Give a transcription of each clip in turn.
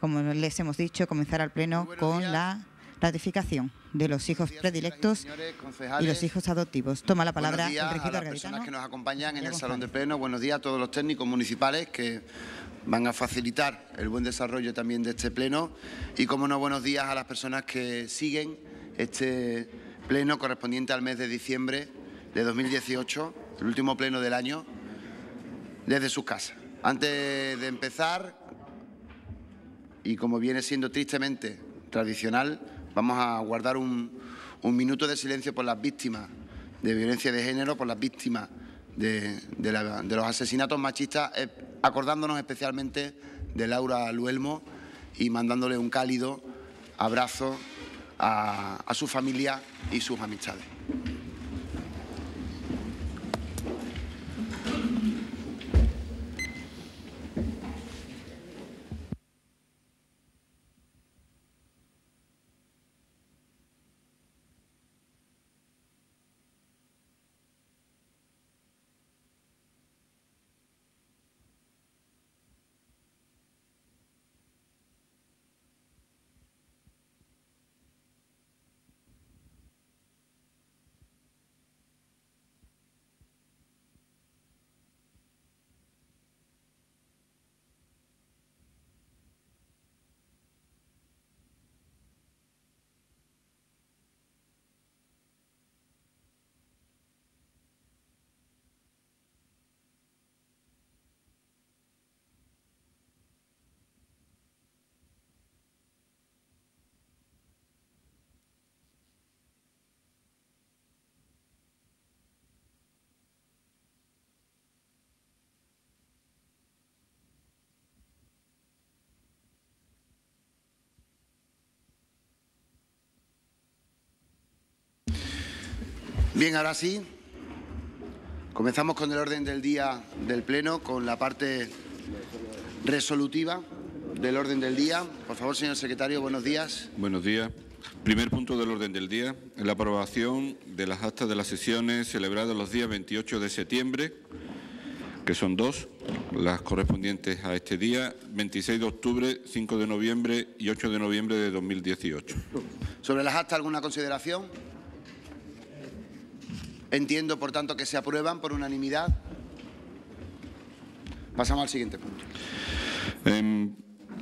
como les hemos dicho, comenzar al Pleno con la ratificación de los hijos predilectos y, los hijos adoptivos. Toma la palabra días a las personas que nos acompañan en el Salón de Pleno. Buenos días a todos los técnicos municipales que van a facilitar el buen desarrollo también de este Pleno. Y, como no, buenos días a las personas que siguen este Pleno correspondiente al mes de diciembre de 2018, el último Pleno del año, desde sus casas. Antes de empezar, y como viene siendo tristemente tradicional, vamos a guardar un, minuto de silencio por las víctimas de violencia de género, por las víctimas de, los asesinatos machistas, eh, acordándonos especialmente de Laura Luelmo y mandándole un cálido abrazo a su familia y sus amistades. Bien, ahora sí, comenzamos con el orden del día del Pleno, con la parte resolutiva del orden del día. Por favor, señor secretario, buenos días. Buenos días. Primer punto del orden del día, la aprobación de las actas de las sesiones celebradas los días 28 de septiembre, que son dos, las correspondientes a este día, 26 de octubre, 5 de noviembre y 8 de noviembre de 2018. ¿Sobre las actas alguna consideración? Entiendo, por tanto, que se aprueban por unanimidad. Pasamos al siguiente punto.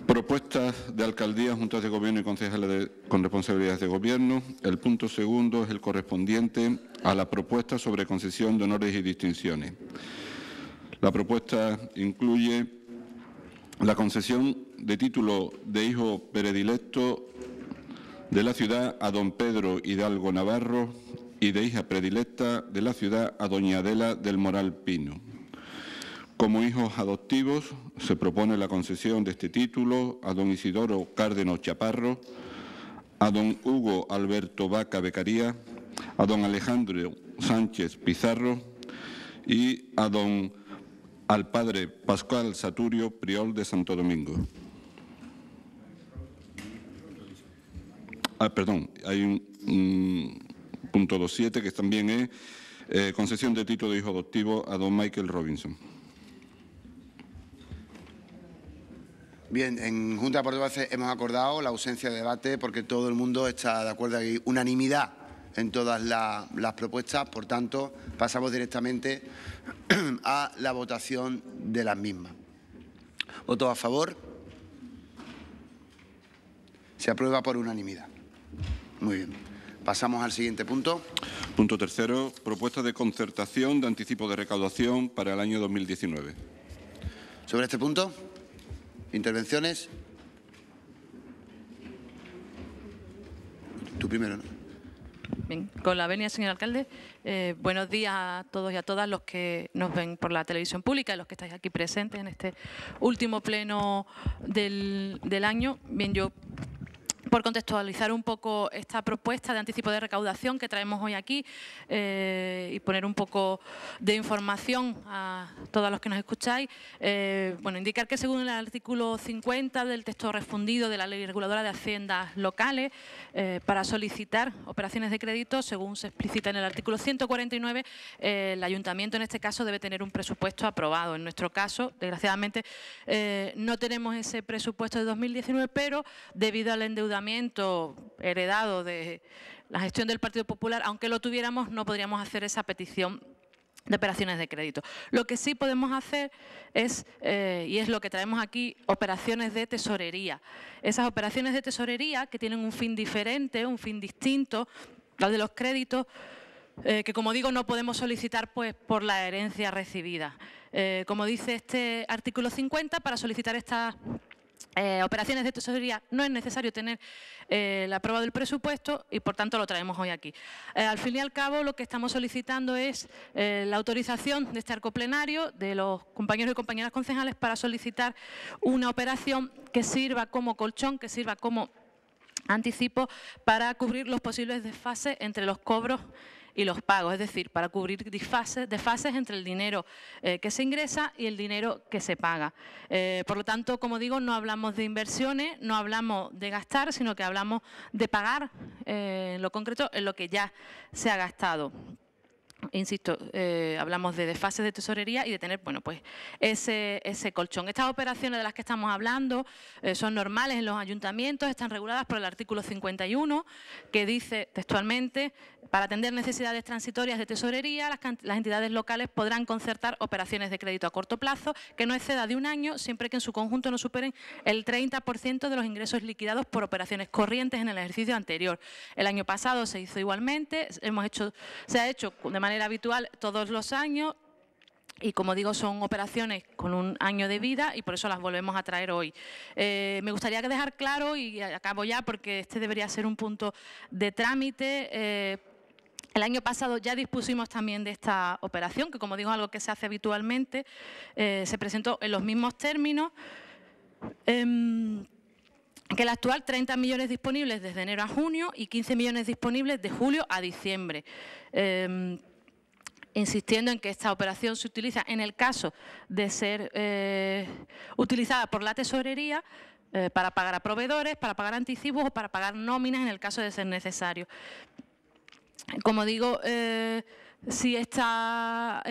propuestas de alcaldías, juntas de gobierno y concejales con responsabilidades de gobierno, el punto segundo es el correspondiente a la propuesta sobre concesión de honores y distinciones. La propuesta incluye la concesión de título de hijo predilecto de la ciudad a don Pedro Hidalgo Navarro, y de hija predilecta de la ciudad a doña Adela del Moral Pino. Como hijos adoptivos se propone la concesión de este título a don Isidoro Cárdeno Chaparro, a don Hugo Alberto Vaca Becaría, a don Alejandro Sánchez Pizarro y a don al padre Pascual Saturio Priol de Santo Domingo. Ah, perdón, hay un, punto 27, que también es eh, concesión de título de hijo adoptivo a don Michael Robinson. Bien, en Junta de debate hemos acordado la ausencia de debate porque todo el mundo está de acuerdo, hay unanimidad en todas las propuestas, por tanto pasamos directamente a la votación de las mismas. ¿Votos a favor? Se aprueba por unanimidad. Muy bien. Pasamos al siguiente punto. Punto tercero, propuesta de concertación de anticipo de recaudación para el año 2019. Sobre este punto, intervenciones. Tú primero, Bien, con la venia, señor alcalde, eh, buenos días a todos y a todas los que nos ven por la televisión pública y los que estáis aquí presentes en este último pleno del, del año. Bien, yo por contextualizar un poco esta propuesta de anticipo de recaudación que traemos hoy aquí eh, y poner un poco de información a todos los que nos escucháis, eh, bueno, indicar que según el artículo 50 del texto refundido de la Ley Reguladora de Haciendas Locales, eh, para solicitar operaciones de crédito, según se explicita en el artículo 149, el ayuntamiento en este caso debe tener un presupuesto aprobado. En nuestro caso, desgraciadamente, no tenemos ese presupuesto de 2019, pero debido al endeudamiento heredado de la gestión del Partido Popular, aunque lo tuviéramos, no podríamos hacer esa petición de operaciones de crédito. Lo que sí podemos hacer es, eh, y es lo que traemos aquí, operaciones de tesorería. Esas operaciones de tesorería que tienen un fin diferente, un fin distinto, la de los créditos, eh, que como digo no podemos solicitar pues, por la herencia recibida. Eh, como dice este artículo 50, para solicitar estas eh, operaciones de tesorería no es necesario tener eh, la prueba del presupuesto y por tanto lo traemos hoy aquí. Eh, al fin y al cabo lo que estamos solicitando es la autorización de este arco plenario de los compañeros y compañeras concejales para solicitar una operación que sirva como colchón, que sirva como anticipo para cubrir los posibles desfases entre los cobros y los pagos, es decir, para cubrir desfases, entre el dinero eh, que se ingresa y el dinero que se paga. Eh, por lo tanto, como digo, no hablamos de inversiones, no hablamos de gastar, sino que hablamos de pagar, eh, en lo concreto, en lo que ya se ha gastado insisto, hablamos de desfases de tesorería y de tener, bueno, pues ese, ese colchón. Estas operaciones de las que estamos hablando son normales en los ayuntamientos, están reguladas por el artículo 51, que dice textualmente para atender necesidades transitorias de tesorería, las, entidades locales podrán concertar operaciones de crédito a corto plazo que no exceda de un año, siempre que en su conjunto no superen el 30% de los ingresos liquidados por operaciones corrientes en el ejercicio anterior. El año pasado se hizo igualmente, hemos hecho, se ha hecho de manera habitual todos los años, y como digo, son operaciones con un año de vida y por eso las volvemos a traer hoy. Eh, me gustaría dejar claro, y acabo ya porque este debería ser un punto de trámite, eh, el año pasado ya dispusimos también de esta operación, que como digo es algo que se hace habitualmente, eh, se presentó en los mismos términos, em, que el actual 30 millones disponibles desde enero a junio y 15 millones disponibles de julio a diciembre. Em, insistiendo en que esta operación se utiliza en el caso de ser eh, utilizada por la tesorería eh, para pagar a proveedores, para pagar anticipos o para pagar nóminas en el caso de ser necesario como digo, eh, si esta,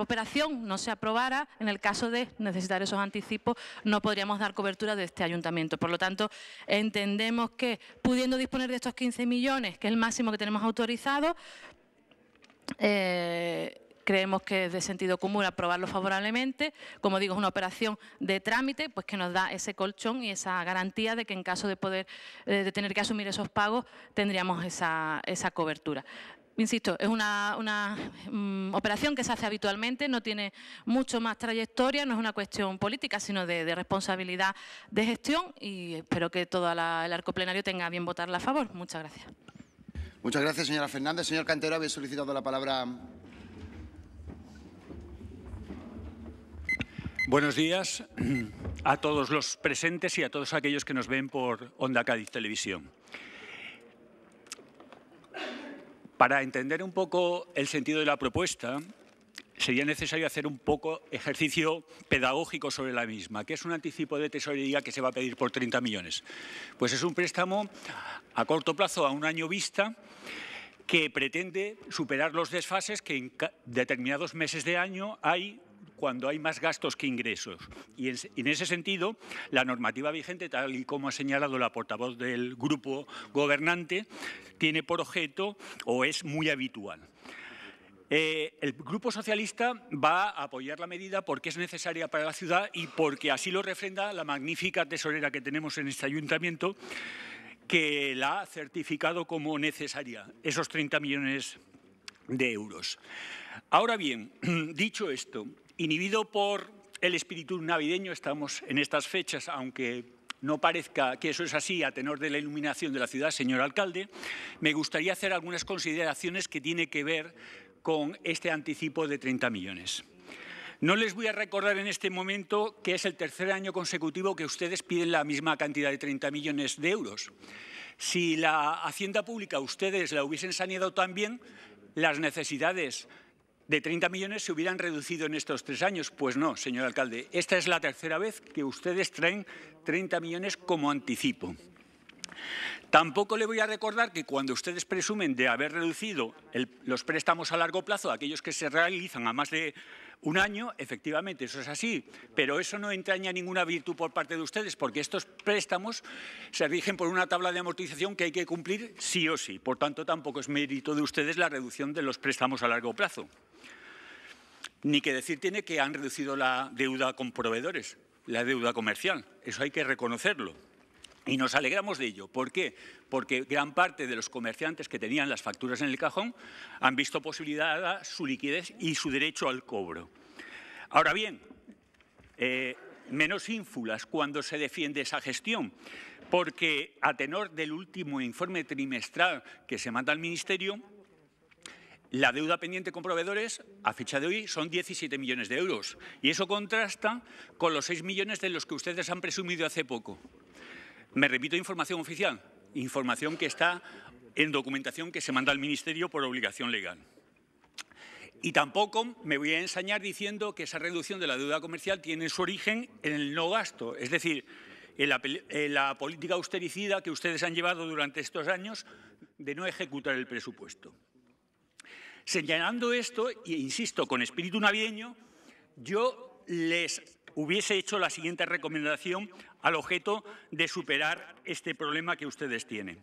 operación no se aprobara, en el caso de necesitar esos anticipos, no podríamos dar cobertura de este ayuntamiento. Por lo tanto, entendemos que pudiendo disponer de estos 15 millones, que es el máximo que tenemos autorizado, eh, creemos que es de sentido común aprobarlo favorablemente. Como digo, es una operación de trámite, pues que nos da ese colchón y esa garantía de que en caso de poder eh, tener que asumir esos pagos tendríamos esa, cobertura insisto, es una, mm, operación que se hace habitualmente, no tiene mucho más trayectoria, no es una cuestión política, sino de, responsabilidad de gestión y espero que todo el arco plenario tenga bien votarla a favor. Muchas gracias. Muchas gracias, señora Fernández. Señor Cantero, había solicitado la palabra Buenos días a todos los presentes y a todos aquellos que nos ven por Onda Cádiz Televisión. Para entender un poco el sentido de la propuesta, sería necesario hacer un poco ejercicio pedagógico sobre la misma, que es un anticipo de tesorería que se va a pedir por 30 millones. Pues es un préstamo a corto plazo, a un año vista, que pretende superar los desfases que en determinados meses de año hay cuando hay más gastos que ingresos. Y en ese sentido, la normativa vigente, tal y como ha señalado la portavoz del grupo gobernante, tiene por objeto o es muy habitual. Eh, el Grupo Socialista va a apoyar la medida porque es necesaria para la ciudad y porque así lo refrenda la magnífica tesorera que tenemos en este ayuntamiento, que la ha certificado como necesaria, esos 30 millones de euros. Ahora bien, dicho esto, Inhibido por el espíritu navideño, estamos en estas fechas, aunque no parezca que eso es así a tenor de la iluminación de la ciudad, señor alcalde, me gustaría hacer algunas consideraciones que tienen que ver con este anticipo de 30 millones. No les voy a recordar en este momento que es el tercer año consecutivo que ustedes piden la misma cantidad de 30 millones de euros. Si la hacienda pública ustedes la hubiesen saneado también, las necesidades de 30 millones se hubieran reducido en estos tres años. Pues no, señor alcalde. Esta es la tercera vez que ustedes traen 30 millones como anticipo. Tampoco le voy a recordar que cuando ustedes presumen de haber reducido los préstamos a largo plazo, aquellos que se realizan a más de un año, efectivamente, eso es así, pero eso no entraña ninguna virtud por parte de ustedes, porque estos préstamos se rigen por una tabla de amortización que hay que cumplir sí o sí. Por tanto, tampoco es mérito de ustedes la reducción de los préstamos a largo plazo. Ni que decir tiene que han reducido la deuda con proveedores, la deuda comercial. Eso hay que reconocerlo. Y nos alegramos de ello. ¿Por qué? Porque gran parte de los comerciantes que tenían las facturas en el cajón han visto posibilidad su liquidez y su derecho al cobro. Ahora bien, eh, menos ínfulas cuando se defiende esa gestión, porque a tenor del último informe trimestral que se manda al Ministerio, la deuda pendiente con proveedores a fecha de hoy son 17 millones de euros y eso contrasta con los 6 millones de los que ustedes han presumido hace poco. Me repito, información oficial, información que está en documentación que se manda al Ministerio por obligación legal. Y tampoco me voy a ensañar diciendo que esa reducción de la deuda comercial tiene su origen en el no gasto, es decir, en la, la, política austericida que ustedes han llevado durante estos años de no ejecutar el presupuesto. Señalando esto, e insisto, con espíritu navideño, yo les hubiese hecho la siguiente recomendación al objeto de superar este problema que ustedes tienen.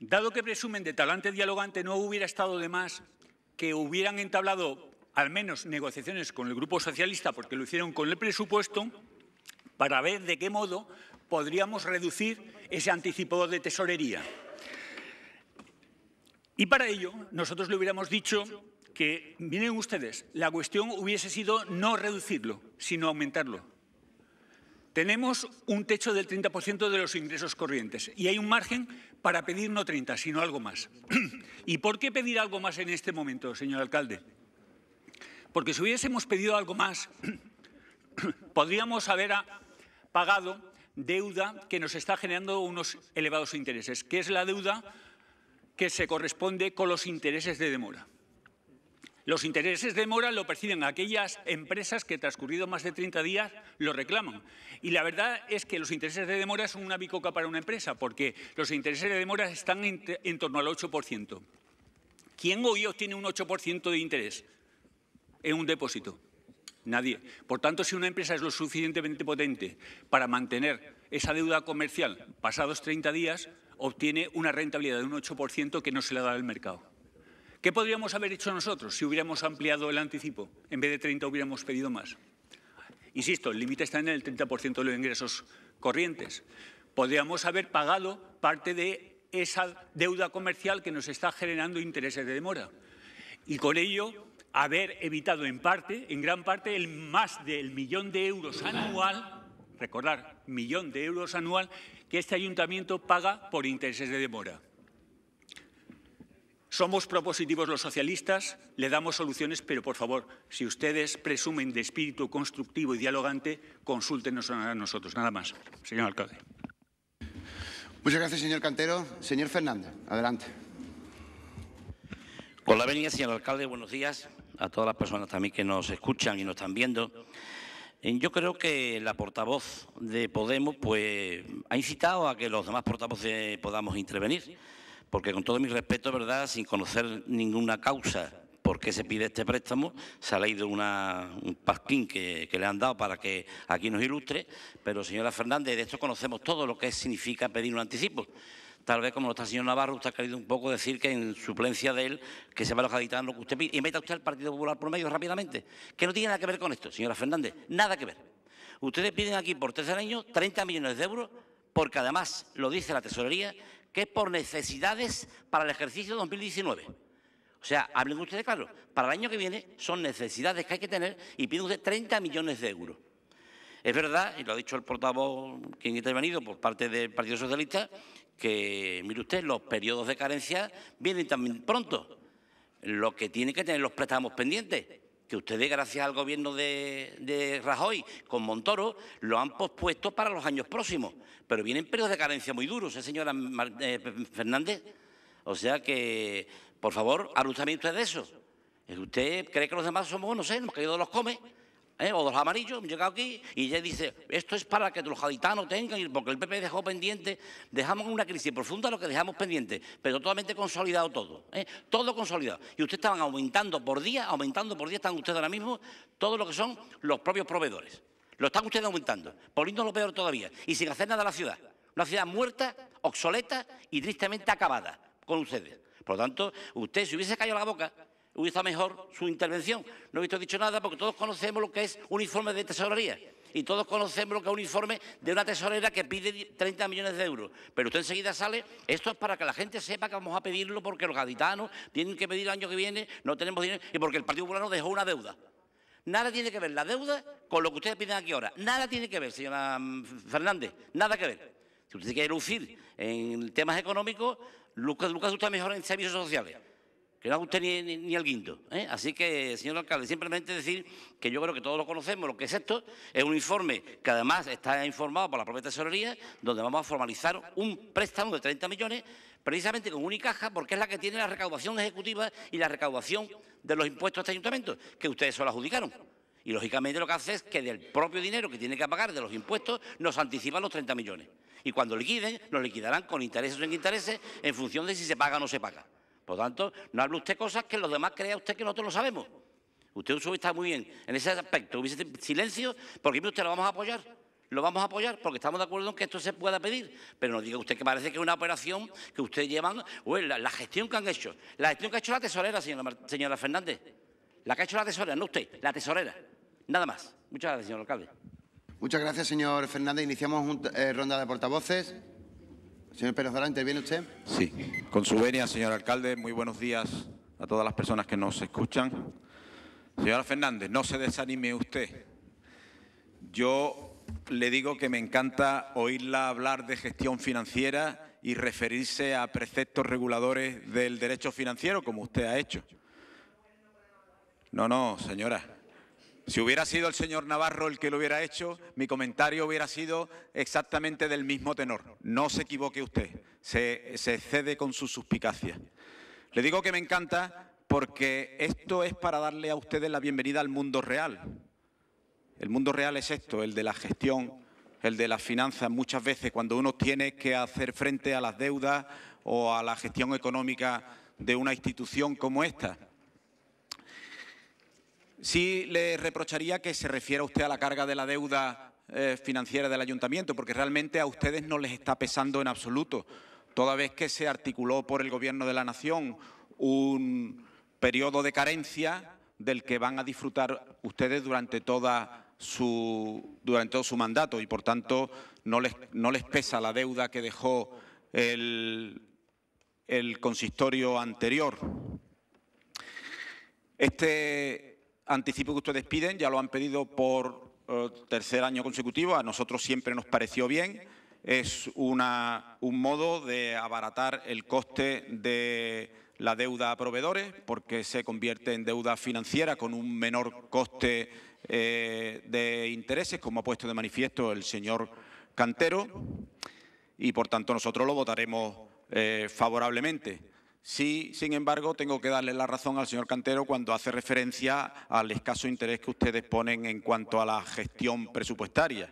Dado que presumen de talante dialogante, no hubiera estado de más que hubieran entablado al menos negociaciones con el Grupo Socialista, porque lo hicieron con el presupuesto, para ver de qué modo podríamos reducir ese anticipo de tesorería. Y para ello, nosotros le hubiéramos dicho que, miren ustedes, la cuestión hubiese sido no reducirlo, sino aumentarlo. Tenemos un techo del 30% de los ingresos corrientes y hay un margen para pedir no 30, sino algo más. ¿Y por qué pedir algo más en este momento, señor alcalde? Porque si hubiésemos pedido algo más, podríamos haber pagado deuda que nos está generando unos elevados intereses, que es la deuda que se corresponde con los intereses de demora. Los intereses de demora lo perciben aquellas empresas que transcurrido más de 30 días lo reclaman. Y la verdad es que los intereses de demora son una bicoca para una empresa, porque los intereses de demora están en, torno al 8%. ¿Quién hoy obtiene un 8% de interés en un depósito? Nadie. Por tanto, si una empresa es lo suficientemente potente para mantener esa deuda comercial pasados 30 días, obtiene una rentabilidad de un 8% que no se le da al mercado. ¿Qué podríamos haber hecho nosotros si hubiéramos ampliado el anticipo? En vez de 30 hubiéramos pedido más. Insisto, el límite está en el 30% de los ingresos corrientes. Podríamos haber pagado parte de esa deuda comercial que nos está generando intereses de demora. Y con ello haber evitado en parte, en gran parte, el más del millón de euros anual, recordar, millón de euros anual que este ayuntamiento paga por intereses de demora. Somos propositivos los socialistas, le damos soluciones, pero por favor, si ustedes presumen de espíritu constructivo y dialogante, consúltenos a nosotros. Nada más, señor alcalde. Muchas gracias, señor Cantero. Señor Fernández, adelante. Con la venia, señor alcalde, buenos días a todas las personas también que nos escuchan y nos están viendo. Eh, yo creo que la portavoz de Podemos pues, ha incitado a que los demás portavoces podamos intervenir, porque con todo mi respeto, ¿verdad?, sin conocer ninguna causa por qué se pide este préstamo, se ha leído un pasquín que, que, le han dado para que aquí nos ilustre, pero señora Fernández, de esto conocemos todo lo que significa pedir un anticipo tal vez como lo está el señor Navarro, usted ha querido un poco decir que en suplencia de él, que se va a los gaditanos lo que usted pide, y meta usted al Partido Popular por medio rápidamente, que no tiene nada que ver con esto, señora Fernández, nada que ver. Ustedes piden aquí por tercer año 30 millones de euros, porque además lo dice la tesorería, que es por necesidades para el ejercicio 2019. O sea, hablen ustedes claro, para el año que viene son necesidades que hay que tener y piden ustedes 30 millones de euros. Es verdad, y lo ha dicho el portavoz quien ha intervenido por parte del Partido Socialista, que, mire usted, los periodos de carencia vienen también pronto. Lo que tiene que tener los préstamos pendientes, que ustedes, gracias al gobierno de, Rajoy con Montoro, lo han pospuesto para los años próximos. Pero vienen periodos de carencia muy duros, ¿eh, señora eh, Fernández? O sea que, por favor, hablen de eso. ¿Usted cree que los demás somos, no sé, eh? nos caído de los comes? ¿eh? o dos los amarillos, han llegado aquí y ya dice, esto es para que los gaditanos tengan, porque el PP dejó pendiente, dejamos una crisis profunda lo que dejamos pendiente, pero totalmente consolidado todo, ¿eh? todo consolidado. Y ustedes estaban aumentando por día, aumentando por día, están ustedes ahora mismo, todo lo que son los propios proveedores. Lo están ustedes aumentando, lo peor todavía, y sin hacer nada a la ciudad. Una ciudad muerta, obsoleta y tristemente acabada con ustedes. Por lo tanto, usted si hubiese caído la boca, hubiese mejor su intervención. No he dicho nada porque todos conocemos lo que es un informe de tesorería y todos conocemos lo que es un informe de una tesorera que pide 30 millones de euros. Pero usted enseguida sale, esto es para que la gente sepa que vamos a pedirlo porque los gaditanos tienen que pedir el año que viene, no tenemos dinero y porque el Partido Popular nos dejó una deuda. Nada tiene que ver la deuda con lo que ustedes piden aquí ahora. Nada tiene que ver, señora mm, Fernández, nada que ver. Si usted quiere lucir en temas económicos, Lucas, Lucas usted mejor en servicios sociales que no ha usted ni, el guindo. ¿eh? Así que, señor alcalde, simplemente decir que yo creo que todos lo conocemos, lo que es esto, es un informe que además está informado por la propia tesorería, donde vamos a formalizar un préstamo de 30 millones, precisamente con Unicaja, porque es la que tiene la recaudación ejecutiva y la recaudación de los impuestos de este ayuntamiento, que ustedes solo adjudicaron. Y lógicamente lo que hace es que del propio dinero que tiene que pagar de los impuestos nos anticipan los 30 millones. Y cuando liquiden, nos liquidarán con intereses o sin intereses en función de si se paga o no se paga. Por tanto, no hable usted cosas que los demás crea usted que nosotros lo sabemos. Usted está muy bien en ese aspecto. Hubiese silencio, porque usted lo vamos a apoyar. Lo vamos a apoyar porque estamos de acuerdo en que esto se pueda pedir. Pero no diga usted que parece que es una operación que usted llevan. o la, gestión que han hecho. La gestión que ha hecho la tesorera, señora, Fernández. La que ha hecho la tesorera, no usted, la tesorera. Nada más. Muchas gracias, señor alcalde. Muchas gracias, señor Fernández. Iniciamos una eh, ronda de portavoces. Señor Pérez ¿interviene usted? Sí. Con su venia, señor alcalde, muy buenos días a todas las personas que nos escuchan. Señora Fernández, no se desanime usted. Yo le digo que me encanta oírla hablar de gestión financiera y referirse a preceptos reguladores del derecho financiero, como usted ha hecho. No, no, señora. Si hubiera sido el señor Navarro el que lo hubiera hecho, mi comentario hubiera sido exactamente del mismo tenor. No se equivoque usted, se, se excede con su suspicacia. Le digo que me encanta porque esto es para darle a ustedes la bienvenida al mundo real. El mundo real es esto, el de la gestión, el de las finanzas. Muchas veces cuando uno tiene que hacer frente a las deudas o a la gestión económica de una institución como esta. Sí le reprocharía que se refiera usted a la carga de la deuda eh, financiera del ayuntamiento, porque realmente a ustedes no les está pesando en absoluto, toda vez que se articuló por el Gobierno de la Nación un periodo de carencia del que van a disfrutar ustedes durante toda su, durante todo su mandato y, por tanto, no les, no les pesa la deuda que dejó el, el consistorio anterior. Este, anticipo que ustedes piden, ya lo han pedido por eh, tercer año consecutivo, a nosotros siempre nos pareció bien, es una, un modo de abaratar el coste de la deuda a proveedores, porque se convierte en deuda financiera con un menor coste eh, de intereses, como ha puesto de manifiesto el señor Cantero, y por tanto nosotros lo votaremos eh, favorablemente. Sí, sin embargo, tengo que darle la razón al señor Cantero cuando hace referencia al escaso interés que ustedes ponen en cuanto a la gestión presupuestaria.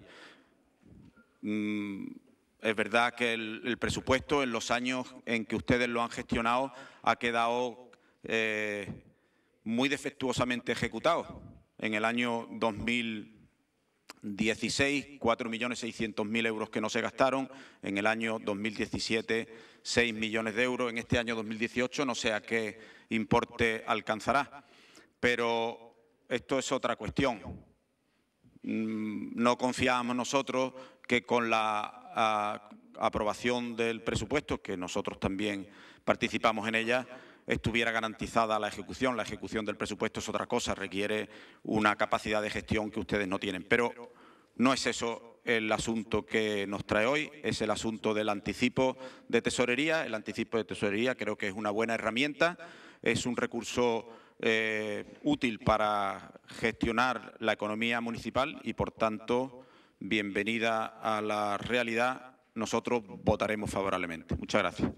Mm, es verdad que el, presupuesto en los años en que ustedes lo han gestionado ha quedado eh, muy defectuosamente ejecutado. En el año 2000 16, 4.600.000 euros que no se gastaron. En el año 2017, 6 millones de euros. En este año 2018, no sé a qué importe alcanzará. Pero esto es otra cuestión. Mm, no confiamos nosotros que con la aprobación del presupuesto, que nosotros también participamos en ella, estuviera garantizada la ejecución. La ejecución del presupuesto es otra cosa, requiere una capacidad de gestión que ustedes no tienen. Pero no es eso el asunto que nos trae hoy, es el asunto del anticipo de tesorería. El anticipo de tesorería creo que es una buena herramienta, es un recurso eh, útil para gestionar la economía municipal y, por tanto, bienvenida a la realidad. Nosotros votaremos favorablemente. Muchas gracias.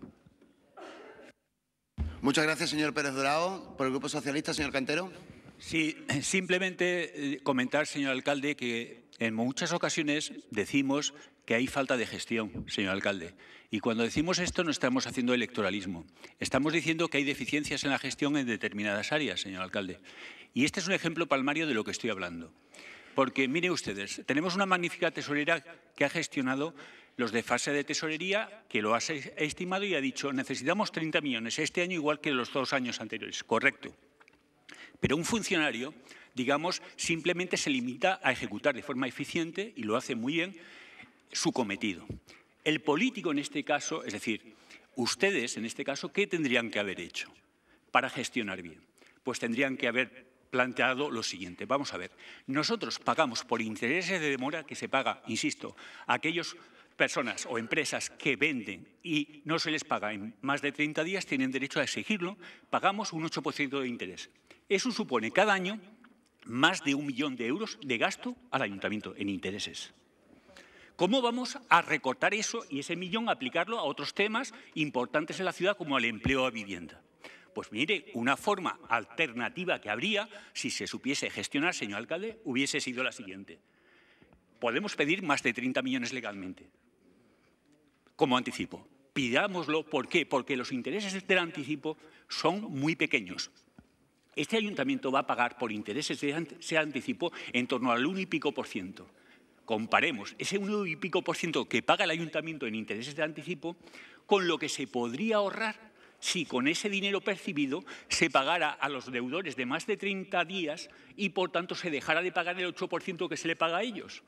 Muchas gracias, señor Pérez Dorado. Por el Grupo Socialista, señor Cantero. Sí, simplemente eh, comentar, señor alcalde, que en muchas ocasiones decimos que hay falta de gestión, señor alcalde. Y cuando decimos esto no estamos haciendo electoralismo. Estamos diciendo que hay deficiencias en la gestión en determinadas áreas, señor alcalde. Y este es un ejemplo palmario de lo que estoy hablando. Porque, miren ustedes, tenemos una magnífica tesorera que ha gestionado los de fase de tesorería, que lo ha estimado y ha dicho necesitamos 30 millones este año igual que los dos años anteriores. Correcto. Pero un funcionario digamos, simplemente se limita a ejecutar de forma eficiente, y lo hace muy bien, su cometido. El político en este caso, es decir, ustedes en este caso, ¿qué tendrían que haber hecho para gestionar bien? Pues tendrían que haber planteado lo siguiente. Vamos a ver, nosotros pagamos por intereses de demora que se paga, insisto, a aquellos personas o empresas que venden y no se les paga en más de 30 días tienen derecho a exigirlo, pagamos un 8% de interés. Eso supone cada año más de un millón de euros de gasto al ayuntamiento en intereses. ¿Cómo vamos a recortar eso y ese millón aplicarlo a otros temas importantes en la ciudad como el empleo a vivienda? Pues mire, una forma alternativa que habría, si se supiese gestionar, señor alcalde, hubiese sido la siguiente. Podemos pedir más de 30 millones legalmente, como anticipo. Pidámoslo, ¿por qué? Porque los intereses del anticipo son muy pequeños, este ayuntamiento va a pagar por intereses se anticipó en torno al 1 y pico por ciento. Comparemos ese 1 y pico por ciento que paga el ayuntamiento en intereses de anticipo con lo que se podría ahorrar si con ese dinero percibido se pagara a los deudores de más de 30 días y, por tanto, se dejara de pagar el 8% que se le paga a ellos.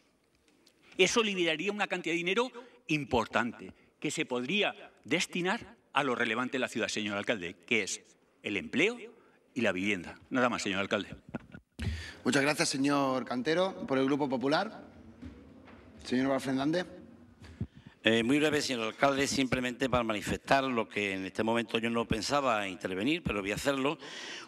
Eso liberaría una cantidad de dinero importante que se podría destinar a lo relevante de la ciudad, señor alcalde, que es el empleo y la vivienda. Nada más, señor alcalde. Muchas gracias, señor Cantero. Por el Grupo Popular, señor Val eh, muy breve, señor alcalde, simplemente para manifestar lo que en este momento yo no pensaba intervenir, pero voy a hacerlo.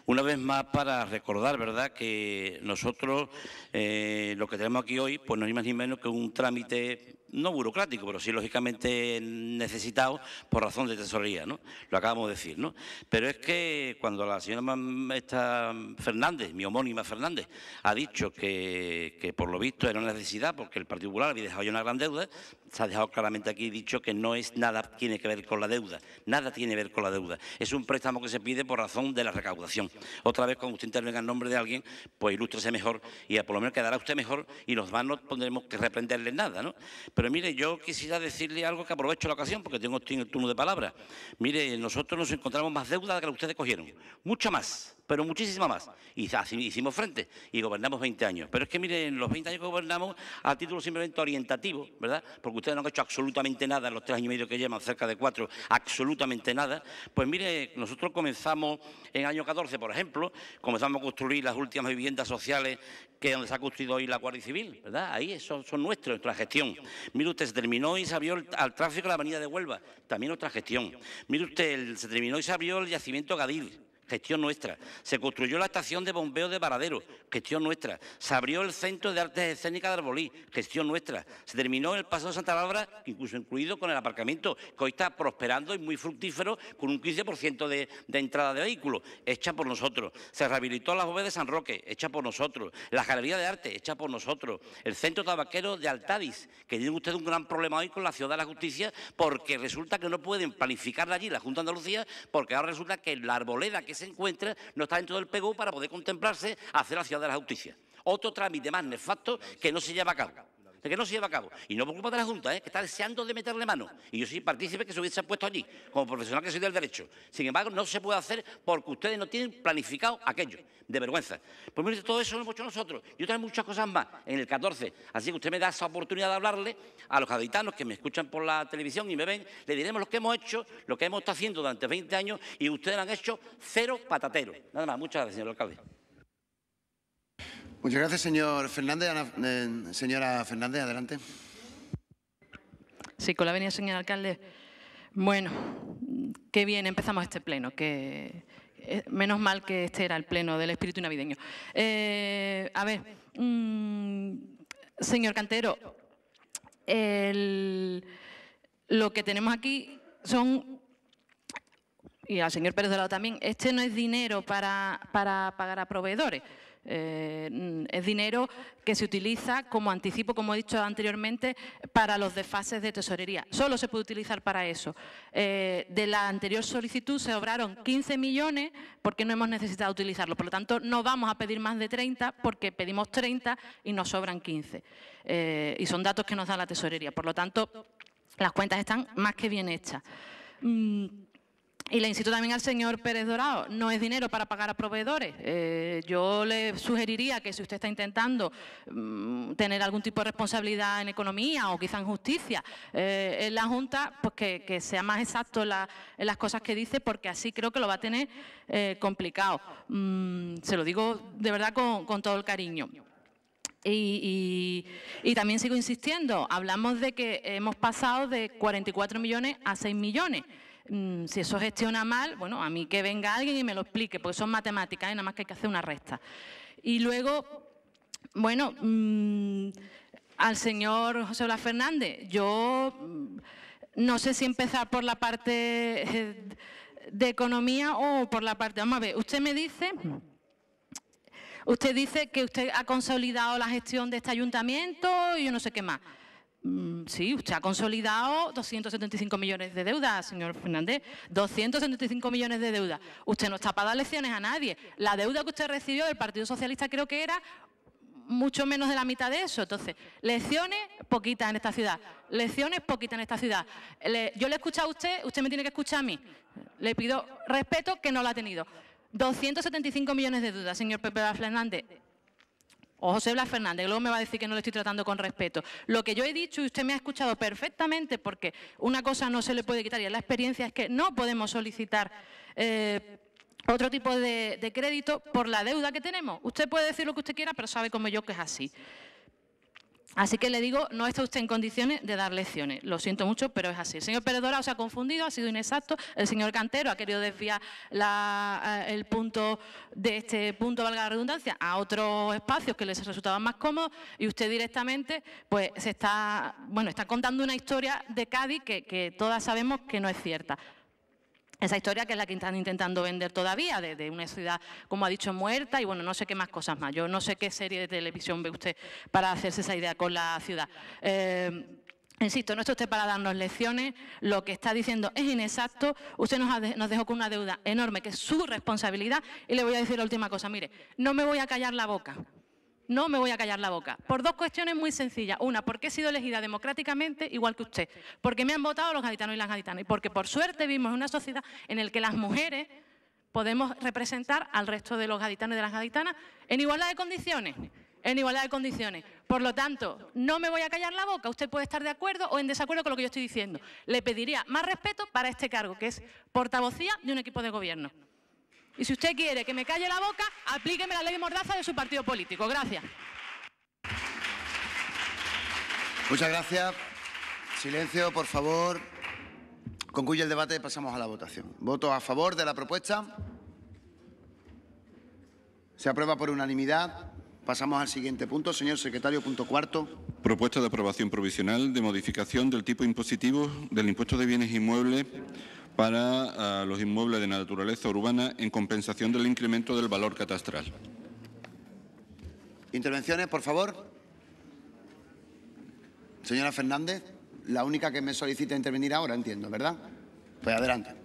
Una vez más para recordar, ¿verdad?, que nosotros eh, lo que tenemos aquí hoy, pues no es más ni menos que un trámite no burocrático, pero sí lógicamente necesitado por razón de tesorería, ¿no? Lo acabamos de decir, ¿no? Pero es que cuando la señora esta Fernández, mi homónima Fernández, ha dicho que, por lo visto era una necesidad porque el particular Popular había dejado ya una gran deuda, se ha dejado claramente aquí dicho que no es nada tiene que ver con la deuda, nada tiene que ver con la deuda. Es un préstamo que se pide por razón de la recaudación. Otra vez, cuando usted intervenga en nombre de alguien, pues ilústrese mejor y por lo menos quedará usted mejor y los demás no tendremos que reprenderle nada, ¿no? Pero mire, yo quisiera decirle algo que aprovecho la ocasión, porque tengo, el turno de palabra. Mire, nosotros nos encontramos más deuda que la que ustedes cogieron, mucha más pero muchísima más. Y así ah, hicimos frente y gobernamos 20 años. Pero es que miren, los 20 años que gobernamos a título simplemente orientativo, ¿verdad? Porque ustedes no han hecho absolutamente nada en los tres años y medio que llevan, cerca de cuatro, absolutamente nada. Pues mire, nosotros comenzamos en el año 14, por ejemplo, comenzamos a construir las últimas viviendas sociales que es donde se ha construido hoy la Guardia Civil, ¿verdad? Ahí son, son nuestros, nuestra gestión. Mire usted, se terminó y se abrió el, al tráfico de la avenida de Huelva, también otra gestión. Mire usted, se terminó y se abrió el yacimiento Gadil, gestión nuestra. Se construyó la estación de bombeo de Varadero, gestión nuestra. Se abrió el Centro de Artes Escénicas de Arbolí, gestión nuestra. Se terminó el Paso de Santa Bárbara, incluso incluido con el aparcamiento, que hoy está prosperando y muy fructífero, con un 15% de, entrada de vehículos, hecha por nosotros. Se rehabilitó la bóveda de San Roque, hecha por nosotros. La Galería de Arte, hecha por nosotros. El Centro Tabaquero de Altadis, que tiene usted un gran problema hoy con la Ciudad de la Justicia, porque resulta que no pueden planificar allí, la Junta de Andalucía, porque ahora resulta que la arboleda que se se encuentra no está dentro del PGU para poder contemplarse hacer la ciudad de la justicia. Otro trámite más nefasto que no se lleva a cabo de que no se lleva a cabo. Y no por culpa de la Junta, ¿eh? que está deseando de meterle mano. Y yo soy partícipe que se hubiese puesto allí, como profesional que soy del derecho. Sin embargo, no se puede hacer porque ustedes no tienen planificado aquello. De vergüenza. Pues mire, todo eso lo hemos hecho nosotros. Yo traigo muchas cosas más en el 14. Así que usted me da esa oportunidad de hablarle a los gaditanos que me escuchan por la televisión y me ven. Le diremos lo que hemos hecho, lo que hemos estado haciendo durante 20 años y ustedes han hecho cero patatero. Nada más. Muchas gracias, señor alcalde. Muchas gracias, señor Fernández. Eh, señora Fernández, adelante. Sí, con la venida, señor alcalde. Bueno, qué bien empezamos este pleno, que eh, menos mal que este era el pleno del espíritu navideño. Eh, a ver, mm, señor Cantero, lo que tenemos aquí son, y al señor Pérez de Lado también, este no es dinero para, para pagar a proveedores. Eh, mm, es dinero que se utiliza como anticipo, como he dicho anteriormente, para los desfases de tesorería. Solo se puede utilizar para eso. Eh, de la anterior solicitud se obraron 15 millones porque no hemos necesitado utilizarlo. Por lo tanto, no vamos a pedir más de 30 porque pedimos 30 y nos sobran 15. Eh, y son datos que nos da la tesorería. Por lo tanto, las cuentas están más que bien hechas. Mm, y le insisto también al señor Pérez Dorado, no es dinero para pagar a proveedores. Eh, yo le sugeriría que si usted está intentando mm, tener algún tipo de responsabilidad en economía o quizá en justicia, eh, en la Junta, pues que, sea más exacto en las cosas que dice, porque así creo que lo va a tener eh, complicado. Mm, se lo digo de verdad con, todo el cariño. Y, y, también sigo insistiendo, hablamos de que hemos pasado de 44 millones a 6 millones. Mm, si eso gestiona mal, bueno, a mí que venga alguien y me lo explique, porque son matemáticas y ¿eh? nada más que hay que hacer una resta. Y luego, bueno, mm, al señor José Blas Fernández, yo mm, no sé si empezar por la parte eh, de economía o por la parte, vamos a ver, usted me dice... Usted dice que usted ha consolidado la gestión de este ayuntamiento y yo no sé qué más. Mm, sí, usted ha consolidado 275 millones de deudas, señor Fernández. 275 millones de deudas. Usted no está para dar lecciones a nadie. La deuda que usted recibió del Partido Socialista creo que era mucho menos de la mitad de eso. Entonces, lecciones poquitas en esta ciudad. Lecciones poquitas en esta ciudad. yo le he escuchado a usted, usted me tiene que escuchar a mí. Le pido respeto que no lo ha tenido. 275 millones de deudas, señor Pepe Fernández o José Blas Fernández, que luego me va a decir que no le estoy tratando con respeto. Lo que yo he dicho y usted me ha escuchado perfectamente, porque una cosa no se le puede quitar y es la experiencia, es que no podemos solicitar eh, otro tipo de, de crédito por la deuda que tenemos. Usted puede decir lo que usted quiera, pero sabe como yo que es así. Así que le digo, no está usted en condiciones de dar lecciones. Lo siento mucho, pero es así. El señor Pérez se ha confundido, ha sido inexacto. El señor Cantero ha querido desviar eh, el punto de este punto, valga la redundancia, a otros espacios que les resultaban más cómodos y usted directamente pues, se está, bueno, está contando una historia de Cádiz que, que todas sabemos que no es cierta esa historia que es la que están intentando vender todavía, de, una ciudad, como ha dicho, muerta y bueno, no sé qué más cosas más. Yo no sé qué serie de televisión ve usted para hacerse esa idea con la ciudad. Eh, insisto, no está usted para darnos lecciones, lo que está diciendo es inexacto, usted nos, nos, dejó con una deuda enorme que es su responsabilidad y le voy a decir la última cosa, mire, no me voy a callar la boca, no me voy a callar la boca. Por dos cuestiones muy sencillas. Una, porque he sido elegida democráticamente igual que usted. Porque me han votado los gaditanos y las gaditanas. Y porque por suerte vivimos en una sociedad en la que las mujeres podemos representar al resto de los gaditanos y de las gaditanas en igualdad de condiciones. En igualdad de condiciones. Por lo tanto, no me voy a callar la boca. Usted puede estar de acuerdo o en desacuerdo con lo que yo estoy diciendo. Le pediría más respeto para este cargo, que es portavocía de un equipo de gobierno. Y si usted quiere que me calle la boca, aplíqueme la ley de mordaza de su partido político. Gracias. Muchas gracias. Silencio, por favor. Concluye el debate y pasamos a la votación. ¿Voto a favor de la propuesta? Se aprueba por unanimidad. Pasamos al siguiente punto, señor secretario, punto cuarto. Propuesta de aprobación provisional de modificación del tipo impositivo del impuesto de bienes inmuebles para los inmuebles de naturaleza urbana en compensación del incremento del valor catastral. Intervenciones, por favor. Señora Fernández, la única que me solicita intervenir ahora, entiendo, ¿verdad? Pues adelante.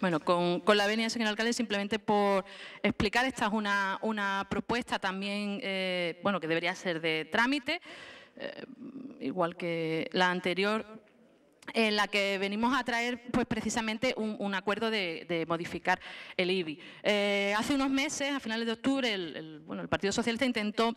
Bueno, con, con, la venia señor alcalde, simplemente por explicar, esta es una, propuesta también, eh, bueno, que debería ser de trámite, eh, igual que la anterior, en la que venimos a traer pues precisamente un, acuerdo de, modificar el IBI. Eh, hace unos meses, a finales de octubre, el, bueno, el Partido Socialista intentó...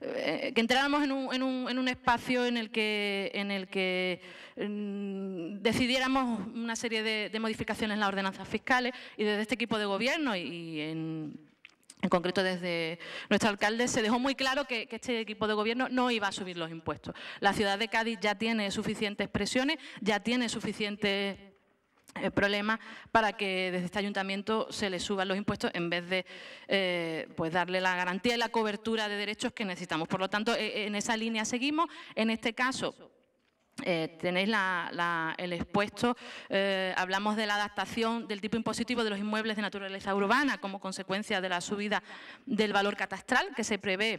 Eh, que entráramos en un, espacio en el que, en el que mm, decidiéramos una serie de, modificaciones en las ordenanzas fiscales y desde este equipo de gobierno y, en concreto, desde nuestro alcalde se dejó muy claro que, que, este equipo de gobierno no iba a subir los impuestos. La ciudad de Cádiz ya tiene suficientes presiones, ya tiene suficientes el problema para que desde este ayuntamiento se le suban los impuestos en vez de eh, pues darle la garantía y la cobertura de derechos que necesitamos. Por lo tanto, e, e, en esa línea seguimos. En este caso, eh, tenéis el expuesto, eh, hablamos de la adaptación del tipo impositivo de los inmuebles de naturaleza urbana como consecuencia de la subida del valor catastral que se prevé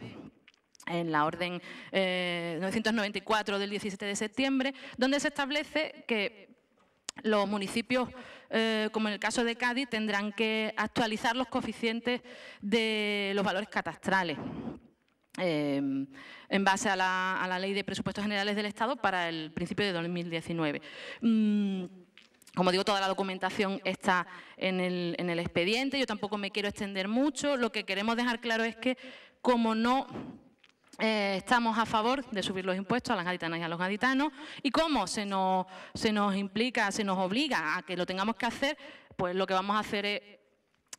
en la orden 994 del 17 de septiembre, donde se establece que los municipios, eh, como en el caso de Cádiz, tendrán que actualizar los coeficientes de los valores catastrales. Em, en base a la, Ley de Presupuestos Generales del Estado para el principio de 2019. Mm, como digo, toda la documentación está en el, en el expediente, yo tampoco me quiero extender mucho, lo que queremos dejar claro es que como no eh, estamos a favor de subir los impuestos a las gaditanas y a los gaditanos. ¿Y cómo se nos, se nos implica, se nos obliga a que lo tengamos que hacer? Pues lo que vamos a hacer es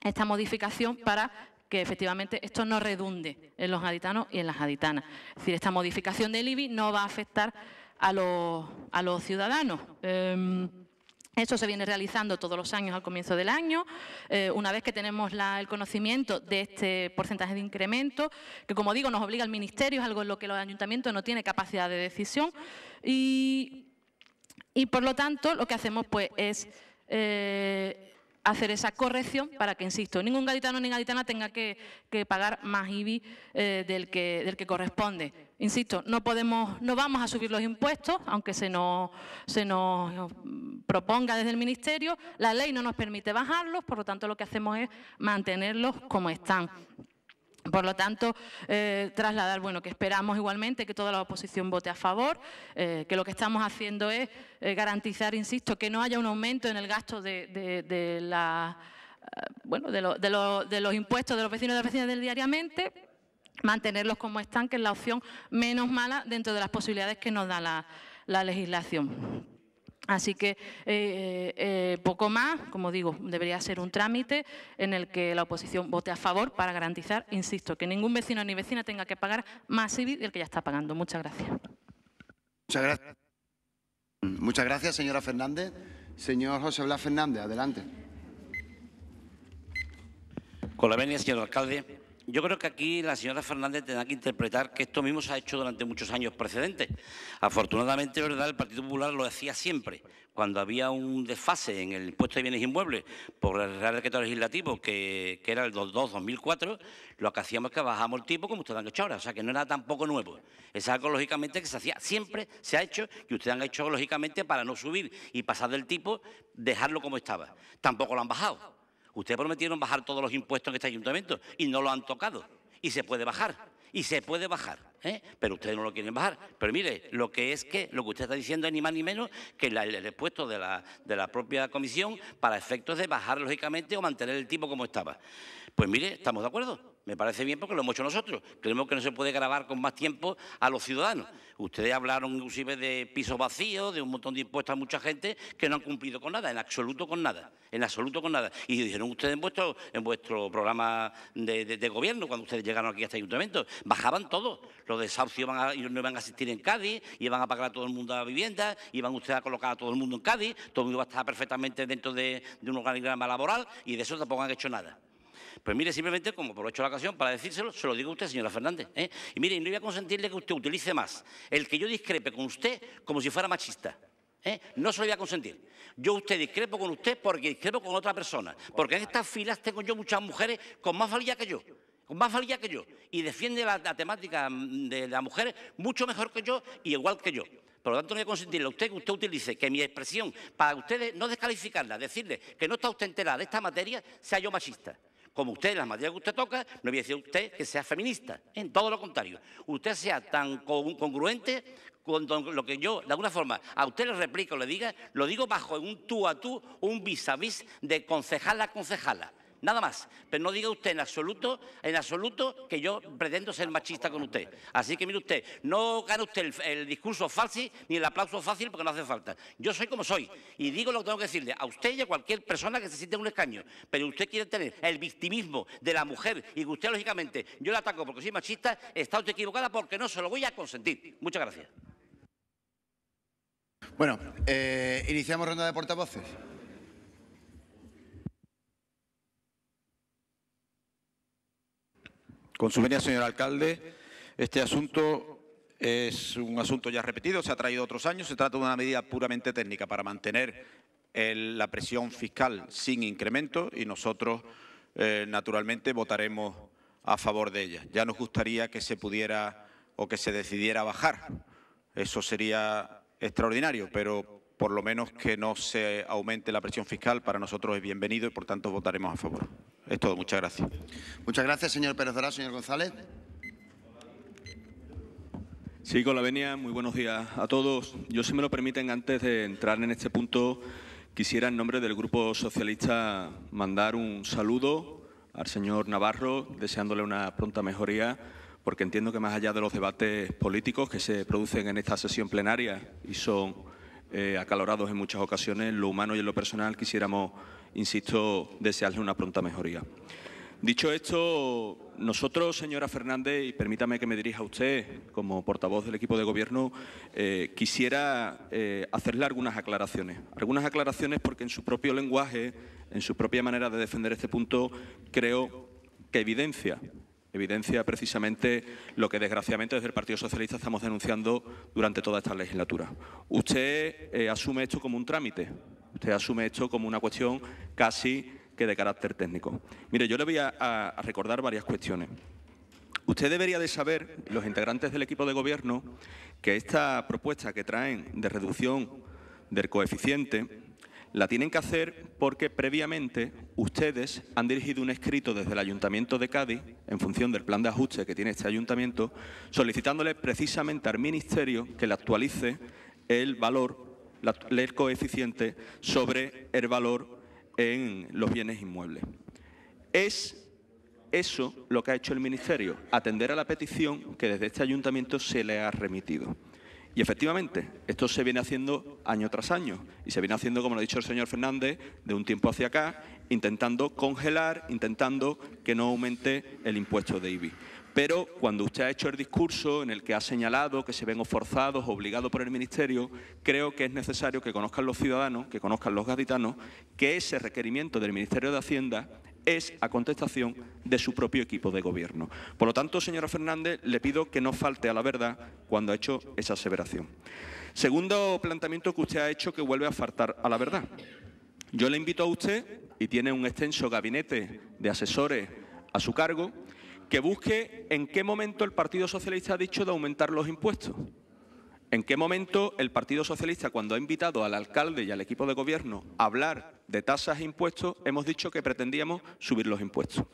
esta modificación para que efectivamente esto no redunde en los gaditanos y en las gaditanas. Es decir, esta modificación del IBI no va a afectar a los, a los ciudadanos. Em, esto se viene realizando todos los años al comienzo del año. Eh, una vez que tenemos el conocimiento de este porcentaje de incremento, que como digo nos obliga al Ministerio, es algo en lo que los ayuntamientos no tiene capacidad de decisión. Y, por lo tanto lo que hacemos pues es... Eh, hacer esa corrección para que, insisto, ningún gaditano ni gaditana tenga que, pagar más IBI eh, del, que, del que corresponde. Insisto, no podemos, no vamos a subir los impuestos, aunque se se nos proponga desde el Ministerio. La ley no nos permite bajarlos, por lo tanto lo que hacemos es mantenerlos como están. Por lo tanto, eh, trasladar, bueno, que esperamos igualmente que toda la oposición vote a favor, eh, que lo que estamos haciendo es eh, garantizar, insisto, que no haya un aumento en el gasto de, los impuestos de los vecinos y de las vecinas diariamente, mantenerlos como están, que es la opción menos mala dentro de las posibilidades que nos da la legislación. Así que eh, eh, poco más, como digo, debería ser un trámite en el que la oposición vote a favor para garantizar, insisto, que ningún vecino ni vecina tenga que pagar más IBI del que ya está pagando. Muchas gracias. Muchas gracias. Muchas gracias, señora Fernández. Señor José Blas Fernández, adelante. Con la venia, señor alcalde, yo creo que aquí la señora Fernández tendrá que interpretar que esto mismo se ha hecho durante muchos años precedentes. Afortunadamente, ¿verdad? el Partido Popular lo hacía siempre. Cuando había un desfase en el impuesto de bienes inmuebles por el Real Decreto Legislativo, que, era el 2 2004 lo que hacíamos es que bajamos el tipo como ustedes han hecho ahora, o sea que no era tampoco nuevo. Es algo, lógicamente, que se hacía siempre, se ha hecho, y ustedes han hecho, lógicamente, para no subir y pasar del tipo, dejarlo como estaba. Tampoco lo han bajado. Ustedes prometieron bajar todos los impuestos en este ayuntamiento y no lo han tocado. Y se puede bajar, y se puede bajar, ¿eh? pero ustedes no lo quieren bajar. Pero mire, lo que es que lo que usted está diciendo es ni más ni menos que la, el expuesto de la, de la propia comisión para efectos de bajar lógicamente o mantener el tipo como estaba. Pues mire, estamos de acuerdo. Me parece bien porque lo hemos hecho nosotros. Creemos que no se puede grabar con más tiempo a los ciudadanos. Ustedes hablaron inclusive de pisos vacíos, de un montón de impuestos a mucha gente que no han cumplido con nada, en absoluto con nada, en absoluto con nada. Y dijeron ustedes en vuestro, en vuestro programa de, gobierno, cuando ustedes llegaron aquí a este ayuntamiento, bajaban todos. Los desahucios van no iban a asistir en Cádiz, iban a pagar a todo el mundo la vivienda, iban ustedes a colocar a todo el mundo en Cádiz, todo el mundo iba a estar perfectamente dentro de, de un organigrama laboral y de eso tampoco han hecho nada. Pues mire, simplemente, como aprovecho la ocasión para decírselo, se lo digo a usted, señora Fernández. ¿eh? Y mire, no voy a consentirle que usted utilice más el que yo discrepe con usted como si fuera machista. ¿eh? No se lo voy a consentir. Yo usted discrepo con usted porque discrepo con otra persona. Porque en estas filas tengo yo muchas mujeres con más valía que yo. Con más valía que yo. Y defiende la, temática mm, de las mujeres mucho mejor que yo y igual que yo. Por lo tanto, no voy a consentirle a usted que usted utilice que mi expresión, para ustedes no descalificarla, decirle que no está usted enterada de esta materia, sea yo machista como usted, las materias que usted toca, no voy a decir usted que sea feminista, en todo lo contrario. Usted sea tan congruente con lo que yo, de alguna forma, a usted le replico, le diga, lo digo bajo un tú a tú, un vis a vis de concejala a concejala nada más. Pero no diga usted en absoluto, en absoluto que yo pretendo ser machista con usted. Así que mire usted, no gana usted el, discurso fácil ni el aplauso fácil porque no hace falta. Yo soy como soy y digo lo que tengo que decirle a usted y a cualquier persona que se siente en un escaño. Pero usted quiere tener el victimismo de la mujer y que usted, lógicamente, yo la ataco porque soy machista, está usted equivocada porque no se lo voy a consentir. Muchas gracias. Bueno, eh, iniciamos ronda de portavoces. Con su venia, señor alcalde, este asunto es un asunto ya repetido, se ha traído otros años, se trata de una medida puramente técnica para mantener la presión fiscal sin incremento y nosotros, eh, naturalmente, votaremos a favor de ella. Ya nos gustaría que se pudiera o que se decidiera bajar, eso sería extraordinario, pero por lo menos que no se aumente la presión fiscal, para nosotros es bienvenido y por tanto votaremos a favor. Es todo, muchas gracias. Muchas gracias, señor Pérez Dorado. Señor González. Sí, con la venia, muy buenos días a todos. Yo, si me lo permiten, antes de entrar en este punto, quisiera en nombre del Grupo Socialista mandar un saludo al señor Navarro, deseándole una pronta mejoría, porque entiendo que más allá de los debates políticos que se producen en esta sesión plenaria y son eh, acalorados en muchas ocasiones, en lo humano y en lo personal, quisiéramos, insisto, desearle una pronta mejoría. Dicho esto, nosotros, señora Fernández, y permítame que me dirija a usted como portavoz del equipo de gobierno, eh, quisiera eh, hacerle algunas aclaraciones. Algunas aclaraciones porque en su propio lenguaje, en su propia manera de defender este punto, creo que evidencia evidencia precisamente lo que desgraciadamente desde el Partido Socialista estamos denunciando durante toda esta legislatura. Usted eh, asume esto como un trámite, usted asume esto como una cuestión casi que de carácter técnico. Mire, yo le voy a, a recordar varias cuestiones. Usted debería de saber, los integrantes del equipo de gobierno, que esta propuesta que traen de reducción del coeficiente la tienen que hacer porque previamente ustedes han dirigido un escrito desde el Ayuntamiento de Cádiz, en función del plan de ajuste que tiene este ayuntamiento, solicitándole precisamente al Ministerio que le actualice el valor, el coeficiente sobre el valor en los bienes inmuebles. Es eso lo que ha hecho el Ministerio, atender a la petición que desde este ayuntamiento se le ha remitido. Y efectivamente, esto se viene haciendo año tras año y se viene haciendo, como lo ha dicho el señor Fernández, de un tiempo hacia acá, intentando congelar, intentando que no aumente el impuesto de IBI. Pero cuando usted ha hecho el discurso en el que ha señalado que se ven forzados, obligados por el Ministerio, creo que es necesario que conozcan los ciudadanos, que conozcan los gaditanos, que ese requerimiento del Ministerio de Hacienda es a contestación de su propio equipo de gobierno. Por lo tanto, señora Fernández, le pido que no falte a la verdad cuando ha hecho esa aseveración. Segundo planteamiento que usted ha hecho que vuelve a faltar a la verdad. Yo le invito a usted, y tiene un extenso gabinete de asesores a su cargo, que busque en qué momento el Partido Socialista ha dicho de aumentar los impuestos. ¿En qué momento el Partido Socialista, cuando ha invitado al alcalde y al equipo de gobierno a hablar de tasas e impuestos, hemos dicho que pretendíamos subir los impuestos.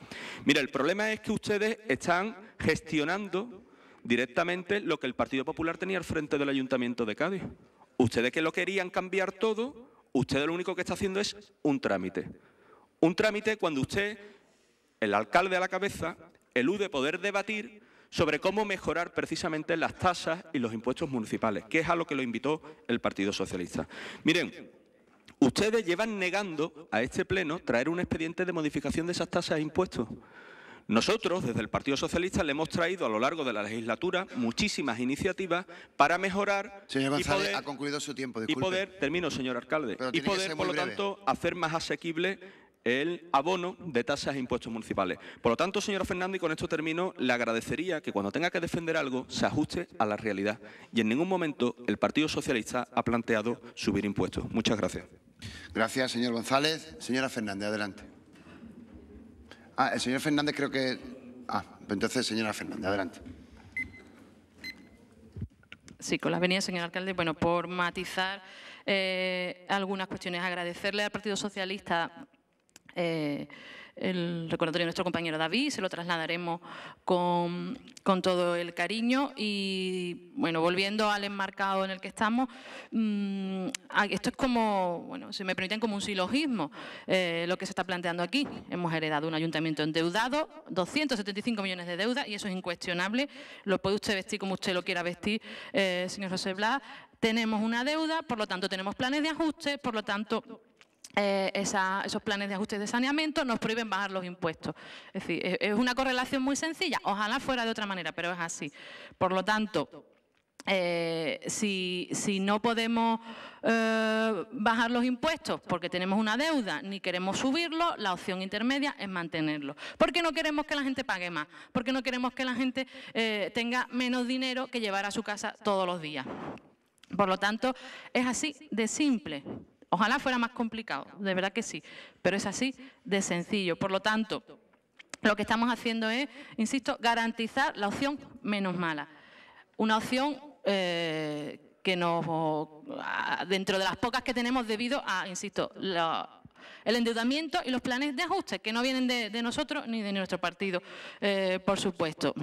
Mira, el problema es que ustedes están gestionando directamente lo que el Partido Popular tenía al frente del Ayuntamiento de Cádiz. Ustedes que lo querían cambiar todo, ustedes lo único que está haciendo es un trámite. Un trámite cuando usted, el alcalde a la cabeza, elude poder debatir sobre cómo mejorar precisamente las tasas y los impuestos municipales, que es a lo que lo invitó el Partido Socialista. Miren, Ustedes llevan negando a este Pleno traer un expediente de modificación de esas tasas e impuestos. Nosotros, desde el Partido Socialista, le hemos traído a lo largo de la legislatura muchísimas iniciativas para mejorar y ha concluido su tiempo, disculpe. y poder, termino, señor alcalde, y poder, por lo tanto, hacer más asequible el abono de tasas e impuestos municipales. Por lo tanto, señor Fernández, y con esto termino, le agradecería que cuando tenga que defender algo se ajuste a la realidad. Y en ningún momento el Partido Socialista ha planteado subir impuestos. Muchas gracias. Gracias, señor González. Señora Fernández, adelante. Ah, el señor Fernández creo que... Ah, pues entonces, señora Fernández, adelante. Sí, con las venidas, señor alcalde. Bueno, por matizar eh, algunas cuestiones, agradecerle al Partido Socialista eh, el recordatorio de nuestro compañero David, se lo trasladaremos con, todo el cariño. Y bueno, volviendo al enmarcado en el que estamos, mm, esto es como, bueno, se me permiten, como un silogismo, eh, lo que se está planteando aquí. Hemos heredado un ayuntamiento endeudado, 275 millones de deuda, y eso es incuestionable. Lo puede usted vestir como usted lo quiera vestir, eh, señor José Blas. Tenemos una deuda, por lo tanto tenemos planes de ajuste, por lo tanto eh, esos planes de ajuste y de saneamiento nos prohíben bajar los impuestos. Es decir, es, una correlación muy sencilla, ojalá fuera de otra manera, pero es así. Por lo tanto, eh, si, no podemos eh, bajar los impuestos porque tenemos una deuda ni queremos subirlo, la opción intermedia es mantenerlo. Porque no queremos que la gente pague más, porque no queremos que la gente tenga menos dinero que llevar a su casa todos los días. Por lo tanto, es así de simple. Ojalá fuera más complicado, de verdad que sí, pero es así de sencillo. Por lo tanto, lo que estamos haciendo es, insisto, garantizar la opción menos mala. Una opción eh, que nos, ah, dentro de las pocas que tenemos debido a, insisto, el endeudamiento y los planes de ajuste, que no vienen de, nosotros ni de nuestro partido, eh, por supuesto.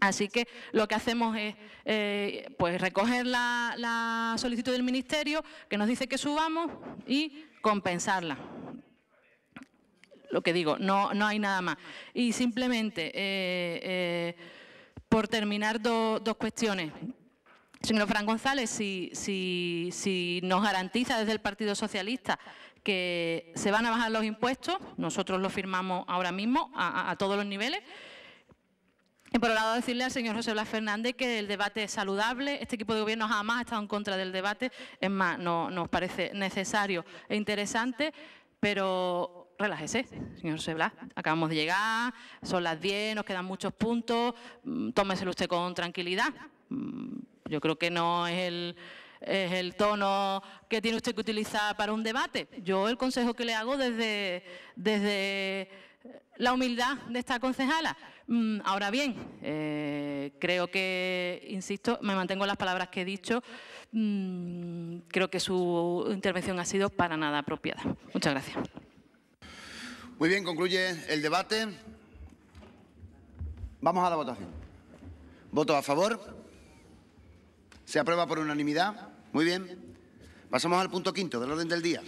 Así que lo que hacemos es eh, pues recoger la, solicitud del Ministerio que nos dice que subamos y compensarla lo que digo, no, no hay nada más. Y simplemente, eh, eh, por terminar, dos cuestiones. Señor Fran González, si, si, nos garantiza desde el Partido Socialista que se van a bajar los impuestos, nosotros lo firmamos ahora mismo a todos los niveles, y, por lado, decirle al señor José Blas Fernández que el debate es saludable. Este equipo de gobierno jamás ha estado en contra del debate. Es más, no nos parece necesario e interesante, pero relájese, señor José Blas. Acabamos de llegar, son las 10, nos quedan muchos puntos. Mm, tómeselo usted con tranquilidad. Mm, yo creo que no es el es el tono que tiene usted que utilizar para un debate. Yo el consejo que le hago desde, desde la humildad de esta concejala Mm, ahora bien, eh, creo que, insisto, me mantengo en las palabras que he dicho. Mm, creo que su intervención ha sido para nada apropiada. Muchas gracias. Muy bien, concluye el debate. Vamos a la votación. ¿Voto a favor? ¿Se aprueba por unanimidad? Muy bien. Pasamos al punto quinto del orden del día.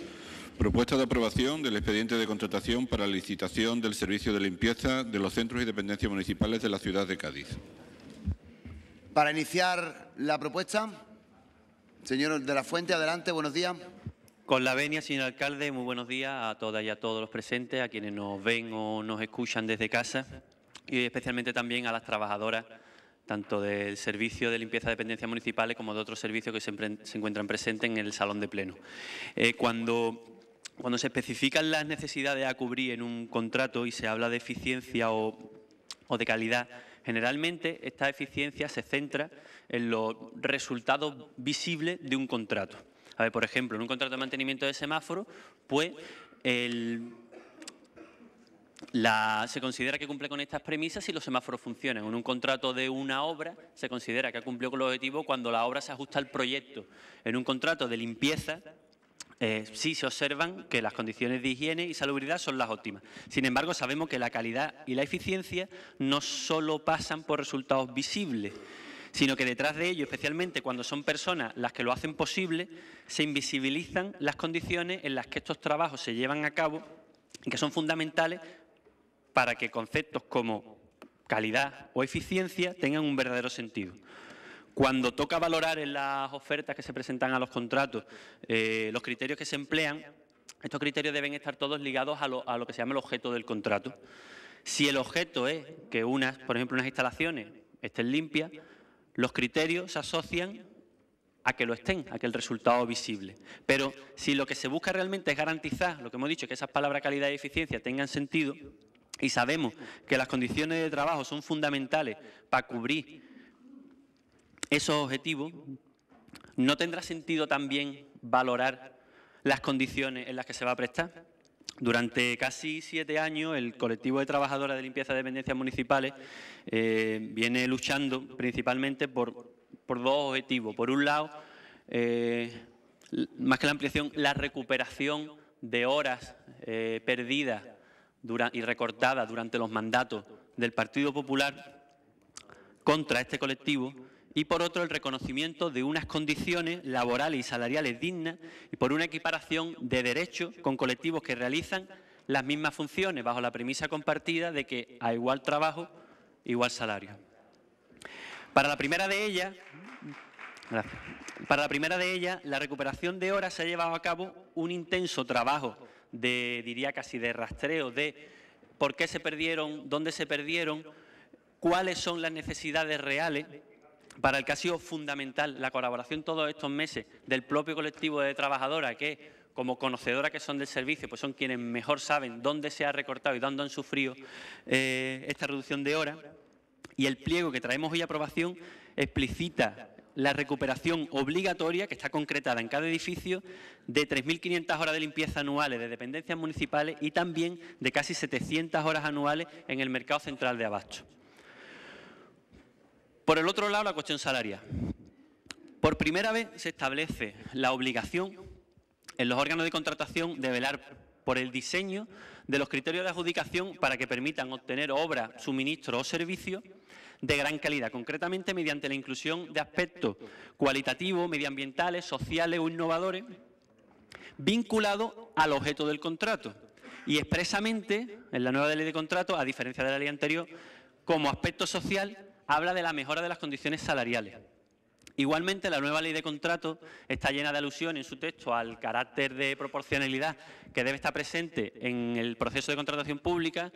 Propuesta de aprobación del expediente de contratación para la licitación del servicio de limpieza de los centros y dependencias municipales de la ciudad de Cádiz. Para iniciar la propuesta, señor de la Fuente, adelante, buenos días. Con la venia, señor alcalde, muy buenos días a todas y a todos los presentes, a quienes nos ven o nos escuchan desde casa y especialmente también a las trabajadoras tanto del servicio de limpieza de dependencias municipales como de otros servicios que se, encuentran presentes en el salón de pleno. Eh, cuando cuando se especifican las necesidades a cubrir en un contrato y se habla de eficiencia o, de calidad, generalmente esta eficiencia se centra en los resultados visibles de un contrato. A ver, por ejemplo, en un contrato de mantenimiento de semáforo, pues se considera que cumple con estas premisas si los semáforos funcionan. En un contrato de una obra se considera que ha cumplido con el objetivo cuando la obra se ajusta al proyecto. En un contrato de limpieza eh, sí se observan que las condiciones de higiene y salubridad son las óptimas. Sin embargo, sabemos que la calidad y la eficiencia no solo pasan por resultados visibles, sino que detrás de ello, especialmente cuando son personas las que lo hacen posible, se invisibilizan las condiciones en las que estos trabajos se llevan a cabo que son fundamentales para que conceptos como calidad o eficiencia tengan un verdadero sentido. Cuando toca valorar en las ofertas que se presentan a los contratos eh, los criterios que se emplean, estos criterios deben estar todos ligados a lo, que se llama el objeto del contrato. Si el objeto es que unas, por ejemplo, unas instalaciones estén limpias, los criterios se asocian a que lo estén, a que el resultado visible. Pero si lo que se busca realmente es garantizar, lo que hemos dicho, que esas palabras calidad y eficiencia tengan sentido, y sabemos que las condiciones de trabajo son fundamentales para cubrir esos objetivos, ¿no tendrá sentido también valorar las condiciones en las que se va a prestar? Durante casi siete años, el colectivo de trabajadoras de limpieza de dependencias municipales eh, viene luchando principalmente por, dos objetivos. Por un lado, eh, más que la ampliación, la recuperación de horas eh, perdidas y recortadas durante los mandatos del Partido Popular contra este colectivo y por otro el reconocimiento de unas condiciones laborales y salariales dignas y por una equiparación de derechos con colectivos que realizan las mismas funciones bajo la premisa compartida de que a igual trabajo, igual salario. Para la primera de ellas, para la primera de ellas, la recuperación de horas se ha llevado a cabo un intenso trabajo de, diría casi de rastreo, de por qué se perdieron, dónde se perdieron, cuáles son las necesidades reales para el que ha sido fundamental la colaboración todos estos meses del propio colectivo de trabajadoras que como conocedoras que son del servicio, pues son quienes mejor saben dónde se ha recortado y dónde han sufrido eh, esta reducción de horas. Y el pliego que traemos hoy a aprobación explicita la recuperación obligatoria, que está concretada en cada edificio, de 3.500 horas de limpieza anuales de dependencias municipales y también de casi 700 horas anuales en el mercado central de abasto. Por el otro lado, la cuestión salaria. Por primera vez se establece la obligación en los órganos de contratación de velar por el diseño de los criterios de adjudicación para que permitan obtener obra, suministro o servicio de gran calidad, concretamente mediante la inclusión de aspectos cualitativos, medioambientales, sociales o innovadores vinculados al objeto del contrato y expresamente en la nueva ley de contrato, a diferencia de la ley anterior, como aspecto social habla de la mejora de las condiciones salariales. Igualmente, la nueva ley de contrato está llena de alusión en su texto al carácter de proporcionalidad que debe estar presente en el proceso de contratación pública.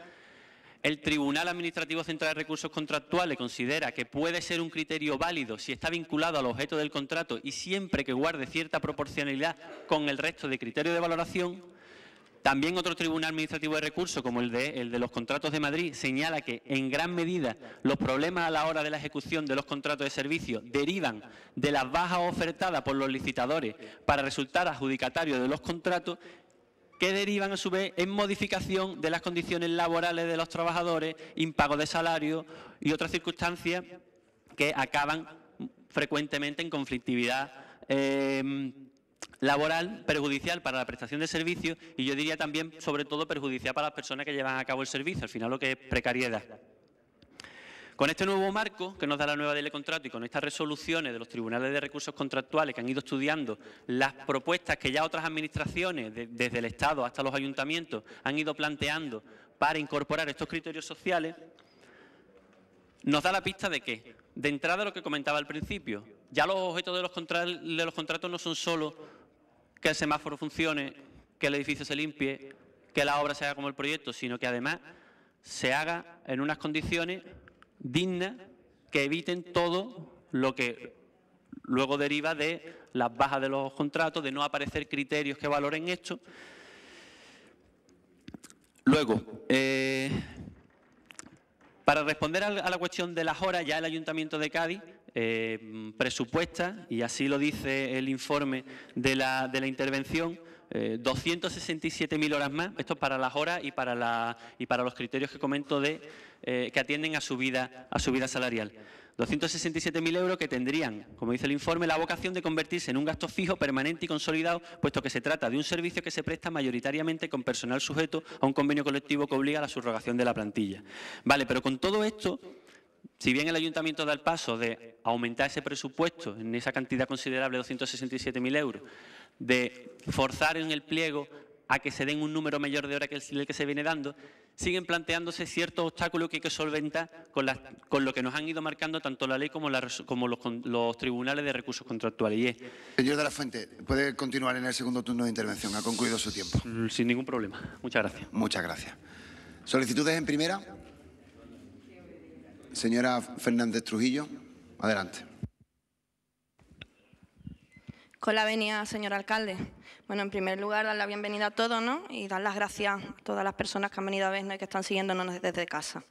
El Tribunal Administrativo Central de Recursos Contractuales considera que puede ser un criterio válido si está vinculado al objeto del contrato y siempre que guarde cierta proporcionalidad con el resto de criterios de valoración. También otro tribunal administrativo de recursos, como el de, los contratos de Madrid, señala que en gran medida los problemas a la hora de la ejecución de los contratos de servicio derivan de las bajas ofertadas por los licitadores para resultar adjudicatarios de los contratos que derivan a su vez en modificación de las condiciones laborales de los trabajadores, impago de salario y otras circunstancias que acaban frecuentemente en conflictividad eh, laboral perjudicial para la prestación de servicios y yo diría también, sobre todo, perjudicial para las personas que llevan a cabo el servicio, al final lo que es precariedad. Con este nuevo marco que nos da la nueva ley de contrato y con estas resoluciones de los tribunales de recursos contractuales que han ido estudiando las propuestas que ya otras administraciones, desde el Estado hasta los ayuntamientos, han ido planteando para incorporar estos criterios sociales, nos da la pista de que, de entrada lo que comentaba al principio, ya los objetos de los, de los contratos no son solo que el semáforo funcione, que el edificio se limpie, que la obra se haga como el proyecto, sino que además se haga en unas condiciones dignas que eviten todo lo que luego deriva de las bajas de los contratos, de no aparecer criterios que valoren esto. Luego, eh, para responder a la cuestión de las horas, ya el Ayuntamiento de Cádiz Em, presupuesta, y así lo dice el informe de la, de la intervención, eh, 267.000 horas más, esto para las horas y para, la, y para los criterios que comento de, eh, que atienden a su vida, a su vida salarial. 267.000 euros que tendrían, como dice el informe, la vocación de convertirse en un gasto fijo, permanente y consolidado, puesto que se trata de un servicio que se presta mayoritariamente con personal sujeto a un convenio colectivo que obliga a la subrogación de la plantilla. Vale, pero con todo esto si bien el ayuntamiento da el paso de aumentar ese presupuesto en esa cantidad considerable, 267.000 euros, de forzar en el pliego a que se den un número mayor de horas que el que se viene dando, siguen planteándose ciertos obstáculos que hay que solventar con, las, con lo que nos han ido marcando tanto la ley como, como los, tribunales de recursos contractuales. Señor de la Fuente, puede continuar en el segundo turno de intervención. Ha concluido su tiempo. Mm, sin ningún problema. Muchas gracias. Muchas gracias. ¿Solicitudes en primera? Señora Fernández Trujillo, adelante. Con la venia, señor alcalde. Bueno, en primer lugar, dar la bienvenida a todos ¿no? y dar las gracias a todas las personas que han venido a vernos y que están siguiéndonos desde casa.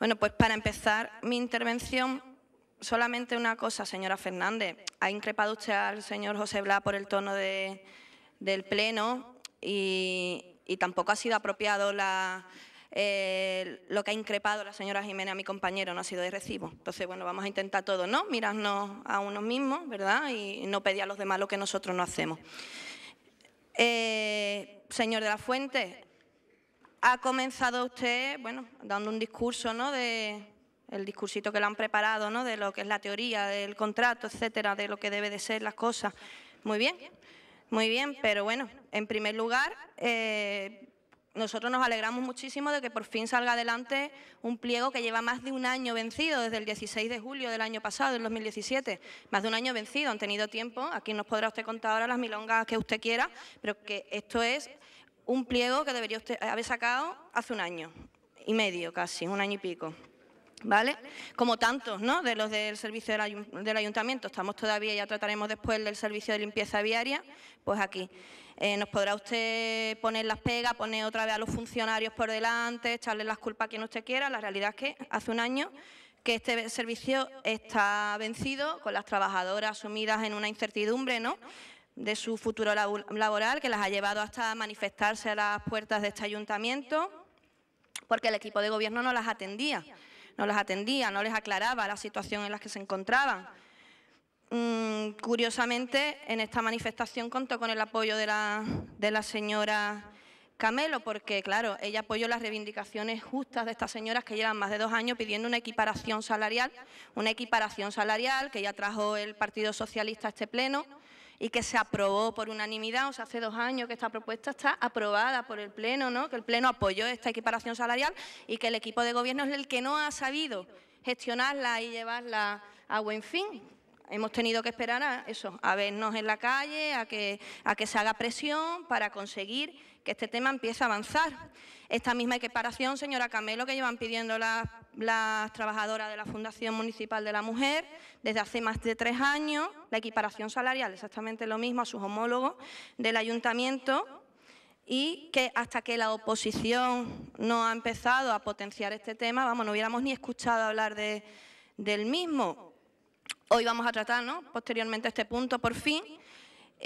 Bueno, pues para empezar mi intervención, solamente una cosa, señora Fernández. Ha increpado usted al señor José Blas por el tono del Pleno y, y tampoco ha sido apropiado la, eh, lo que ha increpado la señora Jiménez a mi compañero no ha sido de recibo. Entonces, bueno, vamos a intentar todo, ¿no? Mirarnos a unos mismos, ¿verdad? Y no pedir a los demás lo que nosotros no hacemos. Eh, señor de la Fuente, ha comenzado usted, bueno, dando un discurso, ¿no?, de el discursito que le han preparado, ¿no?, de lo que es la teoría del contrato, etcétera, de lo que debe de ser las cosas. Muy bien, muy bien, pero bueno, en primer lugar, eh, nosotros nos alegramos muchísimo de que por fin salga adelante un pliego que lleva más de un año vencido, desde el 16 de julio del año pasado, en 2017. Más de un año vencido, han tenido tiempo, aquí nos podrá usted contar ahora las milongas que usted quiera, pero que esto es un pliego que debería usted haber sacado hace un año y medio casi, un año y pico. ¿Vale? Como tantos, ¿no? De los del servicio del, ayuntamiento, estamos todavía, ya trataremos después del servicio de limpieza viaria, pues aquí. Eh, nos podrá usted poner las pegas, poner otra vez a los funcionarios por delante, echarle las culpas a quien usted quiera. La realidad es que hace un año que este servicio está vencido, con las trabajadoras sumidas en una incertidumbre, ¿no? de su futuro laboral, que las ha llevado hasta manifestarse a las puertas de este ayuntamiento, porque el equipo de gobierno no las atendía no las atendía, no les aclaraba la situación en la que se encontraban. Mm, curiosamente, en esta manifestación contó con el apoyo de la señora Camelo, porque, claro, ella apoyó las reivindicaciones justas de estas señoras que llevan más de dos años pidiendo una equiparación salarial, una equiparación salarial que ya trajo el Partido Socialista a este pleno, y que se aprobó por unanimidad, o sea, hace dos años que esta propuesta está aprobada por el Pleno, ¿no? que el Pleno apoyó esta equiparación salarial y que el equipo de gobierno es el que no ha sabido gestionarla y llevarla a buen fin. Hemos tenido que esperar a eso, a vernos en la calle, a que, a que se haga presión para conseguir que este tema empiece a avanzar. Esta misma equiparación, señora Camelo, que llevan pidiendo las las trabajadoras de la Fundación Municipal de la Mujer desde hace más de tres años, la equiparación salarial exactamente lo mismo a sus homólogos del ayuntamiento y que hasta que la oposición no ha empezado a potenciar este tema, vamos, no hubiéramos ni escuchado hablar de, del mismo. Hoy vamos a tratar, ¿no? posteriormente este punto, por fin,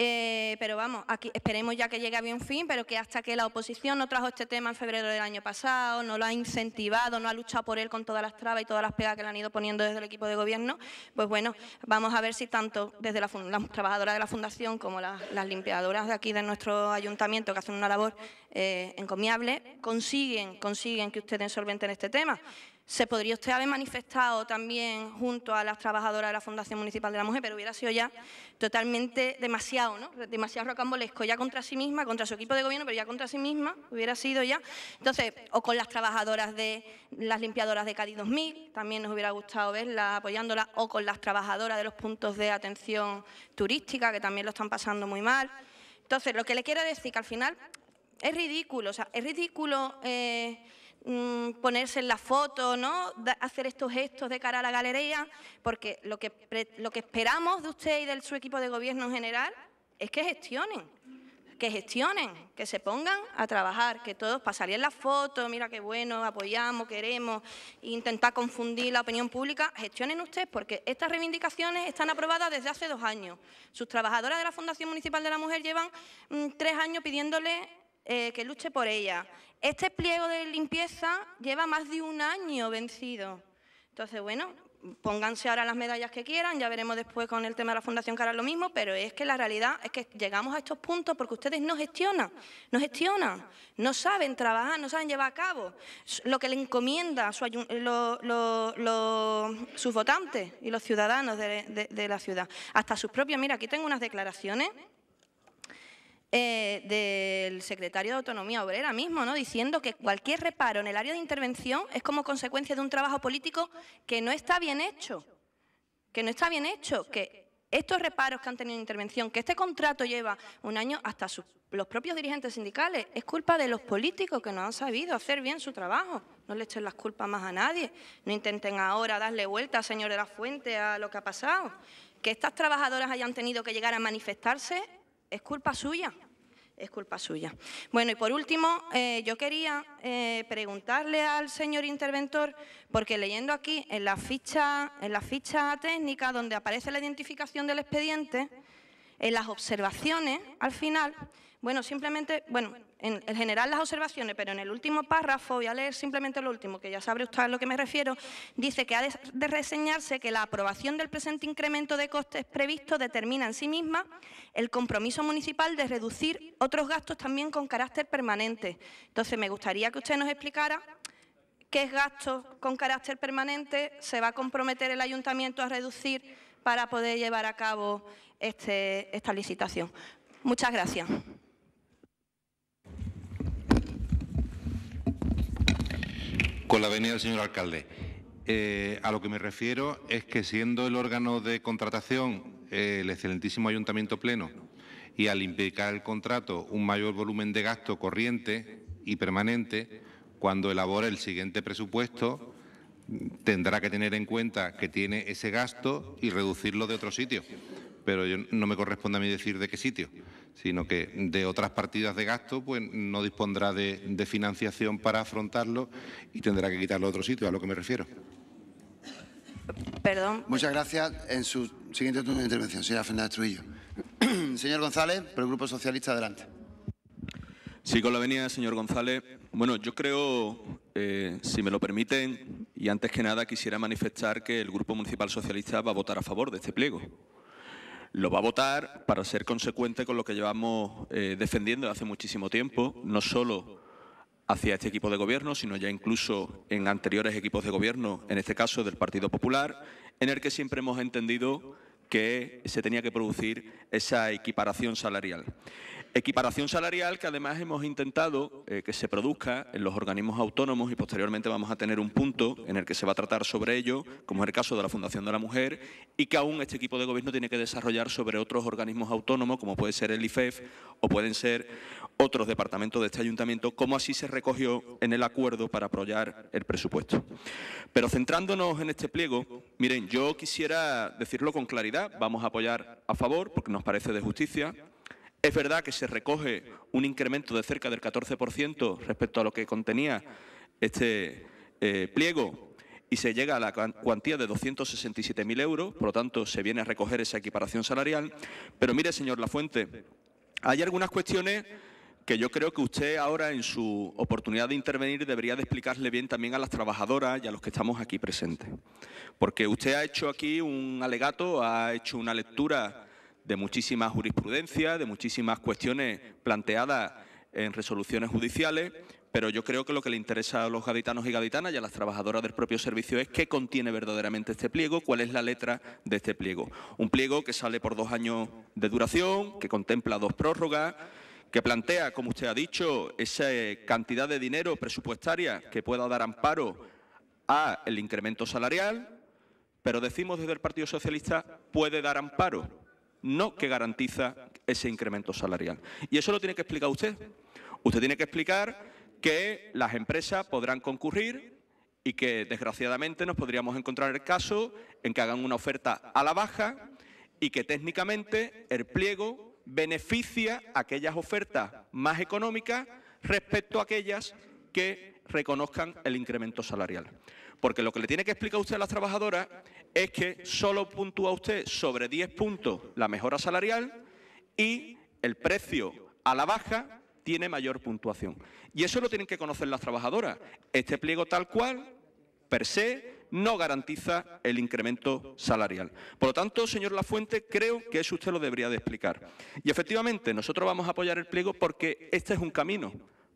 eh, pero vamos, aquí esperemos ya que llegue a bien fin, pero que hasta que la oposición no trajo este tema en febrero del año pasado, no lo ha incentivado, no ha luchado por él con todas las trabas y todas las pegas que le han ido poniendo desde el equipo de gobierno, pues bueno, vamos a ver si tanto desde las la trabajadoras de la Fundación como las, limpiadoras de aquí de nuestro ayuntamiento, que hacen una labor eh, encomiable, consiguen, consiguen que ustedes solventen este tema. Se podría usted haber manifestado también junto a las trabajadoras de la Fundación Municipal de la Mujer, pero hubiera sido ya totalmente demasiado, ¿no? demasiado rocambolesco, ya contra sí misma, contra su equipo de gobierno, pero ya contra sí misma, hubiera sido ya. Entonces, o con las trabajadoras de las limpiadoras de Cádiz 2000, también nos hubiera gustado verla apoyándola, o con las trabajadoras de los puntos de atención turística, que también lo están pasando muy mal. Entonces, lo que le quiero decir, que al final es ridículo, o sea, es ridículo... Eh, Mm, ponerse en la foto, ¿no? hacer estos gestos de cara a la galería, porque lo que, lo que esperamos de usted y de su equipo de gobierno en general es que gestionen, que gestionen, que se pongan a trabajar, que todos pasarían la foto, mira qué bueno, apoyamos, queremos, intentar confundir la opinión pública, gestionen ustedes porque estas reivindicaciones están aprobadas desde hace dos años. Sus trabajadoras de la Fundación Municipal de la Mujer llevan mm, tres años pidiéndole eh, que luche por ella. Este pliego de limpieza lleva más de un año vencido. Entonces, bueno, pónganse ahora las medallas que quieran, ya veremos después con el tema de la Fundación que hará lo mismo, pero es que la realidad es que llegamos a estos puntos porque ustedes no gestionan, no gestionan, no saben trabajar, no saben llevar a cabo lo que le encomienda su, sus votantes y los ciudadanos de, de la ciudad. Hasta sus propios, mira, aquí tengo unas declaraciones eh, del secretario de Autonomía Obrera mismo, ¿no? diciendo que cualquier reparo en el área de intervención es como consecuencia de un trabajo político que no está bien hecho, que no está bien hecho, que estos reparos que han tenido intervención, que este contrato lleva un año hasta los propios dirigentes sindicales, es culpa de los políticos que no han sabido hacer bien su trabajo. No le echen las culpas más a nadie, no intenten ahora darle vuelta, señor de la Fuente, a lo que ha pasado. Que estas trabajadoras hayan tenido que llegar a manifestarse es culpa suya. Es culpa suya. Bueno, y por último, eh, yo quería eh, preguntarle al señor interventor, porque leyendo aquí en la ficha, en la ficha técnica donde aparece la identificación del expediente, en las observaciones, al final, bueno, simplemente, bueno, en, general las observaciones, pero en el último párrafo, voy a leer simplemente lo último, que ya sabe usted a lo que me refiero, dice que ha de, reseñarse que la aprobación del presente incremento de costes previsto determina en sí misma el compromiso municipal de reducir otros gastos también con carácter permanente. Entonces, me gustaría que usted nos explicara qué gastos con carácter permanente se va a comprometer el ayuntamiento a reducir para poder llevar a cabo este, esta licitación. Muchas gracias. Con la venida del señor alcalde. Eh, a lo que me refiero es que siendo el órgano de contratación el excelentísimo Ayuntamiento Pleno y al implicar el contrato un mayor volumen de gasto corriente y permanente, cuando elabore el siguiente presupuesto tendrá que tener en cuenta que tiene ese gasto y reducirlo de otro sitio pero no me corresponde a mí decir de qué sitio, sino que de otras partidas de gasto pues no dispondrá de, financiación para afrontarlo y tendrá que quitarlo a otro sitio, a lo que me refiero. Perdón. Muchas gracias. En su siguiente turno de intervención, señora Fernández Trujillo. Señor González, por el Grupo Socialista, adelante. Sí, con la venida, señor González. Bueno, yo creo, eh, si me lo permiten, y antes que nada quisiera manifestar que el Grupo Municipal Socialista va a votar a favor de este pliego lo va a votar para ser consecuente con lo que llevamos eh, defendiendo hace muchísimo tiempo, no solo hacia este equipo de gobierno, sino ya incluso en anteriores equipos de gobierno, en este caso del Partido Popular, en el que siempre hemos entendido que se tenía que producir esa equiparación salarial. Equiparación salarial que además hemos intentado eh, que se produzca en los organismos autónomos y posteriormente vamos a tener un punto en el que se va a tratar sobre ello, como es el caso de la Fundación de la Mujer, y que aún este equipo de gobierno tiene que desarrollar sobre otros organismos autónomos, como puede ser el IFEF e o pueden ser otros departamentos de este ayuntamiento, como así se recogió en el acuerdo para apoyar el presupuesto. Pero centrándonos en este pliego, miren, yo quisiera decirlo con claridad, vamos a apoyar a favor porque nos parece de justicia, es verdad que se recoge un incremento de cerca del 14% respecto a lo que contenía este eh, pliego y se llega a la cuantía de 267.000 euros, por lo tanto se viene a recoger esa equiparación salarial. Pero mire, señor Lafuente, hay algunas cuestiones que yo creo que usted ahora en su oportunidad de intervenir debería de explicarle bien también a las trabajadoras y a los que estamos aquí presentes. Porque usted ha hecho aquí un alegato, ha hecho una lectura de muchísima jurisprudencia, de muchísimas cuestiones planteadas en resoluciones judiciales, pero yo creo que lo que le interesa a los gaditanos y gaditanas y a las trabajadoras del propio servicio es qué contiene verdaderamente este pliego, cuál es la letra de este pliego. Un pliego que sale por dos años de duración, que contempla dos prórrogas, que plantea, como usted ha dicho, esa cantidad de dinero presupuestaria que pueda dar amparo a el incremento salarial, pero decimos desde el Partido Socialista puede dar amparo no que garantiza ese incremento salarial. Y eso lo tiene que explicar usted. Usted tiene que explicar que las empresas podrán concurrir y que, desgraciadamente, nos podríamos encontrar el caso en que hagan una oferta a la baja y que, técnicamente, el pliego beneficia aquellas ofertas más económicas respecto a aquellas que reconozcan el incremento salarial. Porque lo que le tiene que explicar usted a las trabajadoras es que solo puntúa usted sobre 10 puntos la mejora salarial y el precio a la baja tiene mayor puntuación. Y eso lo tienen que conocer las trabajadoras. Este pliego tal cual, per se, no garantiza el incremento salarial. Por lo tanto, señor Lafuente, creo que eso usted lo debería de explicar. Y efectivamente, nosotros vamos a apoyar el pliego porque este es un camino,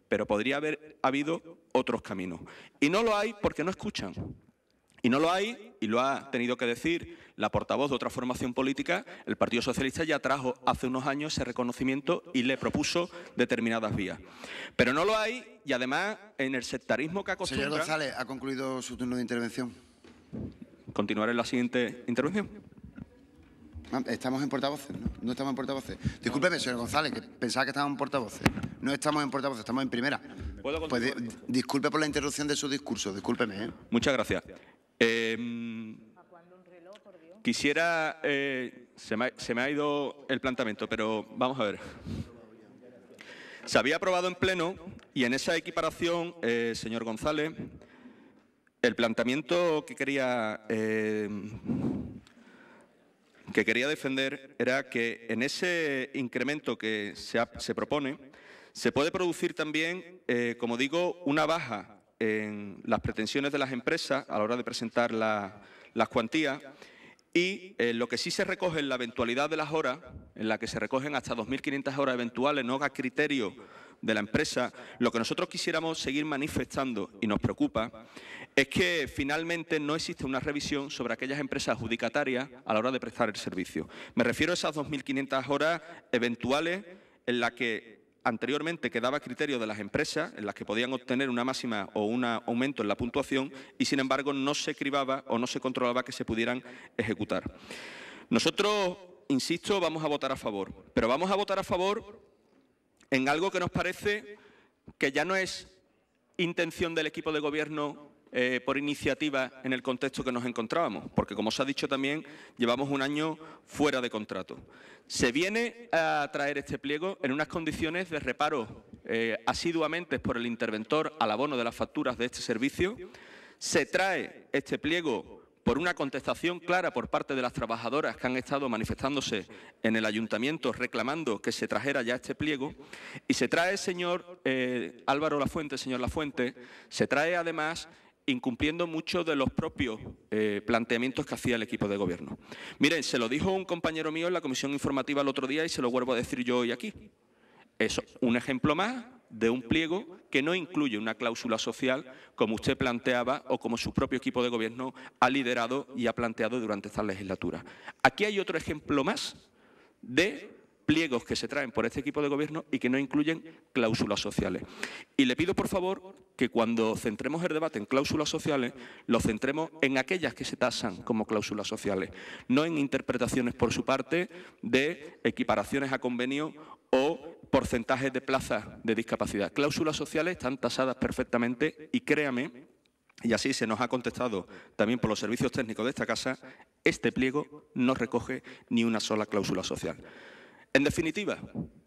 pero podría haber habido otros caminos. Y no lo hay porque no escuchan. Y no lo hay, y lo ha tenido que decir la portavoz de otra formación política, el Partido Socialista ya trajo hace unos años ese reconocimiento y le propuso determinadas vías. Pero no lo hay, y además en el sectarismo que acostumbra... Señor González, ha concluido su turno de intervención. Continuaré en la siguiente intervención. Ah, estamos en portavoces, ¿no? No estamos en portavoces. Discúlpeme, señor González, que pensaba que estábamos en portavoces. No estamos en portavoces, estamos en primera. Pues disculpe por la interrupción de su discurso, discúlpeme. ¿eh? Muchas gracias. Em, quisiera... Eh, se, me ha, ido el planteamiento, pero vamos a ver. Se había aprobado en pleno y en esa equiparación, eh, señor González, el planteamiento que quería, em, que quería defender era que en ese incremento que se, propone se puede producir también, eh, como digo, una baja en las pretensiones de las empresas a la hora de presentar las cuantías y eh, lo que sí se recoge en la eventualidad de las horas, en la que se recogen hasta 2.500 horas eventuales, no a criterio de la empresa, lo que nosotros quisiéramos seguir manifestando y nos preocupa es que finalmente no existe una revisión sobre aquellas empresas adjudicatarias a la hora de prestar el servicio. Me refiero a esas 2.500 horas eventuales en las que anteriormente quedaba criterio de las empresas en las que podían obtener una máxima o un aumento en la puntuación y sin embargo no se cribaba o no se controlaba que se pudieran ejecutar. Nosotros, insisto, vamos a votar a favor, pero vamos a votar a favor en algo que nos parece que ya no es intención del equipo de gobierno eh, por iniciativa en el contexto que nos encontrábamos, porque como se ha dicho también, llevamos un año fuera de contrato. Se viene a traer este pliego en unas condiciones de reparo eh, asiduamente por el interventor al abono de las facturas de este servicio. Se trae este pliego por una contestación clara por parte de las trabajadoras que han estado manifestándose en el ayuntamiento reclamando que se trajera ya este pliego y se trae, señor eh, Álvaro Lafuente, señor Lafuente, se trae además incumpliendo muchos de los propios eh, planteamientos que hacía el equipo de gobierno. Miren, se lo dijo un compañero mío en la comisión informativa el otro día y se lo vuelvo a decir yo hoy aquí. Es un ejemplo más de un pliego que no incluye una cláusula social como usted planteaba o como su propio equipo de gobierno ha liderado y ha planteado durante esta legislatura. Aquí hay otro ejemplo más de pliegos que se traen por este equipo de gobierno y que no incluyen cláusulas sociales. Y le pido, por favor, que cuando centremos el debate en cláusulas sociales, lo centremos en aquellas que se tasan como cláusulas sociales, no en interpretaciones por su parte de equiparaciones a convenio o porcentajes de plazas de discapacidad. Cláusulas sociales están tasadas perfectamente y créame, y así se nos ha contestado también por los servicios técnicos de esta casa, este pliego no recoge ni una sola cláusula social. En definitiva,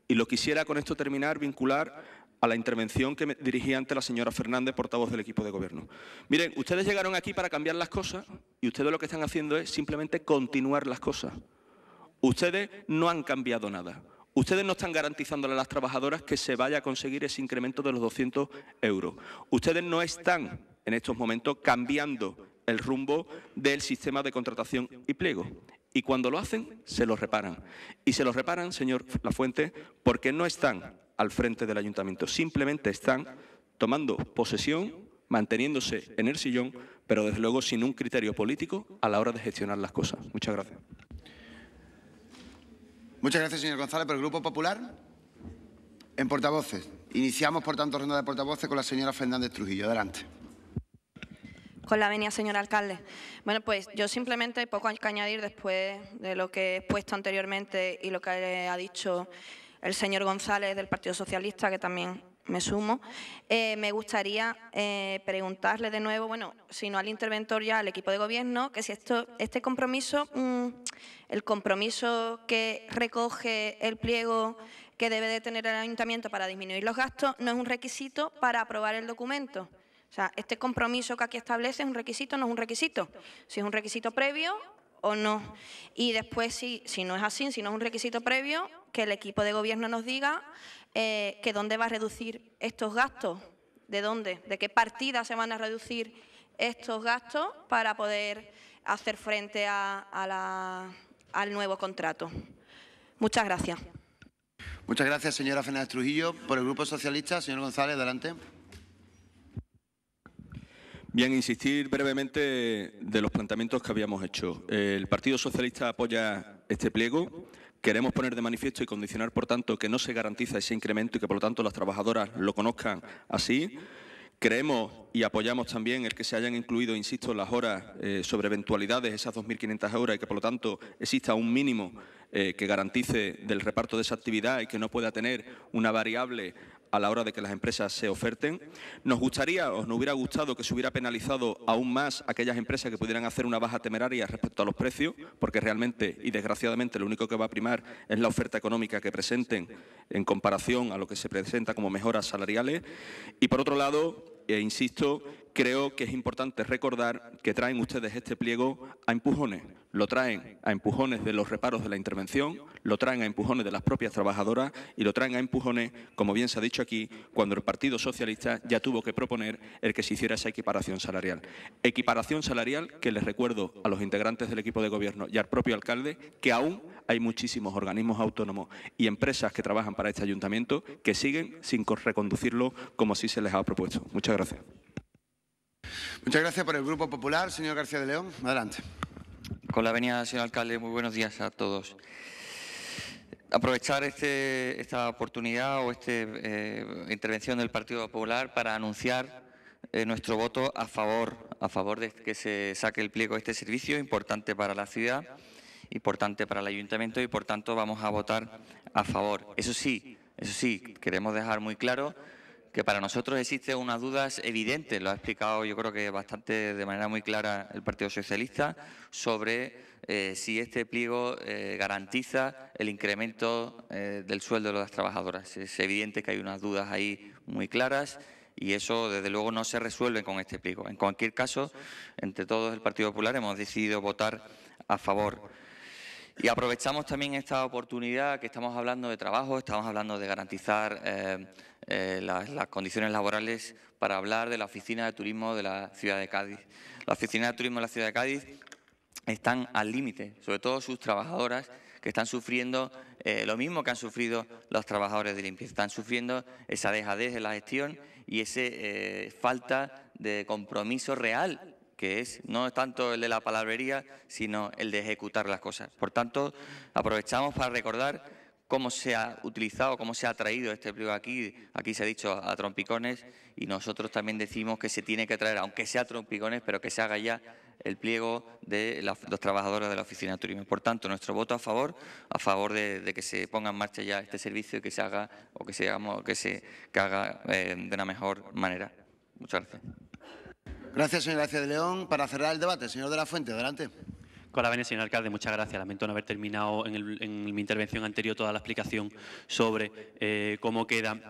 y lo quisiera con esto terminar, vincular a la intervención que me dirigí ante la señora Fernández, portavoz del equipo de gobierno. Miren, ustedes llegaron aquí para cambiar las cosas y ustedes lo que están haciendo es simplemente continuar las cosas. Ustedes no han cambiado nada. Ustedes no están garantizándole a las trabajadoras que se vaya a conseguir ese incremento de los 200 euros. Ustedes no están, en estos momentos, cambiando el rumbo del sistema de contratación y pliego. Y cuando lo hacen, se los reparan. Y se los reparan, señor La Fuente, porque no están al frente del ayuntamiento, simplemente están tomando posesión, manteniéndose en el sillón, pero desde luego sin un criterio político a la hora de gestionar las cosas. Muchas gracias. Muchas gracias, señor González. Por el Grupo Popular, en portavoces. Iniciamos, por tanto, ronda de portavoces con la señora Fernández Trujillo. Adelante con la venia, señor alcalde. Bueno, pues yo simplemente poco hay que añadir después de lo que he expuesto anteriormente y lo que ha dicho el señor González del Partido Socialista, que también me sumo. Eh, me gustaría eh, preguntarle de nuevo, bueno, si no al interventor ya, al equipo de gobierno, que si esto, este compromiso, mm, el compromiso que recoge el pliego que debe de tener el ayuntamiento para disminuir los gastos, no es un requisito para aprobar el documento. O sea, este compromiso que aquí establece es un requisito, no es un requisito. Si es un requisito previo o no. Y después, si, si no es así, si no es un requisito previo, que el equipo de gobierno nos diga eh, que dónde va a reducir estos gastos, de dónde, de qué partida se van a reducir estos gastos para poder hacer frente al nuevo contrato. Muchas gracias. Muchas gracias, señora Fernández Trujillo. Por el Grupo Socialista, señor González, adelante. Bien, insistir brevemente de los planteamientos que habíamos hecho. El Partido Socialista apoya este pliego. Queremos poner de manifiesto y condicionar, por tanto, que no se garantiza ese incremento y que, por lo tanto, las trabajadoras lo conozcan así. Creemos y apoyamos también el que se hayan incluido, insisto, las horas eh, sobre eventualidades, esas 2.500 horas, y que por lo tanto exista un mínimo eh, que garantice del reparto de esa actividad y que no pueda tener una variable a la hora de que las empresas se oferten. Nos gustaría, o nos hubiera gustado que se hubiera penalizado aún más aquellas empresas que pudieran hacer una baja temeraria respecto a los precios, porque realmente y desgraciadamente lo único que va a primar es la oferta económica que presenten en comparación a lo que se presenta como mejoras salariales. Y por otro lado, eh, insisto creo que es importante recordar que traen ustedes este pliego a empujones. Lo traen a empujones de los reparos de la intervención, lo traen a empujones de las propias trabajadoras y lo traen a empujones, como bien se ha dicho aquí, cuando el Partido Socialista ya tuvo que proponer el que se hiciera esa equiparación salarial. Equiparación salarial que les recuerdo a los integrantes del equipo de gobierno y al propio alcalde que aún hay muchísimos organismos autónomos y empresas que trabajan para este ayuntamiento que siguen sin reconducirlo como así se les ha propuesto. Muchas gracias. Muchas gracias por el Grupo Popular. Señor García de León, adelante. Con la venia, señor alcalde, muy buenos días a todos. Aprovechar este, esta oportunidad o esta eh, intervención del Partido Popular para anunciar eh, nuestro voto a favor, a favor de que se saque el pliego de este servicio importante para la ciudad, importante para el ayuntamiento y por tanto vamos a votar a favor. Eso sí, eso sí, queremos dejar muy claro que para nosotros existen unas dudas evidentes, lo ha explicado yo creo que bastante de manera muy clara el Partido Socialista, sobre eh, si este pliego eh, garantiza el incremento eh, del sueldo de las trabajadoras. Es evidente que hay unas dudas ahí muy claras y eso desde luego no se resuelve con este pliego. En cualquier caso, entre todos el Partido Popular hemos decidido votar a favor. Y aprovechamos también esta oportunidad que estamos hablando de trabajo, estamos hablando de garantizar eh, las, condiciones laborales para hablar de la Oficina de Turismo de la Ciudad de Cádiz. La Oficina de Turismo de la Ciudad de Cádiz están al límite, sobre todo sus trabajadoras que están sufriendo eh, lo mismo que han sufrido los trabajadores de limpieza. Están sufriendo esa dejadez de la gestión y esa eh, falta de compromiso real que es no es tanto el de la palabrería, sino el de ejecutar las cosas. Por tanto, aprovechamos para recordar cómo se ha utilizado, cómo se ha traído este pliego aquí. Aquí se ha dicho a, trompicones y nosotros también decimos que se tiene que traer, aunque sea a trompicones, pero que se haga ya el pliego de los trabajadores de la Oficina de Turismo. Por tanto, nuestro voto a favor, a favor de, que se ponga en marcha ya este servicio y que se haga o que se, hagamos, que se haga eh, de una mejor manera. Muchas gracias. Gracias, señor García de León. Para cerrar el debate, señor de la Fuente, adelante la señor alcalde, muchas gracias. Lamento no haber terminado en, mi intervención anterior toda la explicación sobre eh, cómo quedan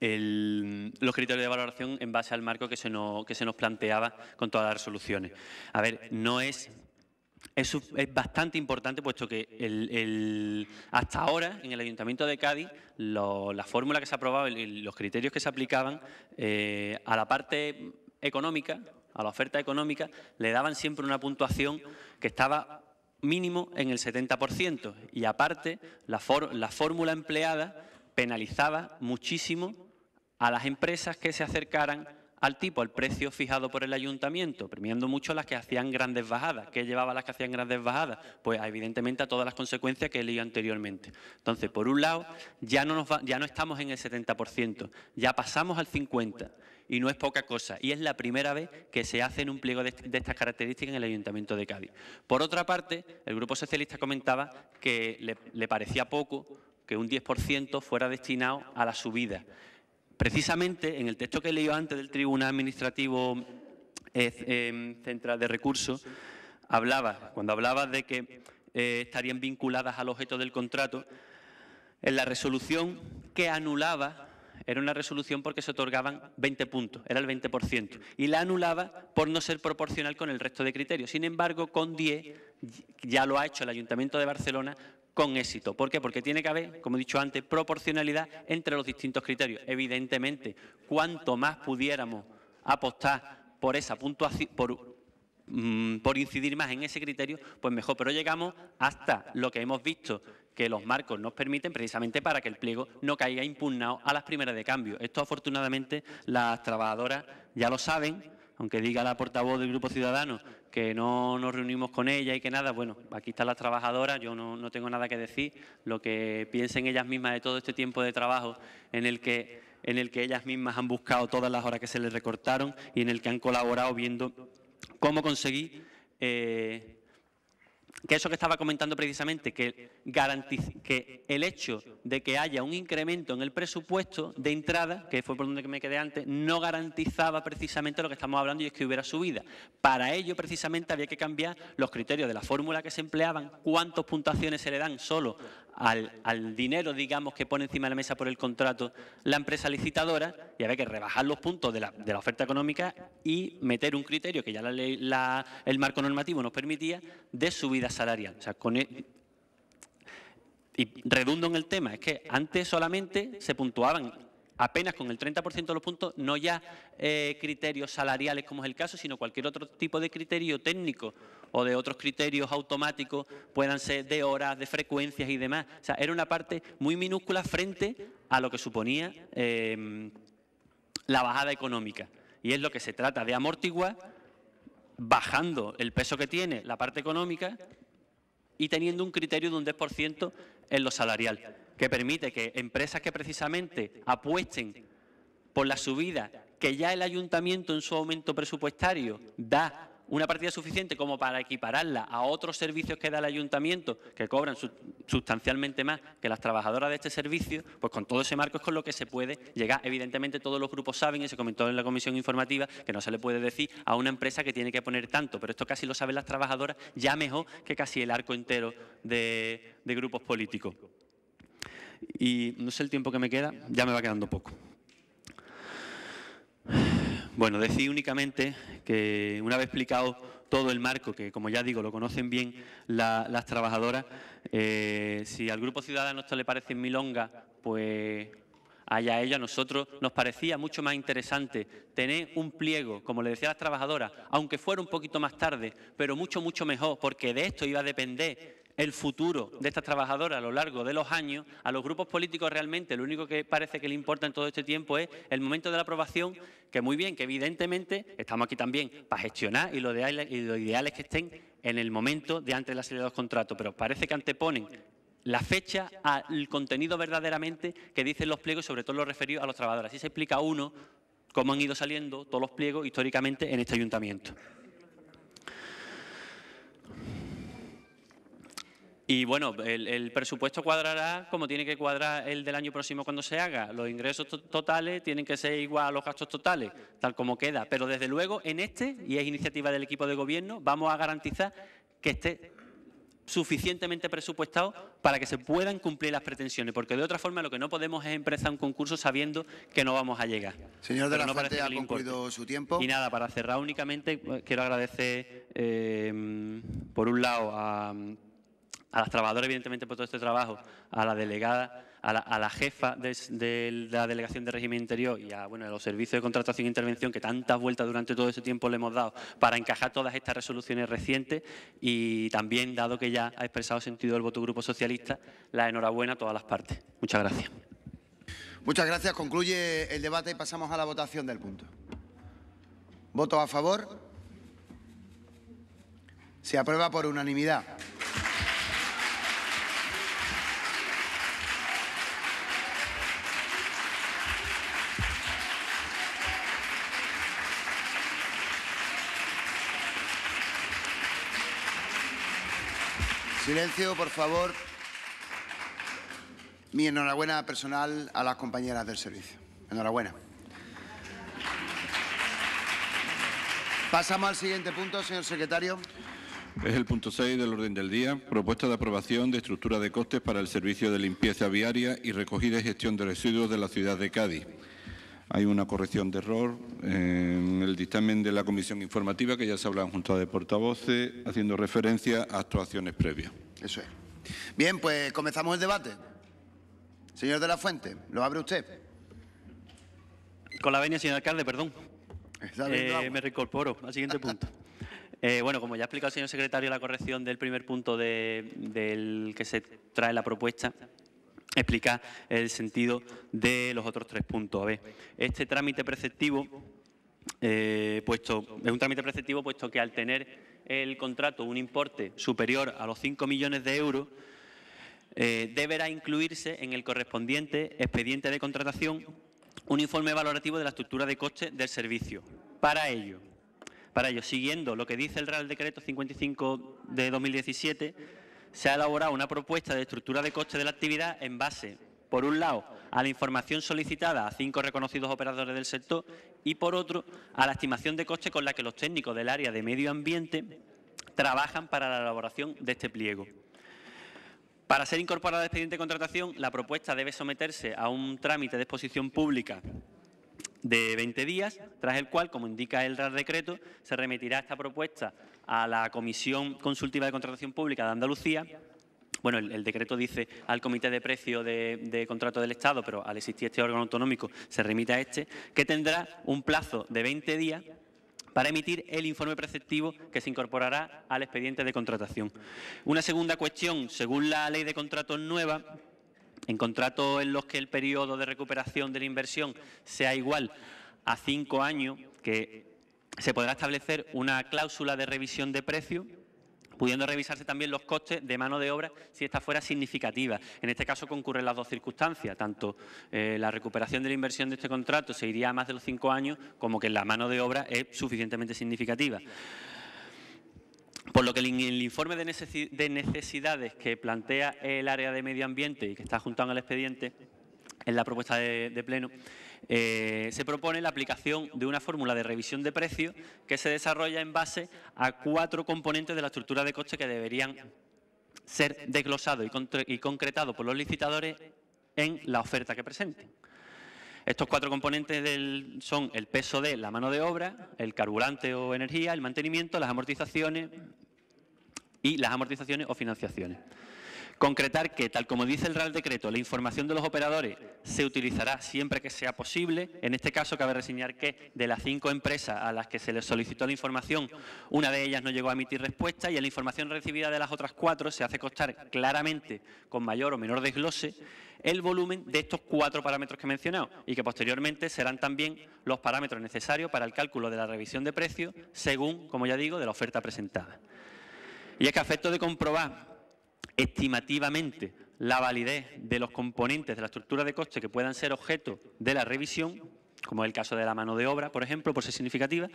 los criterios de valoración en base al marco que se, nos, que se nos planteaba con todas las resoluciones. A ver, no es es, bastante importante, puesto que hasta ahora en el Ayuntamiento de Cádiz la fórmula que se ha aprobado y los criterios que se aplicaban eh, a la parte económica, a la oferta económica, le daban siempre una puntuación que estaba mínimo en el 70% y aparte la, fórmula empleada penalizaba muchísimo a las empresas que se acercaran al tipo, al precio fijado por el ayuntamiento, premiando mucho a las que hacían grandes bajadas. ¿Qué llevaba las que hacían grandes bajadas? Pues evidentemente a todas las consecuencias que he leído anteriormente. Entonces, por un lado, ya no, ya no estamos en el 70%, ya pasamos al 50% y no es poca cosa. Y es la primera vez que se hace un pliego de, estas características en el Ayuntamiento de Cádiz. Por otra parte, el Grupo Socialista comentaba que le, parecía poco que un 10% fuera destinado a la subida. Precisamente en el texto que he leído antes del Tribunal Administrativo eh, eh, Central de Recursos, hablaba, cuando hablaba de que eh, estarían vinculadas al objeto del contrato, en la resolución que anulaba era una resolución porque se otorgaban 20 puntos, era el 20%, y la anulaba por no ser proporcional con el resto de criterios. Sin embargo, con 10 ya lo ha hecho el Ayuntamiento de Barcelona con éxito. ¿Por qué? Porque tiene que haber, como he dicho antes, proporcionalidad entre los distintos criterios. Evidentemente, cuanto más pudiéramos apostar por esa mm, por incidir más en ese criterio, pues mejor. Pero llegamos hasta lo que hemos visto que los marcos nos permiten precisamente para que el pliego no caiga impugnado a las primeras de cambio. Esto afortunadamente las trabajadoras ya lo saben, aunque diga la portavoz del Grupo Ciudadano que no nos reunimos con ella y que nada, bueno, aquí están las trabajadoras, yo no, tengo nada que decir, lo que piensen ellas mismas de todo este tiempo de trabajo en el que en el que ellas mismas han buscado todas las horas que se les recortaron y en el que han colaborado viendo cómo conseguir eh, que eso que estaba comentando precisamente, que, que el hecho de que haya un incremento en el presupuesto de entrada, que fue por donde me quedé antes, no garantizaba precisamente lo que estamos hablando y es que hubiera subida. Para ello, precisamente, había que cambiar los criterios de la fórmula que se empleaban, cuántas puntuaciones se le dan solo al, dinero, digamos, que pone encima de la mesa por el contrato la empresa licitadora y había que rebajar los puntos de la, oferta económica y meter un criterio que ya la el marco normativo nos permitía de subida salarial. O sea, con e, y redundo en el tema, es que antes solamente se puntuaban apenas con el 30% de los puntos, no ya eh, criterios salariales como es el caso, sino cualquier otro tipo de criterio técnico o de otros criterios automáticos, puedan ser de horas, de frecuencias y demás. O sea, era una parte muy minúscula frente a lo que suponía em, la bajada económica. Y es lo que se trata de amortiguar bajando el peso que tiene la parte económica y teniendo un criterio de un 10% en lo salarial que permite que empresas que precisamente apuesten por la subida que ya el ayuntamiento en su aumento presupuestario da una partida suficiente como para equipararla a otros servicios que da el ayuntamiento, que cobran sustancialmente más que las trabajadoras de este servicio, pues con todo ese marco es con lo que se puede llegar. Evidentemente todos los grupos saben, y se comentó en la comisión informativa, que no se le puede decir a una empresa que tiene que poner tanto, pero esto casi lo saben las trabajadoras ya mejor que casi el arco entero de, de grupos políticos y no sé el tiempo que me queda, ya me va quedando poco. Bueno, decir únicamente que una vez explicado todo el marco, que como ya digo, lo conocen bien las trabajadoras, eh, si al Grupo Ciudadano esto le parece milonga, pues allá ella, a nosotros nos parecía mucho más interesante tener un pliego, como le decía a las trabajadoras, aunque fuera un poquito más tarde, pero mucho, mucho mejor, porque de esto iba a depender el futuro de estas trabajadoras a lo largo de los años, a los grupos políticos realmente lo único que parece que le importa en todo este tiempo es el momento de la aprobación, que muy bien, que evidentemente estamos aquí también para gestionar y lo, de, ideal que estén en el momento de antes de la salida de los contratos, pero parece que anteponen la fecha al contenido verdaderamente que dicen los pliegos, sobre todo lo referido a los trabajadores. Así se explica uno cómo han ido saliendo todos los pliegos históricamente en este ayuntamiento. Y bueno, el, presupuesto cuadrará como tiene que cuadrar el del año próximo cuando se haga. Los ingresos totales tienen que ser igual a los gastos totales, tal como queda. Pero desde luego en este, y es iniciativa del equipo de gobierno, vamos a garantizar que esté suficientemente presupuestado para que se puedan cumplir las pretensiones, porque de otra forma lo que no podemos es empezar un concurso sabiendo que no vamos a llegar. Señor de la no ha concluido su tiempo. Y nada, para cerrar únicamente pues, quiero agradecer, eh, por un lado, a a las trabajadoras, evidentemente, por todo este trabajo, a la delegada, a la, jefa de, la Delegación de Régimen Interior y a, bueno, los servicios de contratación e intervención que tantas vueltas durante todo este tiempo le hemos dado para encajar todas estas resoluciones recientes y también, dado que ya ha expresado sentido el voto Grupo Socialista, la enhorabuena a todas las partes. Muchas gracias. Muchas gracias. Concluye el debate y pasamos a la votación del punto. ¿Voto a favor? Se aprueba por unanimidad. Silencio, por favor. Mi enhorabuena personal a las compañeras del servicio. Enhorabuena. Pasamos al siguiente punto, señor secretario. Es el punto 6 del orden del día, propuesta de aprobación de estructura de costes para el servicio de limpieza viaria y recogida y gestión de residuos de la ciudad de Cádiz. Hay una corrección de error en el dictamen de la comisión informativa que ya se habla en junta de portavoces, haciendo referencia a actuaciones previas. Eso es. Bien, pues comenzamos el debate. Señor de la Fuente, lo abre usted. Con la venia, señor alcalde, perdón. Eh, me reincorporo al siguiente punto. Eh, bueno, como ya ha explicado el señor secretario la corrección del primer punto del que se trae la propuesta, explicar el sentido de los otros tres puntos. A este trámite preceptivo, eh, puesto, es un trámite preceptivo puesto que al tener el contrato un importe superior a los 5 millones de euros, eh, deberá incluirse en el correspondiente expediente de contratación un informe valorativo de la estructura de coste del servicio. Para ello, para ello, siguiendo lo que dice el Real Decreto 55 de 2017, se ha elaborado una propuesta de estructura de coste de la actividad en base, por un lado, a la información solicitada a cinco reconocidos operadores del sector y, por otro, a la estimación de coste con la que los técnicos del área de medio ambiente trabajan para la elaboración de este pliego. Para ser incorporada al expediente de contratación, la propuesta debe someterse a un trámite de exposición pública de 20 días, tras el cual, como indica el Decreto, se remitirá esta propuesta a la Comisión Consultiva de Contratación Pública de Andalucía bueno, el, decreto dice al Comité de Precio de, de, Contrato del Estado, pero al existir este órgano autonómico se remite a este, que tendrá un plazo de 20 días para emitir el informe preceptivo que se incorporará al expediente de contratación. Una segunda cuestión, según la Ley de Contratos nueva, en contratos en los que el periodo de recuperación de la inversión sea igual a cinco años, que se podrá establecer una cláusula de revisión de precio, pudiendo revisarse también los costes de mano de obra si esta fuera significativa. En este caso concurren las dos circunstancias, tanto eh, la recuperación de la inversión de este contrato se iría a más de los cinco años, como que la mano de obra es suficientemente significativa. Por lo que el informe de necesidades que plantea el área de medio ambiente y que está juntado al expediente, en la propuesta de, pleno, eh, se propone la aplicación de una fórmula de revisión de precios que se desarrolla en base a cuatro componentes de la estructura de coste que deberían ser desglosados y concretados por los licitadores en la oferta que presenten. Estos cuatro componentes son el peso de la mano de obra, el carburante o energía, el mantenimiento, las amortizaciones y las amortizaciones o financiaciones. Concretar que, tal como dice el Real Decreto, la información de los operadores se utilizará siempre que sea posible. En este caso, cabe reseñar que de las cinco empresas a las que se les solicitó la información, una de ellas no llegó a emitir respuesta y en la información recibida de las otras cuatro se hace constar claramente, con mayor o menor desglose, el volumen de estos cuatro parámetros que he mencionado y que posteriormente serán también los parámetros necesarios para el cálculo de la revisión de precios según, como ya digo, de la oferta presentada. Y es que a efecto de comprobar estimativamente la validez de los componentes de la estructura de costes que puedan ser objeto de la revisión, como es el caso de la mano de obra, por ejemplo, por ser significativa,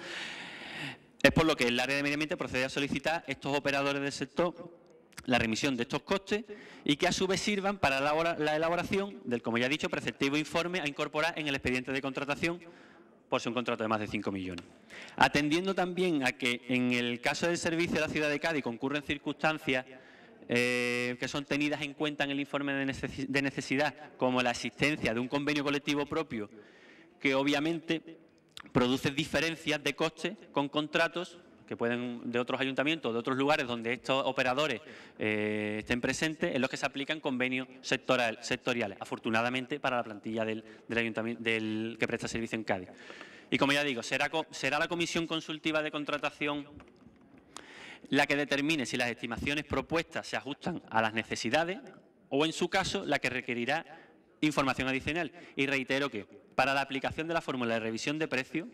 es por lo que el área de medio ambiente procede a solicitar a estos operadores del sector la remisión de estos costes y que a su vez sirvan para la elaboración del, como ya he dicho, preceptivo informe a incorporar en el expediente de contratación por ser un contrato de más de 5 millones. Atendiendo también a que en el caso del servicio de la ciudad de Cádiz concurren circunstancias eh, que son tenidas en cuenta en el informe de necesidad, como la existencia de un convenio colectivo propio, que obviamente produce diferencias de coste con contratos que pueden de otros ayuntamientos, de otros lugares donde estos operadores eh, estén presentes, en los que se aplican convenios sectoriales, afortunadamente para la plantilla del, ayuntamiento del que presta servicio en Cádiz. Y como ya digo, será la comisión consultiva de contratación la que determine si las estimaciones propuestas se ajustan a las necesidades o, en su caso, la que requerirá información adicional. Y reitero que, para la aplicación de la fórmula de revisión de precio,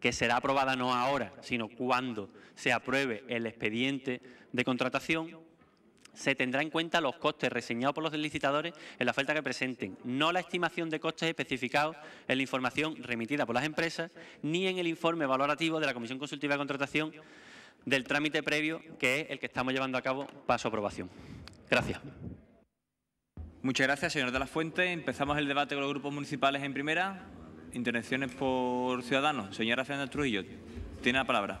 que será aprobada no ahora, sino cuando se apruebe el expediente de contratación, se tendrá en cuenta los costes reseñados por los licitadores en la oferta que presenten, no la estimación de costes especificados en la información remitida por las empresas, ni en el informe valorativo de la Comisión Consultiva de Contratación del trámite previo, que es el que estamos llevando a cabo para su aprobación. Gracias. Muchas gracias, señor de la Fuente. Empezamos el debate con los grupos municipales en primera. Intervenciones por ciudadanos. Señora Fernanda Trujillo, tiene la palabra.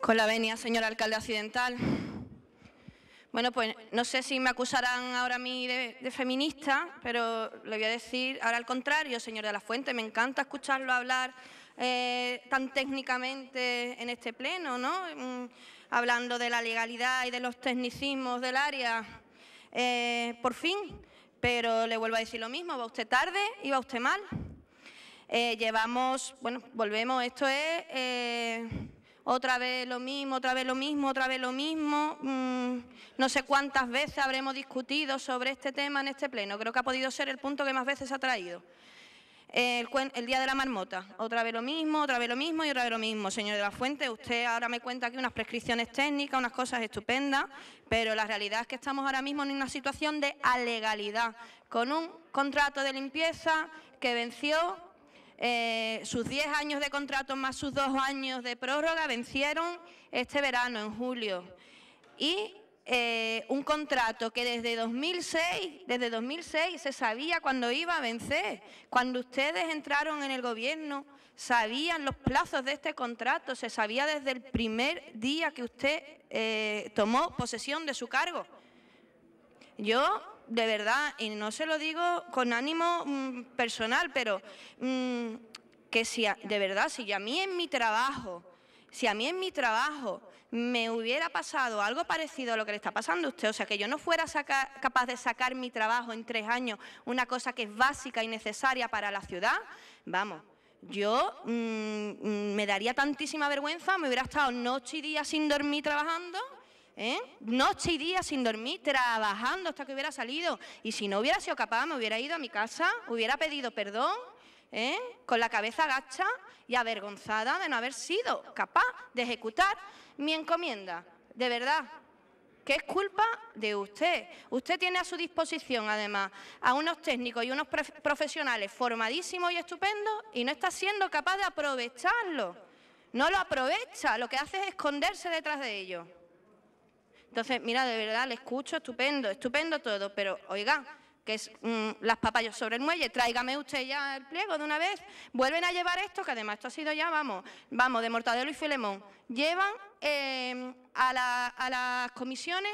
Con la venia, señor alcalde accidental. Bueno, pues no sé si me acusarán ahora a mí de, de, feminista, pero le voy a decir ahora al contrario, señor de la Fuente. Me encanta escucharlo hablar eh, tan técnicamente en este pleno, ¿no? Mm, hablando de la legalidad y de los tecnicismos del área, eh, por fin, pero le vuelvo a decir lo mismo, va usted tarde y va usted mal. Eh, llevamos, bueno, volvemos, esto es otra vez lo mismo, otra vez lo mismo, otra vez lo mismo. Mm, no sé cuántas veces habremos discutido sobre este tema en este pleno, creo que ha podido ser el punto que más veces ha traído. El, día de la marmota, otra vez lo mismo, otra vez lo mismo y otra vez lo mismo. Señor de la Fuente, usted ahora me cuenta aquí unas prescripciones técnicas, unas cosas estupendas, pero la realidad es que estamos ahora mismo en una situación de alegalidad, con un contrato de limpieza que venció eh, sus 10 años de contrato más sus dos años de prórroga, vencieron este verano, en julio. Y eh, un contrato que desde 2006, desde 2006 se sabía cuando iba a vencer. Cuando ustedes entraron en el gobierno, sabían los plazos de este contrato, se sabía desde el primer día que usted eh, tomó posesión de su cargo. Yo, de verdad, y no se lo digo con ánimo mm, personal, pero mm, que si, de verdad, si a mí en mi trabajo, si a mí en mi trabajo me hubiera pasado algo parecido a lo que le está pasando a usted, o sea, que yo no fuera capaz de sacar mi trabajo en tres años, una cosa que es básica y necesaria para la ciudad, vamos, yo mm, me daría tantísima vergüenza, me hubiera estado noche y día sin dormir trabajando, ¿eh? noche y día sin dormir, trabajando hasta que hubiera salido. Y si no hubiera sido capaz, me hubiera ido a mi casa, hubiera pedido perdón, ¿eh? con la cabeza gacha y avergonzada de no haber sido capaz de ejecutar mi encomienda, de verdad, que es culpa de usted. Usted tiene a su disposición, además, a unos técnicos y unos profesionales formadísimos y estupendos y no está siendo capaz de aprovecharlo. No lo aprovecha, lo que hace es esconderse detrás de ellos. Entonces, mira, de verdad, le escucho, estupendo, estupendo todo, pero oiga, que es mm, las papayas sobre el muelle, tráigame usted ya el pliego de una vez, vuelven a llevar esto, que además esto ha sido ya, vamos, vamos, de Mortadelo y Filemón, llevan em, a, las comisiones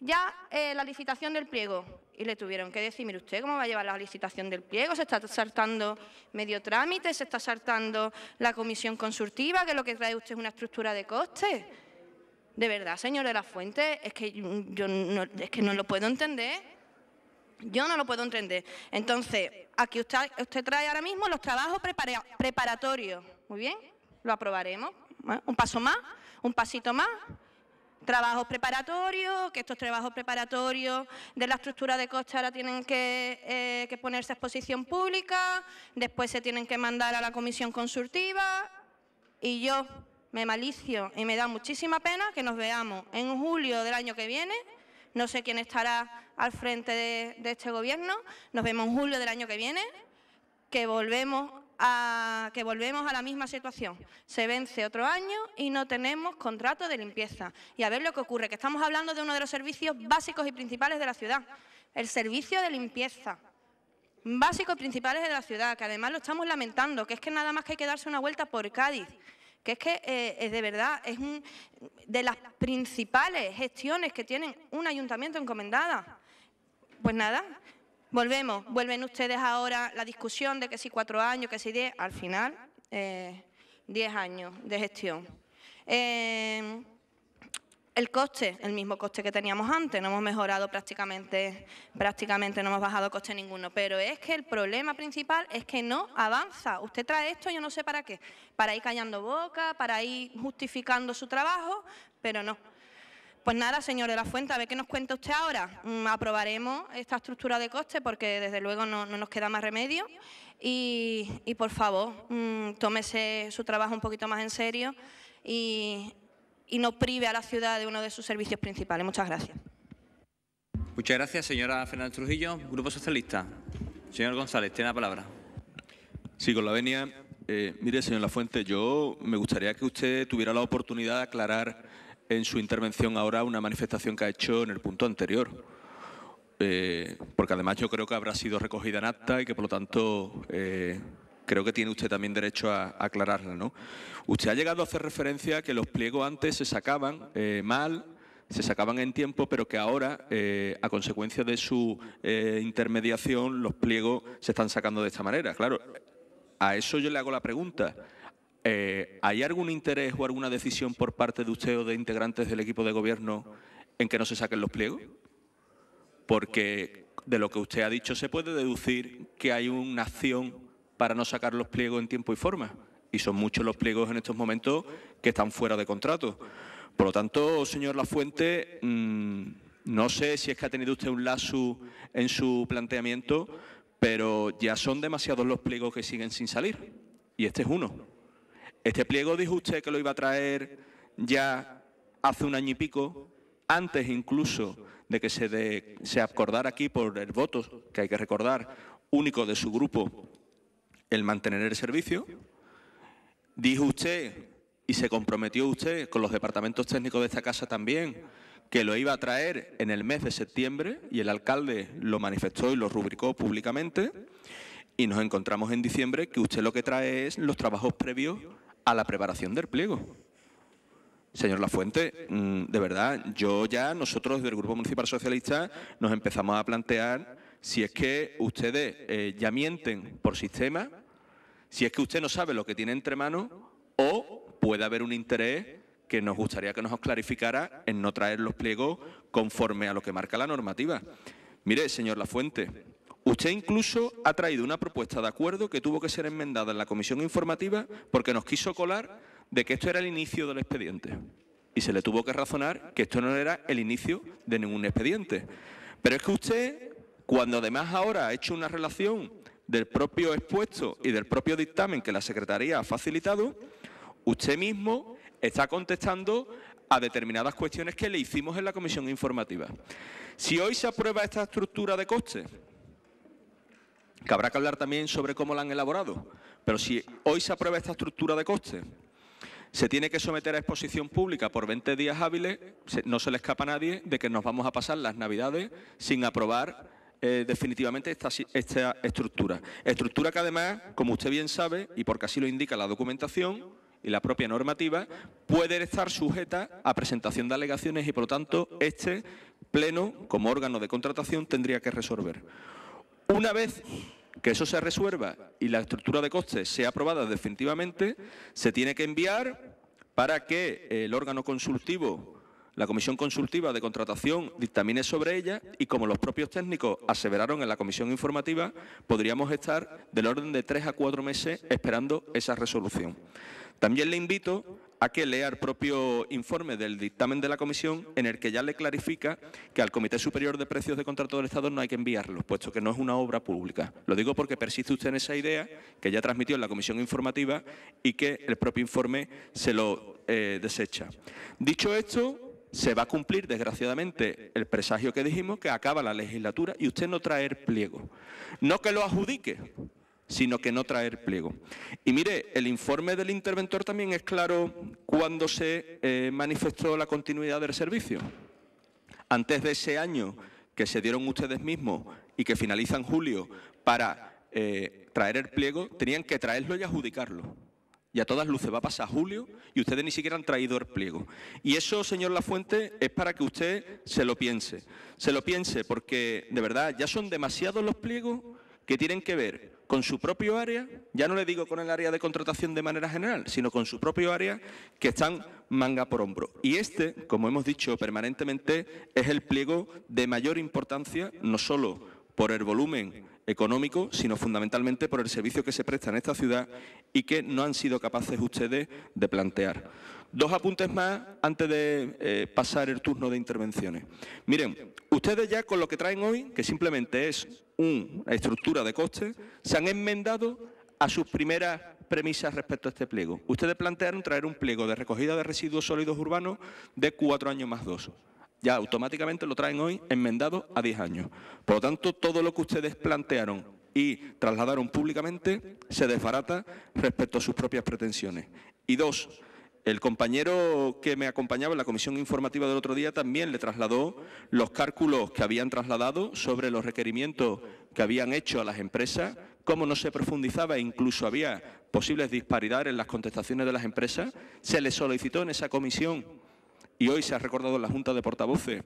ya eh, la licitación del pliego. Y le tuvieron que decir, mire usted, ¿cómo va a llevar la licitación del pliego? Se está saltando medio trámite, se está saltando la comisión consultiva, que lo que trae usted es una estructura de costes. De verdad, señor de la Fuente, es que yo es que no lo puedo entender. Yo no lo puedo entender. Entonces, aquí usted, usted trae ahora mismo los trabajos preparatorios. Muy bien, lo aprobaremos. Un paso más, un pasito más. Trabajos preparatorios, que estos trabajos preparatorios de la estructura de costa ahora tienen que, eh, que ponerse a exposición pública, después se tienen que mandar a la comisión consultiva y yo me malicio y me da muchísima pena que nos veamos en julio del año que viene no sé quién estará al frente de, este gobierno. Nos vemos en julio del año que viene, que volvemos a, que volvemos a la misma situación. Se vence otro año y no tenemos contrato de limpieza. Y a ver lo que ocurre, que estamos hablando de uno de los servicios básicos y principales de la ciudad, el servicio de limpieza. Básicos y principales de la ciudad, que además lo estamos lamentando, que es que nada más que hay que darse una vuelta por Cádiz que es que eh, es de verdad es un, de las principales gestiones que tienen un ayuntamiento encomendada. Pues nada, volvemos, vuelven ustedes ahora la discusión de que si cuatro años, que si diez, al final, eh, diez años de gestión. Eh, el coste, el mismo coste que teníamos antes, no hemos mejorado prácticamente, prácticamente no hemos bajado coste ninguno, pero es que el problema principal es que no avanza. Usted trae esto, yo no sé para qué, para ir callando boca, para ir justificando su trabajo, pero no. Pues nada, señor de la Fuente, a ver qué nos cuenta usted ahora. Mm, aprobaremos esta estructura de coste porque desde luego no, nos queda más remedio y, y por favor, mm, tómese su trabajo un poquito más en serio y, y no prive a la ciudad de uno de sus servicios principales. Muchas gracias. Muchas gracias, señora Fernández Trujillo. Grupo Socialista. Señor González, tiene la palabra. Sí, con la venia. Eh, mire, señor Lafuente, yo me gustaría que usted tuviera la oportunidad de aclarar en su intervención ahora una manifestación que ha hecho en el punto anterior. Eh, porque además yo creo que habrá sido recogida en acta y que por lo tanto eh, creo que tiene usted también derecho a, aclararla. ¿no? Usted ha llegado a hacer referencia a que los pliegos antes se sacaban eh, mal, se sacaban en tiempo, pero que ahora, eh, a consecuencia de su eh, intermediación, los pliegos se están sacando de esta manera. Claro, a eso yo le hago la pregunta. ¿Hay algún interés o alguna decisión por parte de usted o de integrantes del equipo de gobierno en que no se saquen los pliegos? Porque de lo que usted ha dicho se puede deducir que hay una acción para no sacar los pliegos en tiempo y forma. Y son muchos los pliegos en estos momentos que están fuera de contrato. Por lo tanto, señor Lafuente, mm, no sé si es que ha tenido usted un lazo en su planteamiento, pero ya son demasiados los pliegos que siguen sin salir. Y este es uno. Este pliego dijo usted que lo iba a traer ya hace un año y pico, antes incluso de que se, se acordara aquí por el voto, que hay que recordar, único de su grupo el mantener el servicio. Dijo usted y se comprometió usted con los departamentos técnicos de esta casa también que lo iba a traer en el mes de septiembre y el alcalde lo manifestó y lo rubricó públicamente y nos encontramos en diciembre que usted lo que trae es los trabajos previos a la preparación del pliego. Señor Lafuente, mm, de verdad, yo ya, nosotros del Grupo Municipal Socialista nos empezamos a plantear si es que ustedes eh, ya mienten por sistema si es que usted no sabe lo que tiene entre manos o puede haber un interés que nos gustaría que nos clarificara en no traer los pliegos conforme a lo que marca la normativa. Mire, señor Lafuente, usted incluso ha traído una propuesta de acuerdo que tuvo que ser enmendada en la comisión informativa porque nos quiso colar de que esto era el inicio del expediente. Y se le tuvo que razonar que esto no era el inicio de ningún expediente. Pero es que usted, cuando además ahora ha hecho una relación del propio expuesto y del propio dictamen que la Secretaría ha facilitado, usted mismo está contestando a determinadas cuestiones que le hicimos en la comisión informativa. Si hoy se aprueba esta estructura de costes, que habrá que hablar también sobre cómo la han elaborado, pero si hoy se aprueba esta estructura de costes, se tiene que someter a exposición pública por 20 días hábiles, no se le escapa a nadie de que nos vamos a pasar las Navidades sin aprobar eh, definitivamente esta, esta estructura. Estructura que además, como usted bien sabe, y porque así lo indica la documentación, y la propia normativa, puede estar sujeta a presentación de alegaciones y, por lo tanto, este Pleno, como órgano de contratación, tendría que resolver. Una vez que eso se resuelva y la estructura de costes sea aprobada definitivamente, se tiene que enviar para que el órgano consultivo la comisión consultiva de contratación dictamine sobre ella y, como los propios técnicos aseveraron en la comisión informativa, podríamos estar del orden de tres a cuatro meses esperando esa resolución. También le invito a que lea el propio informe del dictamen de la comisión en el que ya le clarifica que al Comité Superior de Precios de Contrato del Estado no hay que enviarlo, puesto que no es una obra pública. Lo digo porque persiste usted en esa idea que ya transmitió en la comisión informativa y que el propio informe se lo eh, desecha. Dicho esto, se va a cumplir, desgraciadamente, el presagio que dijimos, que acaba la legislatura y usted no traer pliego. No que lo adjudique, sino que no traer pliego. Y mire, el informe del interventor también es claro cuando se eh, manifestó la continuidad del servicio. Antes de ese año que se dieron ustedes mismos y que finaliza en julio para eh, traer el pliego, tenían que traerlo y adjudicarlo y a todas luces va a pasar julio y ustedes ni siquiera han traído el pliego. Y eso, señor Lafuente, es para que usted se lo piense. Se lo piense porque, de verdad, ya son demasiados los pliegos que tienen que ver con su propio área, ya no le digo con el área de contratación de manera general, sino con su propio área, que están manga por hombro. Y este, como hemos dicho permanentemente, es el pliego de mayor importancia, no solo por el volumen económico, sino fundamentalmente por el servicio que se presta en esta ciudad y que no han sido capaces ustedes de plantear. Dos apuntes más antes de eh, pasar el turno de intervenciones. Miren, ustedes ya con lo que traen hoy, que simplemente es una estructura de costes, se han enmendado a sus primeras premisas respecto a este pliego. Ustedes plantearon traer un pliego de recogida de residuos sólidos urbanos de cuatro años más dos ya automáticamente lo traen hoy enmendado a 10 años. Por lo tanto, todo lo que ustedes plantearon y trasladaron públicamente se desbarata respecto a sus propias pretensiones. Y dos, el compañero que me acompañaba en la comisión informativa del otro día también le trasladó los cálculos que habían trasladado sobre los requerimientos que habían hecho a las empresas, cómo no se profundizaba e incluso había posibles disparidades en las contestaciones de las empresas. Se le solicitó en esa comisión y hoy se ha recordado en la Junta de Portavoces,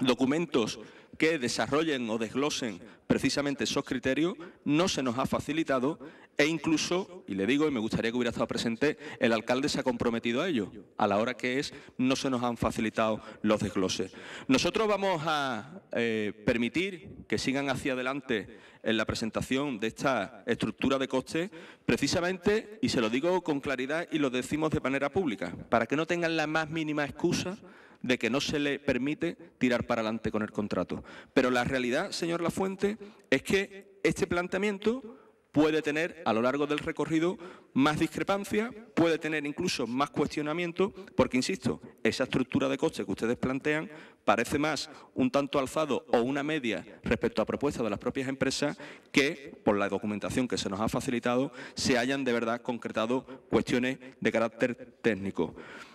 documentos que desarrollen o desglosen precisamente esos criterios, no se nos ha facilitado e incluso, y le digo, y me gustaría que hubiera estado presente, el alcalde se ha comprometido a ello. A la hora que es, no se nos han facilitado los desgloses. Nosotros vamos a eh, permitir que sigan hacia adelante en la presentación de esta estructura de costes, precisamente, y se lo digo con claridad y lo decimos de manera pública, para que no tengan la más mínima excusa de que no se le permite tirar para adelante con el contrato. Pero la realidad, señor Lafuente, es que este planteamiento puede tener a lo largo del recorrido más discrepancia, puede tener incluso más cuestionamiento, porque, insisto, esa estructura de coste que ustedes plantean parece más un tanto alzado o una media respecto a propuestas de las propias empresas que, por la documentación que se nos ha facilitado, se hayan de verdad concretado cuestiones de carácter técnico.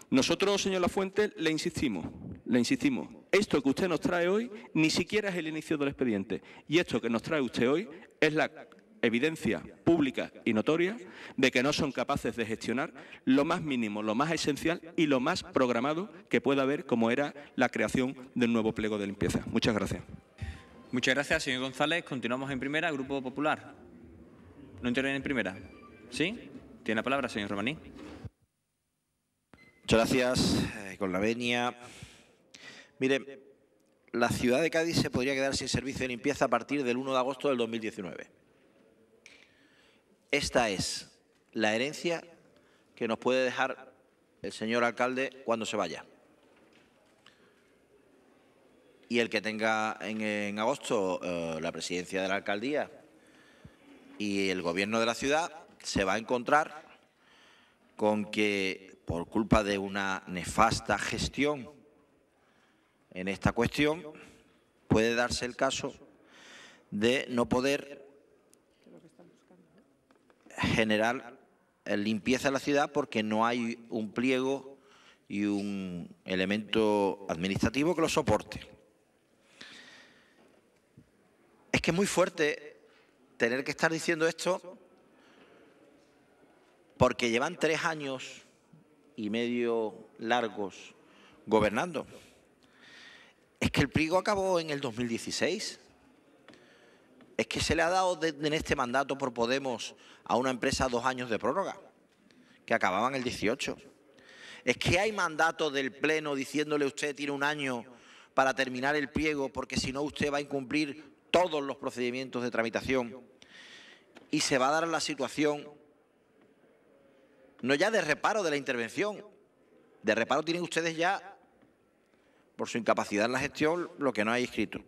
Nosotros, señor Lafuente, le insistimos, le insistimos, esto que usted nos trae hoy ni siquiera es el inicio del expediente y esto que nos trae usted hoy es la evidencia pública y notoria de que no son capaces de gestionar lo más mínimo, lo más esencial y lo más programado que pueda haber, como era la creación del nuevo pliego de limpieza. Muchas gracias. Muchas gracias, señor González. Continuamos en primera, Grupo Popular. ¿No interviene en primera? ¿Sí? Tiene la palabra, señor Romaní. Muchas gracias. Eh, con la venia. Mire, la ciudad de Cádiz se podría quedar sin servicio de limpieza a partir del 1 de agosto del 2019. Esta es la herencia que nos puede dejar el señor alcalde cuando se vaya. Y el que tenga en, agosto eh, la presidencia de la alcaldía y el gobierno de la ciudad se va a encontrar con que por culpa de una nefasta gestión en esta cuestión puede darse el caso de no poder generar eh, limpieza de la ciudad porque no hay un pliego y un elemento administrativo que lo soporte. Es que es muy fuerte tener que estar diciendo esto porque llevan tres años y medio largos gobernando. Es que el pliego acabó en el 2016 es que se le ha dado en este mandato por Podemos a una empresa dos años de prórroga, que acababan el 18. Es que hay mandato del Pleno diciéndole usted tiene un año para terminar el pliego porque si no usted va a incumplir todos los procedimientos de tramitación y se va a dar la situación no ya de reparo de la intervención, de reparo tienen ustedes ya por su incapacidad en la gestión lo que no hay escrito.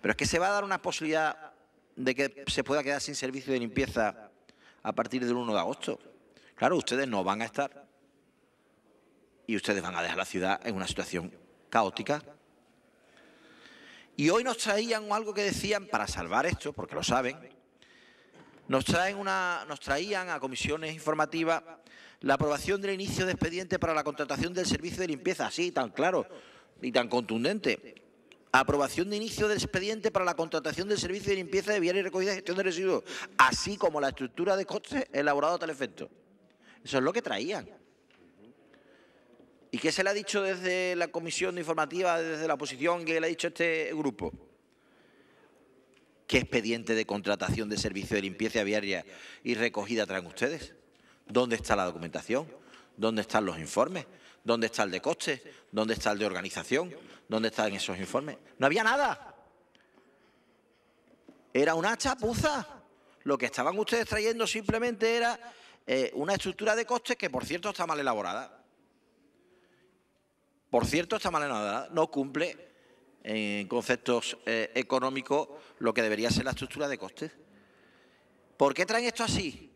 Pero es que se va a dar una posibilidad de que se pueda quedar sin servicio de limpieza a partir del 1 de agosto. Claro, ustedes no van a estar y ustedes van a dejar la ciudad en una situación caótica. Y hoy nos traían algo que decían, para salvar esto, porque lo saben, nos, traen una, nos traían a comisiones informativas la aprobación del inicio de expediente para la contratación del servicio de limpieza, así, tan claro y tan contundente aprobación de inicio del expediente para la contratación del servicio de limpieza de viaria y recogida de gestión de residuos, así como la estructura de costes elaborada a tal efecto. Eso es lo que traían. ¿Y qué se le ha dicho desde la comisión informativa, desde la oposición, que le ha dicho este grupo? ¿Qué expediente de contratación de servicio de limpieza viaria y recogida traen ustedes? ¿Dónde está la documentación? ¿Dónde están los informes? ¿Dónde está el de costes? ¿Dónde está el de organización? ¿Dónde están esos informes? No había nada. Era una chapuza. Lo que estaban ustedes trayendo simplemente era eh, una estructura de costes que, por cierto, está mal elaborada. Por cierto, está mal elaborada. No cumple en conceptos eh, económicos lo que debería ser la estructura de costes. ¿Por qué traen esto así?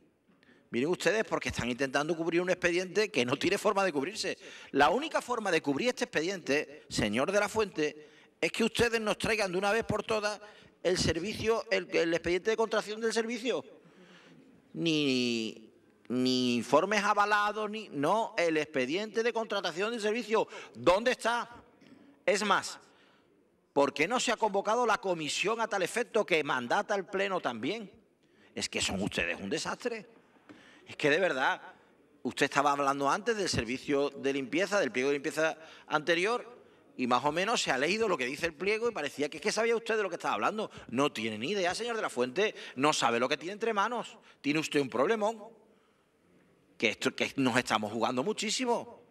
Miren ustedes porque están intentando cubrir un expediente que no tiene forma de cubrirse. La única forma de cubrir este expediente, señor de la Fuente, es que ustedes nos traigan de una vez por todas el servicio, el, expediente de contracción del servicio. Ni informes avalados, ni. No, el expediente de contratación del servicio, ¿dónde está? Es más, ¿por qué no se ha convocado la comisión a tal efecto que mandata el Pleno también? Es que son ustedes un desastre. Es que de verdad, usted estaba hablando antes del servicio de limpieza, del pliego de limpieza anterior, y más o menos se ha leído lo que dice el pliego y parecía que es que sabía usted de lo que estaba hablando. No tiene ni idea, señor de la Fuente, no sabe lo que tiene entre manos. Tiene usted un problemón, que, esto, que nos estamos jugando muchísimo.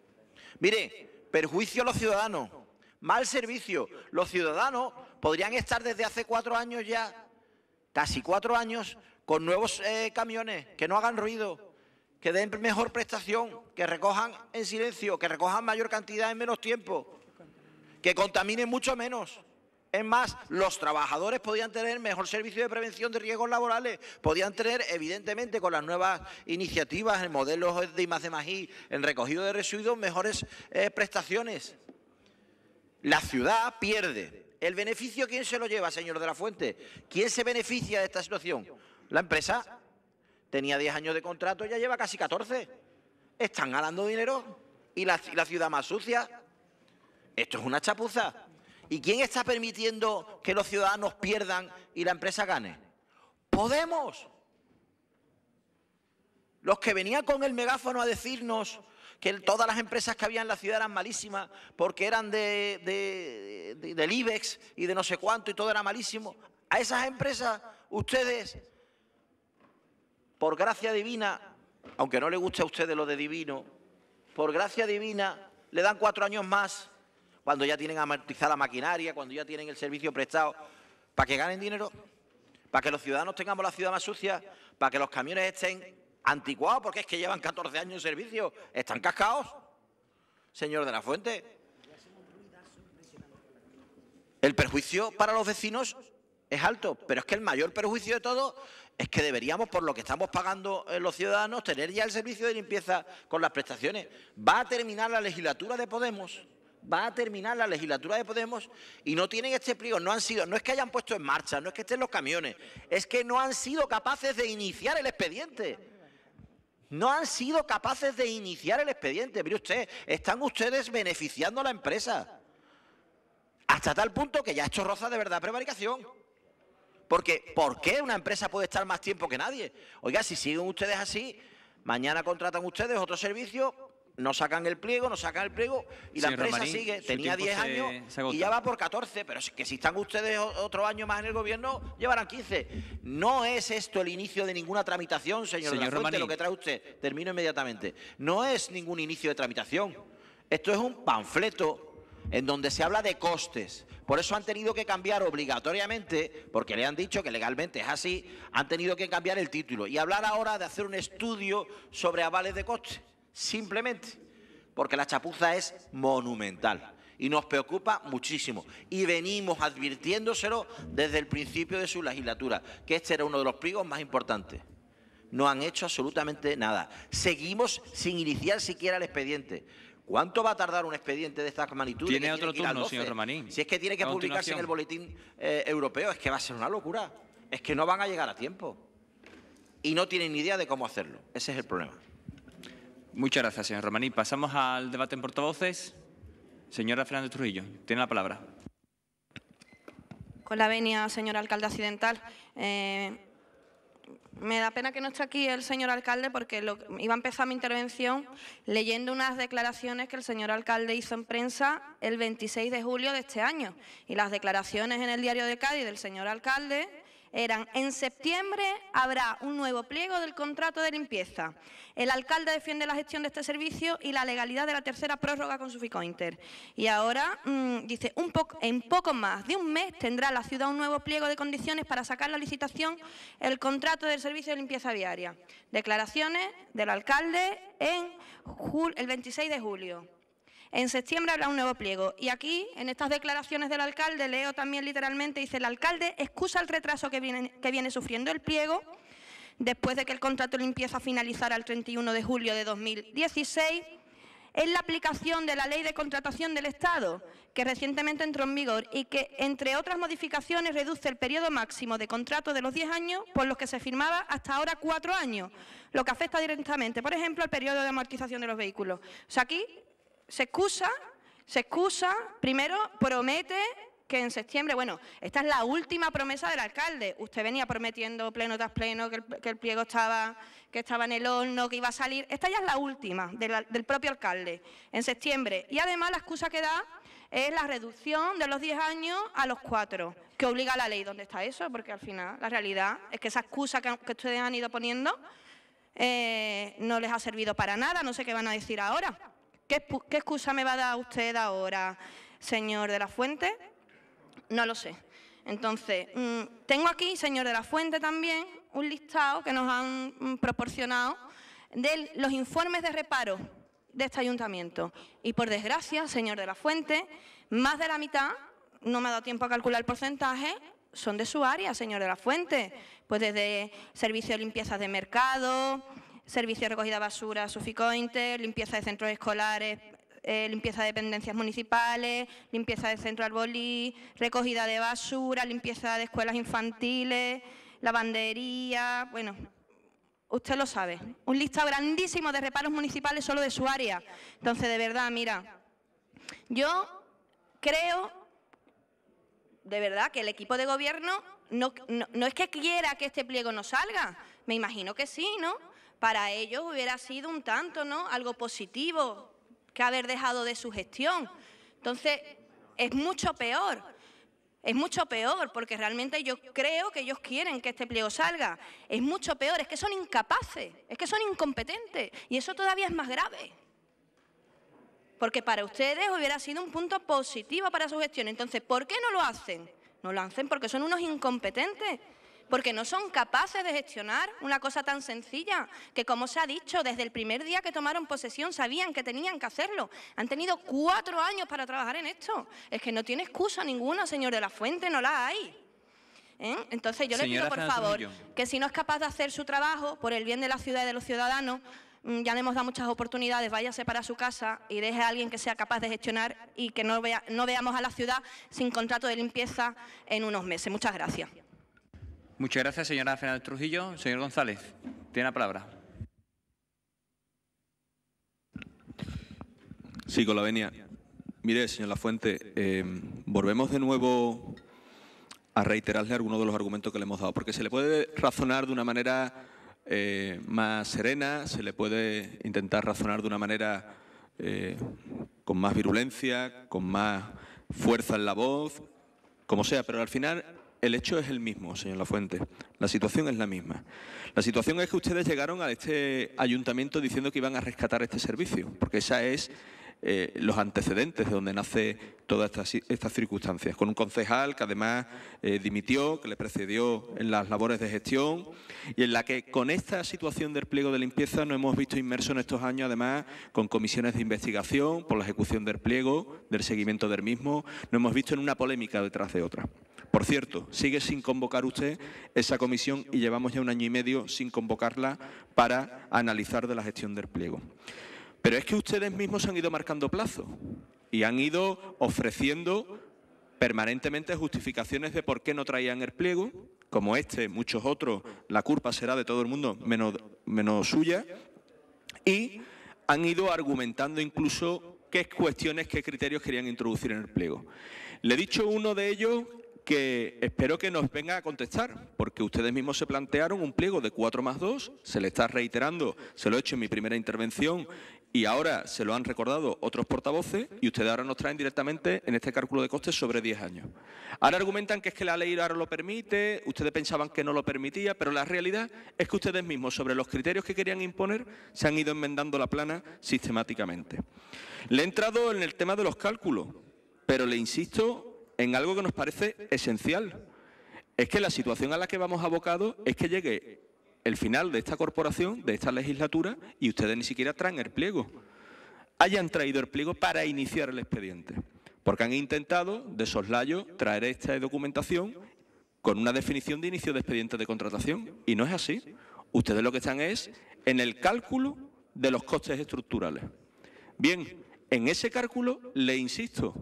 Mire, perjuicio a los ciudadanos, mal servicio. Los ciudadanos podrían estar desde hace cuatro años ya, casi cuatro años, con nuevos eh, camiones que no hagan ruido, que den mejor prestación, que recojan en silencio, que recojan mayor cantidad en menos tiempo, que contaminen mucho menos. Es más, los trabajadores podían tener mejor servicio de prevención de riesgos laborales, podían tener, evidentemente, con las nuevas iniciativas, el modelo de IMAX de Magí, en recogido de residuos, mejores eh, prestaciones. La ciudad pierde. ¿El beneficio quién se lo lleva, señor de la Fuente? ¿Quién se beneficia de esta situación? ¿La empresa? Tenía 10 años de contrato, ya lleva casi 14. Están ganando dinero y la, ciudad más sucia. Esto es una chapuza. ¿Y quién está permitiendo que los ciudadanos pierdan y la empresa gane? Podemos. Los que venían con el megáfono a decirnos que todas las empresas que había en la ciudad eran malísimas porque eran de, de, del IBEX y de no sé cuánto y todo era malísimo. A esas empresas ustedes por gracia divina, aunque no le guste a ustedes lo de divino, por gracia divina le dan cuatro años más cuando ya tienen amortizada la maquinaria, cuando ya tienen el servicio prestado, para que ganen dinero, para que los ciudadanos tengamos la ciudad más sucia, para que los camiones estén anticuados, porque es que llevan 14 años en servicio, están cascados, señor de la Fuente. El perjuicio para los vecinos es alto, pero es que el mayor perjuicio de todo es que deberíamos, por lo que estamos pagando eh, los ciudadanos, tener ya el servicio de limpieza con las prestaciones. Va a terminar la legislatura de Podemos, va a terminar la legislatura de Podemos y no tienen este pliego, no han sido, no es que hayan puesto en marcha, no es que estén los camiones, es que no han sido capaces de iniciar el expediente. No han sido capaces de iniciar el expediente. Mire usted, están ustedes beneficiando a la empresa. Hasta tal punto que ya esto roza de verdad prevaricación. Porque, ¿por qué una empresa puede estar más tiempo que nadie? Oiga, si siguen ustedes así, mañana contratan ustedes otro servicio, no sacan el pliego, no sacan el pliego y la empresa sigue. Tenía 10 años y ya va por 14, pero que si están ustedes otro año más en el gobierno, llevarán 15. No es esto el inicio de ninguna tramitación, señor, señor lo que trae usted. Termino inmediatamente. No es ningún inicio de tramitación. Esto es un panfleto en donde se habla de costes. Por eso han tenido que cambiar obligatoriamente, porque le han dicho que legalmente es así, han tenido que cambiar el título y hablar ahora de hacer un estudio sobre avales de costes, simplemente, porque la chapuza es monumental y nos preocupa muchísimo. Y venimos advirtiéndoselo desde el principio de su legislatura, que este era uno de los pliegos más importantes. No han hecho absolutamente nada. Seguimos sin iniciar siquiera el expediente. ¿Cuánto va a tardar un expediente de esta magnitud? Tiene otro turno, Si es que tiene que publicarse en el boletín eh, europeo, es que va a ser una locura. Es que no van a llegar a tiempo. Y no tienen ni idea de cómo hacerlo. Ese es el problema. Muchas gracias, señor Romaní. Pasamos al debate en portavoces. Señora Fernández Trujillo, tiene la palabra. Con la venia, señor alcalde accidental. Eh, me da pena que no esté aquí el señor alcalde porque iba a empezar mi intervención leyendo unas declaraciones que el señor alcalde hizo en prensa el 26 de julio de este año. Y las declaraciones en el diario de Cádiz del señor alcalde eran, en septiembre habrá un nuevo pliego del contrato de limpieza. El alcalde defiende la gestión de este servicio y la legalidad de la tercera prórroga con su Ficointer. Y ahora mm, dice, en poco más de un mes tendrá la ciudad un nuevo pliego de condiciones para sacar la licitación el contrato del servicio de limpieza viaria. Declaraciones del alcalde en el 26 de julio. En septiembre habrá un nuevo pliego. Y aquí, en estas declaraciones del alcalde, leo también literalmente, dice, el alcalde excusa el retraso que viene, que viene sufriendo el pliego después de que el contrato de a finalizar el 31 de julio de 2016 es la aplicación de la Ley de Contratación del Estado, que recientemente entró en vigor y que, entre otras modificaciones, reduce el periodo máximo de contrato de los 10 años por los que se firmaba hasta ahora cuatro años, lo que afecta directamente, por ejemplo, al periodo de amortización de los vehículos. O sea, aquí se excusa, se excusa, primero promete que en septiembre, bueno, esta es la última promesa del alcalde. Usted venía prometiendo pleno tras pleno que el, pliego estaba, que estaba en el horno, que iba a salir. Esta ya es la última del, propio alcalde, en septiembre. Y además la excusa que da es la reducción de los 10 años a los 4, que obliga a la ley. ¿Dónde está eso? Porque al final la realidad es que esa excusa que, ustedes han ido poniendo eh, no les ha servido para nada, no sé qué van a decir ahora. ¿Qué, excusa me va a dar usted ahora, señor de la Fuente? No lo sé. Entonces, mm, tengo aquí, señor de la Fuente, también un listado que nos han mm, proporcionado de los informes de reparo de este ayuntamiento. Y por desgracia, señor de la Fuente, más de la mitad, no me ha dado tiempo a calcular el porcentaje, son de su área, señor de la Fuente. Pues desde servicio de limpiezas de mercado, servicio de recogida de basura, Suficointer, limpieza de centros escolares, eh, limpieza de dependencias municipales, limpieza de centro arbolí, recogida de basura, limpieza de escuelas infantiles, lavandería, bueno, usted lo sabe. Un listado grandísimo de reparos municipales solo de su área. Entonces, de verdad, mira, yo creo, de verdad, que el equipo de gobierno no es que quiera que este pliego no salga, me imagino que sí, ¿no? para ellos hubiera sido un tanto, ¿no? Algo positivo que haber dejado de su gestión. Entonces, es mucho peor. Es mucho peor, porque realmente yo creo que ellos quieren que este pliego salga. Es mucho peor, es que son incapaces, es que son incompetentes. Y eso todavía es más grave. Porque para ustedes hubiera sido un punto positivo para su gestión. Entonces, ¿por qué no lo hacen? No lo hacen porque son unos incompetentes porque no son capaces de gestionar una cosa tan sencilla, que como se ha dicho, desde el primer día que tomaron posesión sabían que tenían que hacerlo. Han tenido cuatro años para trabajar en esto. Es que no tiene excusa ninguna, señor de la Fuente, no la hay. ¿Eh? Entonces yo le pido, por favor, que si no es capaz de hacer su trabajo por el bien de la ciudad y de los ciudadanos, mm, ya le hemos dado muchas oportunidades, váyase para su casa y deje a alguien que sea capaz de gestionar y que no veamos a la ciudad sin contrato de limpieza en unos meses. Muchas gracias. Muchas gracias, señora Fernández Trujillo. Señor González, tiene la palabra. Sí, con la venia. Mire, señor Lafuente, eh, volvemos de nuevo a reiterarle algunos de los argumentos que le hemos dado, porque se le puede razonar de una manera eh, más serena, se le puede intentar razonar de una manera eh, con más virulencia, con más fuerza en la voz, como sea, pero al final el hecho es el mismo, señor Lafuente. La situación es la misma. La situación es que ustedes llegaron a este ayuntamiento diciendo que iban a rescatar este servicio, porque esa es eh, los antecedentes de donde nace todas estas, circunstancias, con un concejal que además eh, dimitió, que le precedió en las labores de gestión y en la que con esta situación del pliego de limpieza no hemos visto inmersos en estos años, además, con comisiones de investigación por la ejecución del pliego, del seguimiento del mismo, no hemos visto en una polémica detrás de otra. Por cierto, sigue sin convocar usted esa comisión y llevamos ya un año y medio sin convocarla para analizar de la gestión del pliego. Pero es que ustedes mismos han ido marcando plazo y han ido ofreciendo permanentemente justificaciones de por qué no traían el pliego, como este, muchos otros, la culpa será de todo el mundo menos, menos suya, y han ido argumentando incluso qué cuestiones, qué criterios querían introducir en el pliego. Le he dicho uno de ellos que espero que nos venga a contestar, porque ustedes mismos se plantearon un pliego de 4 más 2, se le está reiterando, se lo he hecho en mi primera intervención y ahora se lo han recordado otros portavoces y ustedes ahora nos traen directamente en este cálculo de costes sobre 10 años. Ahora argumentan que es que la ley ahora lo permite, ustedes pensaban que no lo permitía, pero la realidad es que ustedes mismos sobre los criterios que querían imponer se han ido enmendando la plana sistemáticamente. Le he entrado en el tema de los cálculos, pero le insisto en algo que nos parece esencial. Es que la situación a la que vamos abocados es que llegue el final de esta corporación, de esta legislatura, y ustedes ni siquiera traen el pliego. Hayan traído el pliego para iniciar el expediente. Porque han intentado, de soslayo, traer esta documentación con una definición de inicio de expediente de contratación. Y no es así. Ustedes lo que están es en el cálculo de los costes estructurales. Bien, en ese cálculo, le insisto,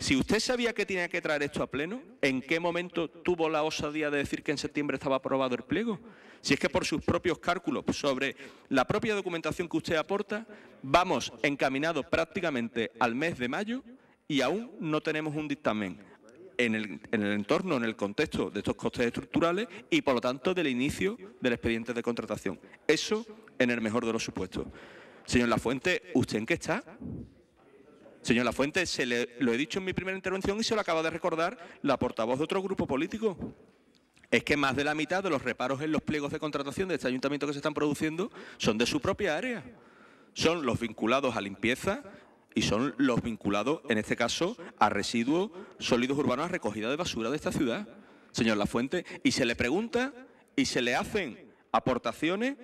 si usted sabía que tenía que traer esto a pleno, ¿en qué momento tuvo la osadía de decir que en septiembre estaba aprobado el pliego? Si es que por sus propios cálculos sobre la propia documentación que usted aporta, vamos encaminados prácticamente al mes de mayo y aún no tenemos un dictamen. En el, entorno, en el contexto de estos costes estructurales y, por lo tanto, del inicio del expediente de contratación. Eso en el mejor de los supuestos. Señor Lafuente, ¿usted en qué está? Señor Lafuente, se lo he dicho en mi primera intervención y se lo acaba de recordar la portavoz de otro grupo político. Es que más de la mitad de los reparos en los pliegos de contratación de este ayuntamiento que se están produciendo son de su propia área. Son los vinculados a limpieza y son los vinculados, en este caso, a residuos sólidos urbanos, a recogida de basura de esta ciudad, señor Lafuente. Y se le pregunta y se le hacen aportaciones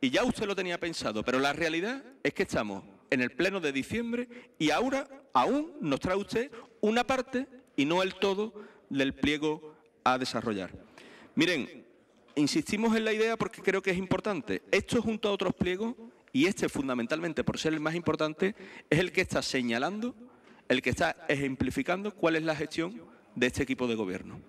y ya usted lo tenía pensado, pero la realidad es que estamos en el pleno de diciembre y ahora aún nos trae usted una parte y no el todo del pliego a desarrollar. Miren, insistimos en la idea porque creo que es importante. Esto junto a otros pliegos, y este fundamentalmente por ser el más importante, es el que está señalando, el que está ejemplificando cuál es la gestión de este equipo de gobierno.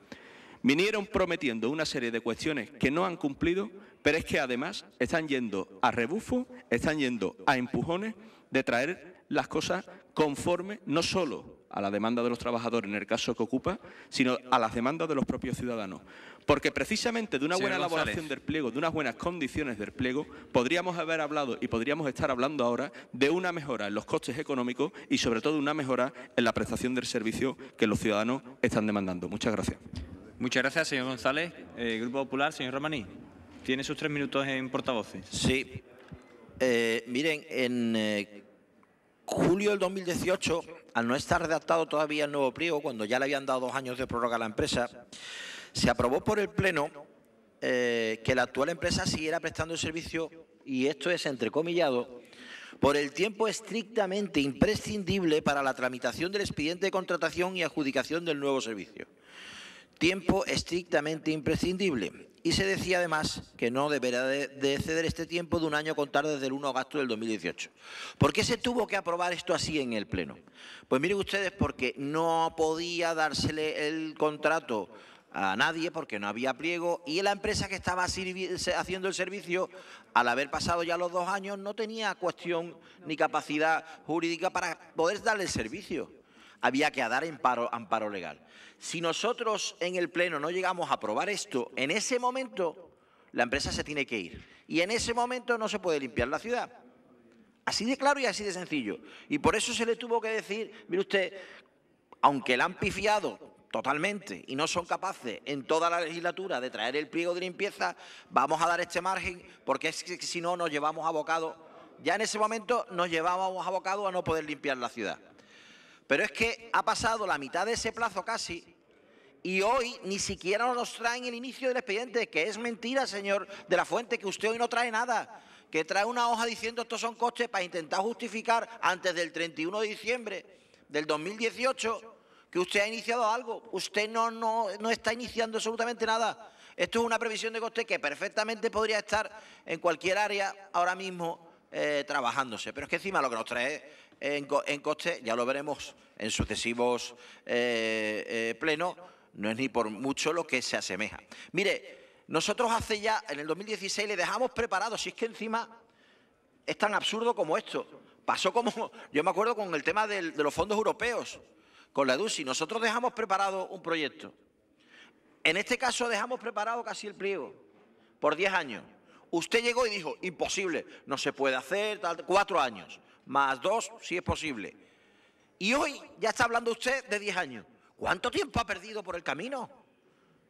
Vinieron prometiendo una serie de cuestiones que no han cumplido, pero es que además están yendo a rebufo, están yendo a empujones de traer las cosas conforme no solo a la demanda de los trabajadores en el caso que ocupa, sino a las demandas de los propios ciudadanos. Porque precisamente de una buena elaboración del pliego, de unas buenas condiciones del pliego, podríamos haber hablado y podríamos estar hablando ahora de una mejora en los costes económicos y sobre todo una mejora en la prestación del servicio que los ciudadanos están demandando. Muchas gracias. Muchas gracias, señor González. Eh, Grupo Popular, señor Romaní, tiene sus tres minutos en portavoces. Sí. Eh, miren, en... Eh, julio del 2018, al no estar redactado todavía el nuevo pliego, cuando ya le habían dado dos años de prórroga a la empresa, se aprobó por el Pleno eh, que la actual empresa siguiera prestando el servicio, y esto es entrecomillado, por el tiempo estrictamente imprescindible para la tramitación del expediente de contratación y adjudicación del nuevo servicio. Tiempo estrictamente imprescindible. Y se decía además que no deberá de, ceder este tiempo de un año contar desde el 1 de agosto del 2018. ¿Por qué se tuvo que aprobar esto así en el Pleno? Pues miren ustedes, porque no podía dársele el contrato a nadie porque no había pliego y la empresa que estaba haciendo el servicio, al haber pasado ya los dos años, no tenía cuestión ni capacidad jurídica para poder darle el servicio había que dar amparo, legal. Si nosotros en el Pleno no llegamos a aprobar esto, en ese momento la empresa se tiene que ir. Y en ese momento no se puede limpiar la ciudad. Así de claro y así de sencillo. Y por eso se le tuvo que decir, mire usted, aunque la han pifiado totalmente y no son capaces en toda la legislatura de traer el pliego de limpieza, vamos a dar este margen porque es si no nos llevamos abocado, ya en ese momento nos llevábamos abocado a no poder limpiar la ciudad. Pero es que ha pasado la mitad de ese plazo casi y hoy ni siquiera nos traen el inicio del expediente, que es mentira, señor de la Fuente, que usted hoy no trae nada, que trae una hoja diciendo estos son costes para intentar justificar antes del 31 de diciembre del 2018 que usted ha iniciado algo. Usted no, no, está iniciando absolutamente nada. Esto es una previsión de coste que perfectamente podría estar en cualquier área ahora mismo eh, trabajándose. Pero es que encima lo que nos trae en, en coste, ya lo veremos en sucesivos eh, eh, plenos, no es ni por mucho lo que se asemeja. Mire, nosotros hace ya, en el 2016, le dejamos preparado, si es que encima es tan absurdo como esto. Pasó como, yo me acuerdo con el tema de los fondos europeos, con la DUSI. Nosotros dejamos preparado un proyecto. En este caso dejamos preparado casi el pliego, por 10 años. Usted llegó y dijo, imposible, no se puede hacer, tal, cuatro años más dos si es posible. Y hoy ya está hablando usted de diez años. ¿Cuánto tiempo ha perdido por el camino?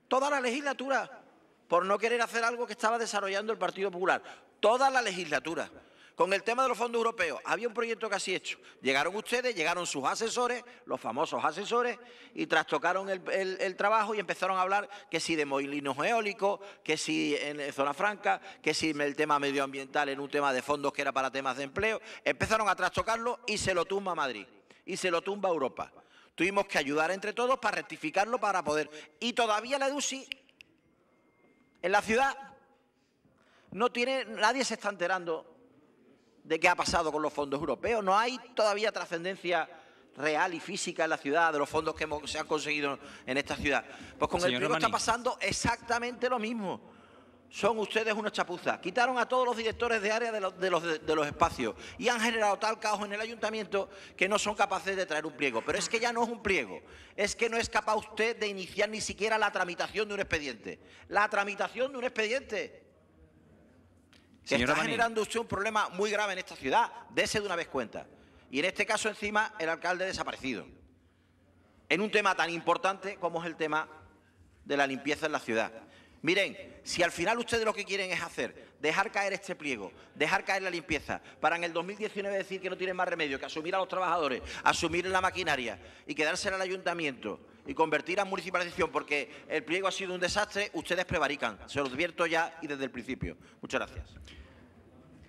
Toda la legislatura, por no querer hacer algo que estaba desarrollando el Partido Popular. Toda la legislatura. Con el tema de los fondos europeos, había un proyecto casi hecho. Llegaron ustedes, llegaron sus asesores, los famosos asesores, y trastocaron el, trabajo y empezaron a hablar que si de molinos eólicos, que si en zona franca, que si el tema medioambiental en un tema de fondos que era para temas de empleo. Empezaron a trastocarlo y se lo tumba Madrid, y se lo tumba Europa. Tuvimos que ayudar entre todos para rectificarlo, para poder. Y todavía la EDUSI en la ciudad no tiene, nadie se está enterando de qué ha pasado con los fondos europeos. No hay todavía trascendencia real y física en la ciudad, de los fondos que se han conseguido en esta ciudad. Pues con el priego está pasando exactamente lo mismo son ustedes una chapuzas. Quitaron a todos los directores de área de los, de los, espacios y han generado tal caos en el ayuntamiento que no son capaces de traer un pliego. Pero es que ya no es un pliego, es que no es capaz usted de iniciar ni siquiera la tramitación de un expediente. La tramitación de un expediente. Se está generando usted un problema muy grave en esta ciudad. Dese de una vez cuenta. Y en este caso, encima, el alcalde desaparecido. En un tema tan importante como es el tema de la limpieza en la ciudad. Miren, si al final ustedes lo que quieren es hacer, dejar caer este pliego, dejar caer la limpieza, para en el 2019 decir que no tienen más remedio que asumir a los trabajadores, asumir la maquinaria y quedársela al ayuntamiento y convertir a municipalización, porque el pliego ha sido un desastre, ustedes prevarican. Se lo advierto ya y desde el principio. Muchas gracias.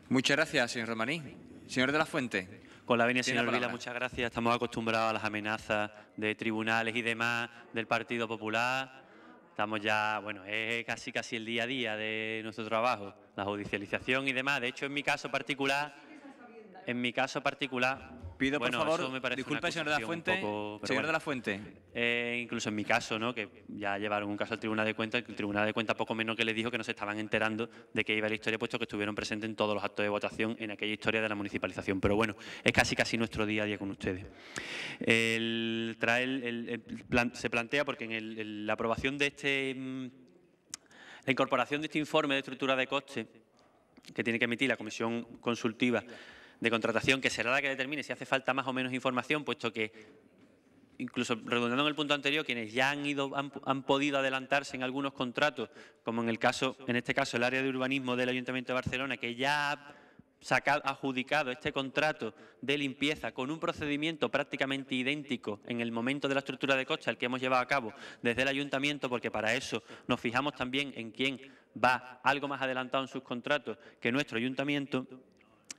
Muchas gracias, señor Romaní. Señor de la Fuente. Con la venia, señor Vila, muchas gracias. Estamos acostumbrados a las amenazas de tribunales y demás del Partido Popular. Estamos ya, bueno, es casi casi el día a día de nuestro trabajo, la judicialización y demás. De hecho, en mi caso particular, en mi caso particular, Pido, bueno, por favor, disculpe, señor de la Fuente. señor de la Fuente. Eh, incluso en mi caso, ¿no? que ya llevaron un caso al Tribunal de Cuentas, el Tribunal de Cuentas poco menos que le dijo que no se estaban enterando de que iba la historia, puesto que estuvieron presentes en todos los actos de votación en aquella historia de la municipalización. Pero bueno, es casi casi nuestro día a día con ustedes. se plantea porque en la aprobación de este... Mm, la incorporación de este informe de estructura de coste que tiene que emitir la comisión consultiva de contratación, que será la que determine si hace falta más o menos información, puesto que incluso redundando en el punto anterior, quienes ya han ido han, han, podido adelantarse en algunos contratos, como en el caso, en este caso, el área de urbanismo del Ayuntamiento de Barcelona, que ya ha adjudicado este contrato de limpieza con un procedimiento prácticamente idéntico en el momento de la estructura de costa, al que hemos llevado a cabo desde el Ayuntamiento, porque para eso nos fijamos también en quién va algo más adelantado en sus contratos que nuestro Ayuntamiento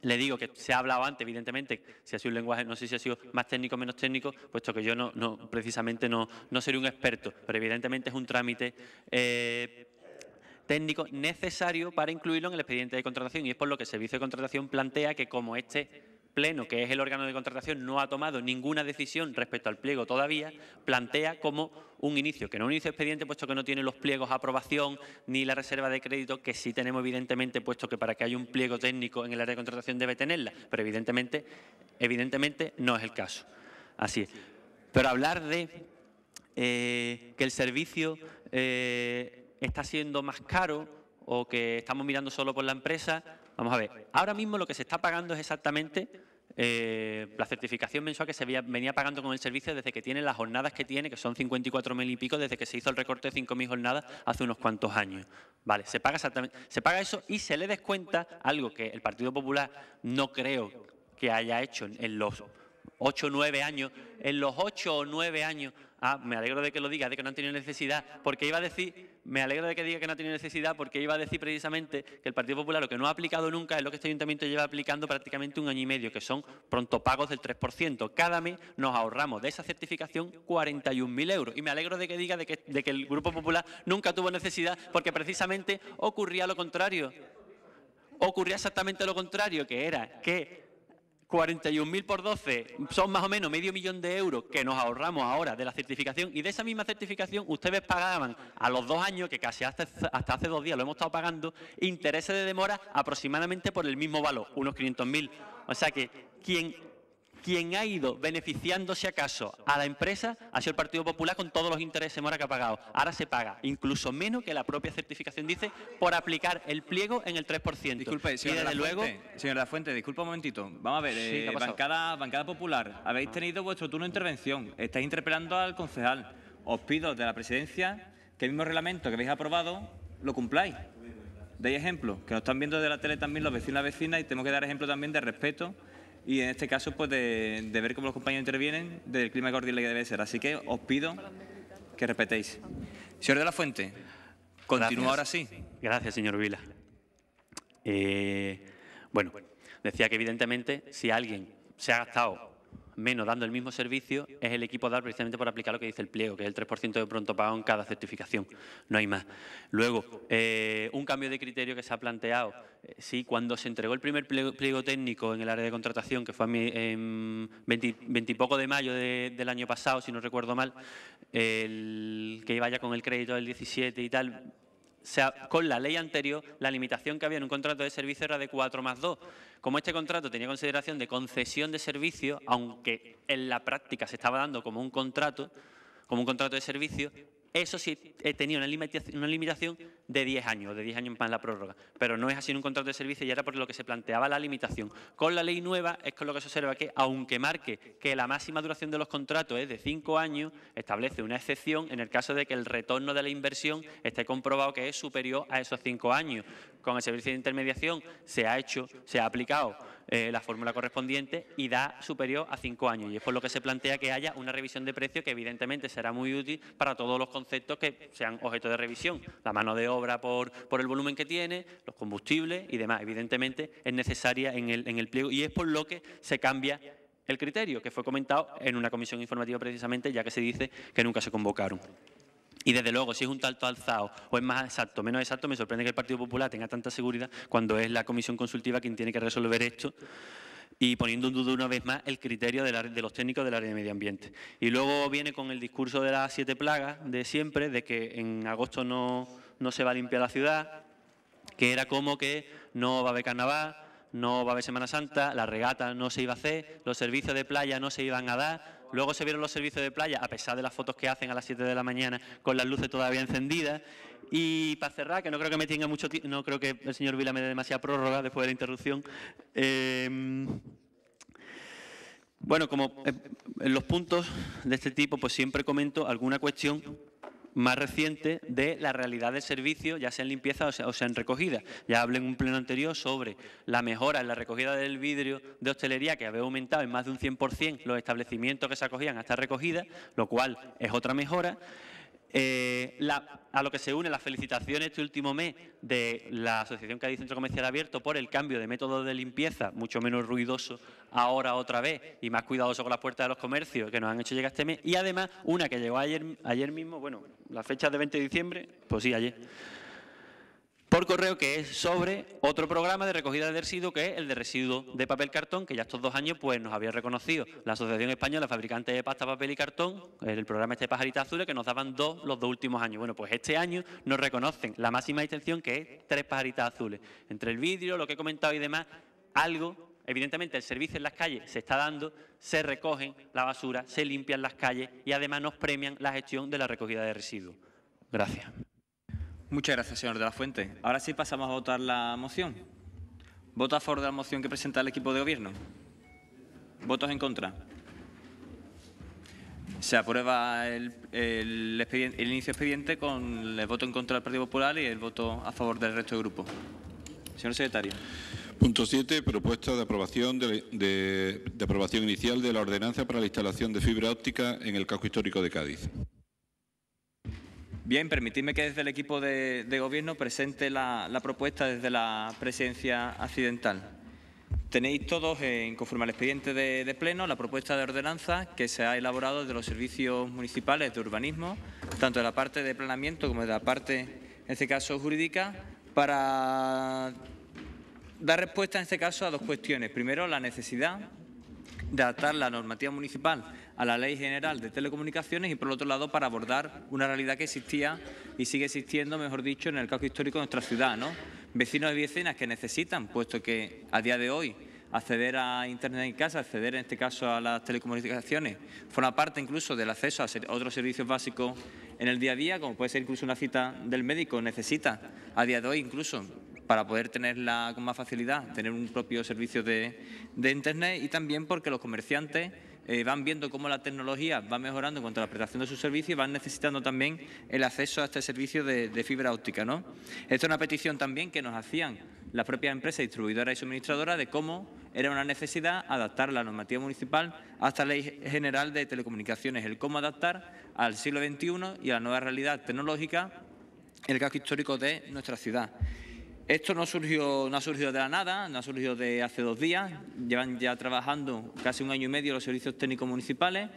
le digo que se ha hablado antes, evidentemente, si ha sido un lenguaje, no sé si ha sido más técnico o menos técnico, puesto que yo no, precisamente no, no seré un experto, pero evidentemente es un trámite eh, técnico necesario para incluirlo en el expediente de contratación y es por lo que el Servicio de Contratación plantea que como este Pleno, que es el órgano de contratación, no ha tomado ninguna decisión respecto al pliego todavía, plantea como un inicio, que no un inicio expediente puesto que no tiene los pliegos a aprobación ni la reserva de crédito, que sí tenemos evidentemente puesto que para que haya un pliego técnico en el área de contratación debe tenerla, pero evidentemente, evidentemente no es el caso. Así Pero hablar de eh, que el servicio eh, está siendo más caro o que estamos mirando solo por la empresa, Vamos a ver, ahora mismo lo que se está pagando es exactamente eh, la certificación mensual que se venía pagando con el servicio desde que tiene las jornadas que tiene, que son 54.000 y pico, desde que se hizo el recorte de 5.000 jornadas hace unos cuantos años. Vale, se paga, exactamente, se paga eso y se le descuenta algo que el Partido Popular no creo que haya hecho en los 8 o 9 años, en los 8 o 9 años, ah, me alegro de que lo diga, de que no han tenido necesidad, porque iba a decir me alegro de que diga que no ha tenido necesidad porque iba a decir precisamente que el Partido Popular lo que no ha aplicado nunca es lo que este ayuntamiento lleva aplicando prácticamente un año y medio, que son pronto pagos del 3%. Cada mes nos ahorramos de esa certificación 41.000 euros. Y me alegro de que diga de que, que el Grupo Popular nunca tuvo necesidad porque precisamente ocurría lo contrario. Ocurría exactamente lo contrario, que era que 41.000 por 12 son más o menos medio millón de euros que nos ahorramos ahora de la certificación y de esa misma certificación ustedes pagaban a los dos años, que casi hasta, hace dos días lo hemos estado pagando, intereses de demora aproximadamente por el mismo valor, unos 500.000. O sea que quien quien ha ido beneficiándose acaso a la empresa ha sido el Partido Popular con todos los intereses mora que ha pagado. Ahora se paga incluso menos que la propia certificación dice por aplicar el pliego en el 3%. Disculpe, señora Fuente, señora Fuente, disculpa un momentito. Vamos a ver, eh, bancada, bancada Popular, habéis tenido vuestro turno de intervención, estáis interpelando al concejal. Os pido de la presidencia que el mismo reglamento que habéis aprobado lo cumpláis. Deis ejemplo, que nos están viendo de la tele también los vecinos y vecinas y tenemos que dar ejemplo también de respeto y en este caso pues de, ver cómo los compañeros intervienen, del clima cordial que debe ser. Así que os pido que respetéis. Señor de la Fuente, continúa ahora sí. Gracias, señor Vila. Eh, bueno, decía que evidentemente si alguien se ha gastado menos dando el mismo servicio es el equipo DAR precisamente por aplicar lo que dice el pliego, que es el 3% de pronto pago en cada certificación, no hay más. Luego, eh, un cambio de criterio que se ha planteado, eh, sí, cuando se entregó el primer pliego, técnico en el área de contratación, que fue en 20, de mayo del año pasado, si no recuerdo mal, el que iba ya con el crédito del 17 y tal, sea, con la ley anterior, la limitación que había en un contrato de servicio era de 4 más 2. Como este contrato tenía consideración de concesión de servicio, aunque en la práctica se estaba dando como un contrato, como un contrato de servicio, eso sí tenía una limitación, una limitación de 10 años, de 10 años más la prórroga, pero no es así en un contrato de servicio y era por lo que se planteaba la limitación. Con la ley nueva es con lo que se observa que, aunque marque que la máxima duración de los contratos es de 5 años, establece una excepción en el caso de que el retorno de la inversión esté comprobado que es superior a esos 5 años. Con el servicio de intermediación se ha hecho, se ha aplicado eh, la fórmula correspondiente y da superior a cinco años. Y es por lo que se plantea que haya una revisión de precio que evidentemente será muy útil para todos los conceptos que sean objeto de revisión. La mano de obra por, por el volumen que tiene, los combustibles y demás. Evidentemente es necesaria en el, en el pliego y es por lo que se cambia el criterio que fue comentado en una comisión informativa precisamente, ya que se dice que nunca se convocaron. Y desde luego, si es un tanto alzado o es más exacto, menos exacto, me sorprende que el Partido Popular tenga tanta seguridad cuando es la comisión consultiva quien tiene que resolver esto y poniendo en duda una vez más el criterio de, los técnicos del área de medio ambiente. Y luego viene con el discurso de las siete plagas de siempre, de que en agosto no, no se va a limpiar la ciudad, que era como que no va a haber carnaval, no va a haber Semana Santa, la regata no se iba a hacer, los servicios de playa no se iban a dar, Luego se vieron los servicios de playa, a pesar de las fotos que hacen a las 7 de la mañana, con las luces todavía encendidas. Y para cerrar, que no creo que me tenga mucho no creo que el señor Vila me dé demasiada prórroga después de la interrupción. Em, bueno, como eh, en los puntos de este tipo, pues siempre comento alguna cuestión más reciente de la realidad del servicio, ya sea en limpieza o sea, en recogida. Ya hablé en un pleno anterior sobre la mejora en la recogida del vidrio de hostelería, que había aumentado en más de un 100% los establecimientos que se acogían a esta recogida, lo cual es otra mejora. Eh, la, a lo que se une la felicitación este último mes de la Asociación Cádiz Centro Comercial Abierto por el cambio de método de limpieza, mucho menos ruidoso ahora otra vez y más cuidadoso con las puertas de los comercios que nos han hecho llegar este mes. Y además una que llegó ayer, ayer mismo, bueno, la fecha de 20 de diciembre, pues sí, ayer por correo que es sobre otro programa de recogida de residuos que es el de residuos de papel cartón que ya estos dos años pues nos había reconocido la Asociación Española de Fabricantes de Pasta, Papel y Cartón el programa este Pajarita Azul que nos daban dos los dos últimos años bueno pues este año nos reconocen la máxima distinción que es tres pajaritas azules entre el vidrio lo que he comentado y demás algo Evidentemente, el servicio en las calles se está dando, se recogen la basura, se limpian las calles y además nos premian la gestión de la recogida de residuos. Gracias. Muchas gracias, señor de la Fuente. Ahora sí pasamos a votar la moción. ¿Voto a favor de la moción que presenta el equipo de gobierno? ¿Votos en contra? Se aprueba el, inicio expediente con el voto en contra del Partido Popular y el voto a favor del resto del grupo. Señor secretario. Punto 7. Propuesta de aprobación, de, de aprobación inicial de la ordenanza para la instalación de fibra óptica en el casco histórico de Cádiz. Bien, permitidme que desde el equipo de, gobierno presente la, propuesta desde la presidencia accidental. Tenéis todos, en conforme al expediente de, pleno, la propuesta de ordenanza que se ha elaborado desde los servicios municipales de urbanismo, tanto de la parte de planeamiento como de la parte, en este caso, jurídica, para dar respuesta, en este caso, a dos cuestiones. Primero, la necesidad de adaptar la normativa municipal a la Ley General de Telecomunicaciones y, por otro lado, para abordar una realidad que existía y sigue existiendo, mejor dicho, en el caso histórico de nuestra ciudad. ¿no? Vecinos y vecinas que necesitan, puesto que a día de hoy acceder a Internet en casa, acceder en este caso a las telecomunicaciones, forma parte incluso del acceso a otros servicios básicos en el día a día, como puede ser incluso una cita del médico, necesita a día de hoy incluso para poder tenerla con más facilidad, tener un propio servicio de, Internet y también porque los comerciantes eh, van viendo cómo la tecnología va mejorando en cuanto a la prestación de sus servicios y van necesitando también el acceso a este servicio de, fibra óptica. ¿no? Esta es una petición también que nos hacían las propias empresas distribuidoras y suministradoras de cómo era una necesidad adaptar la normativa municipal a esta ley general de telecomunicaciones, el cómo adaptar al siglo XXI y a la nueva realidad tecnológica el casco histórico de nuestra ciudad. Esto no, surgió, no ha surgido de la nada, no ha surgido de hace dos días. Llevan ya trabajando casi un año y medio los servicios técnicos municipales,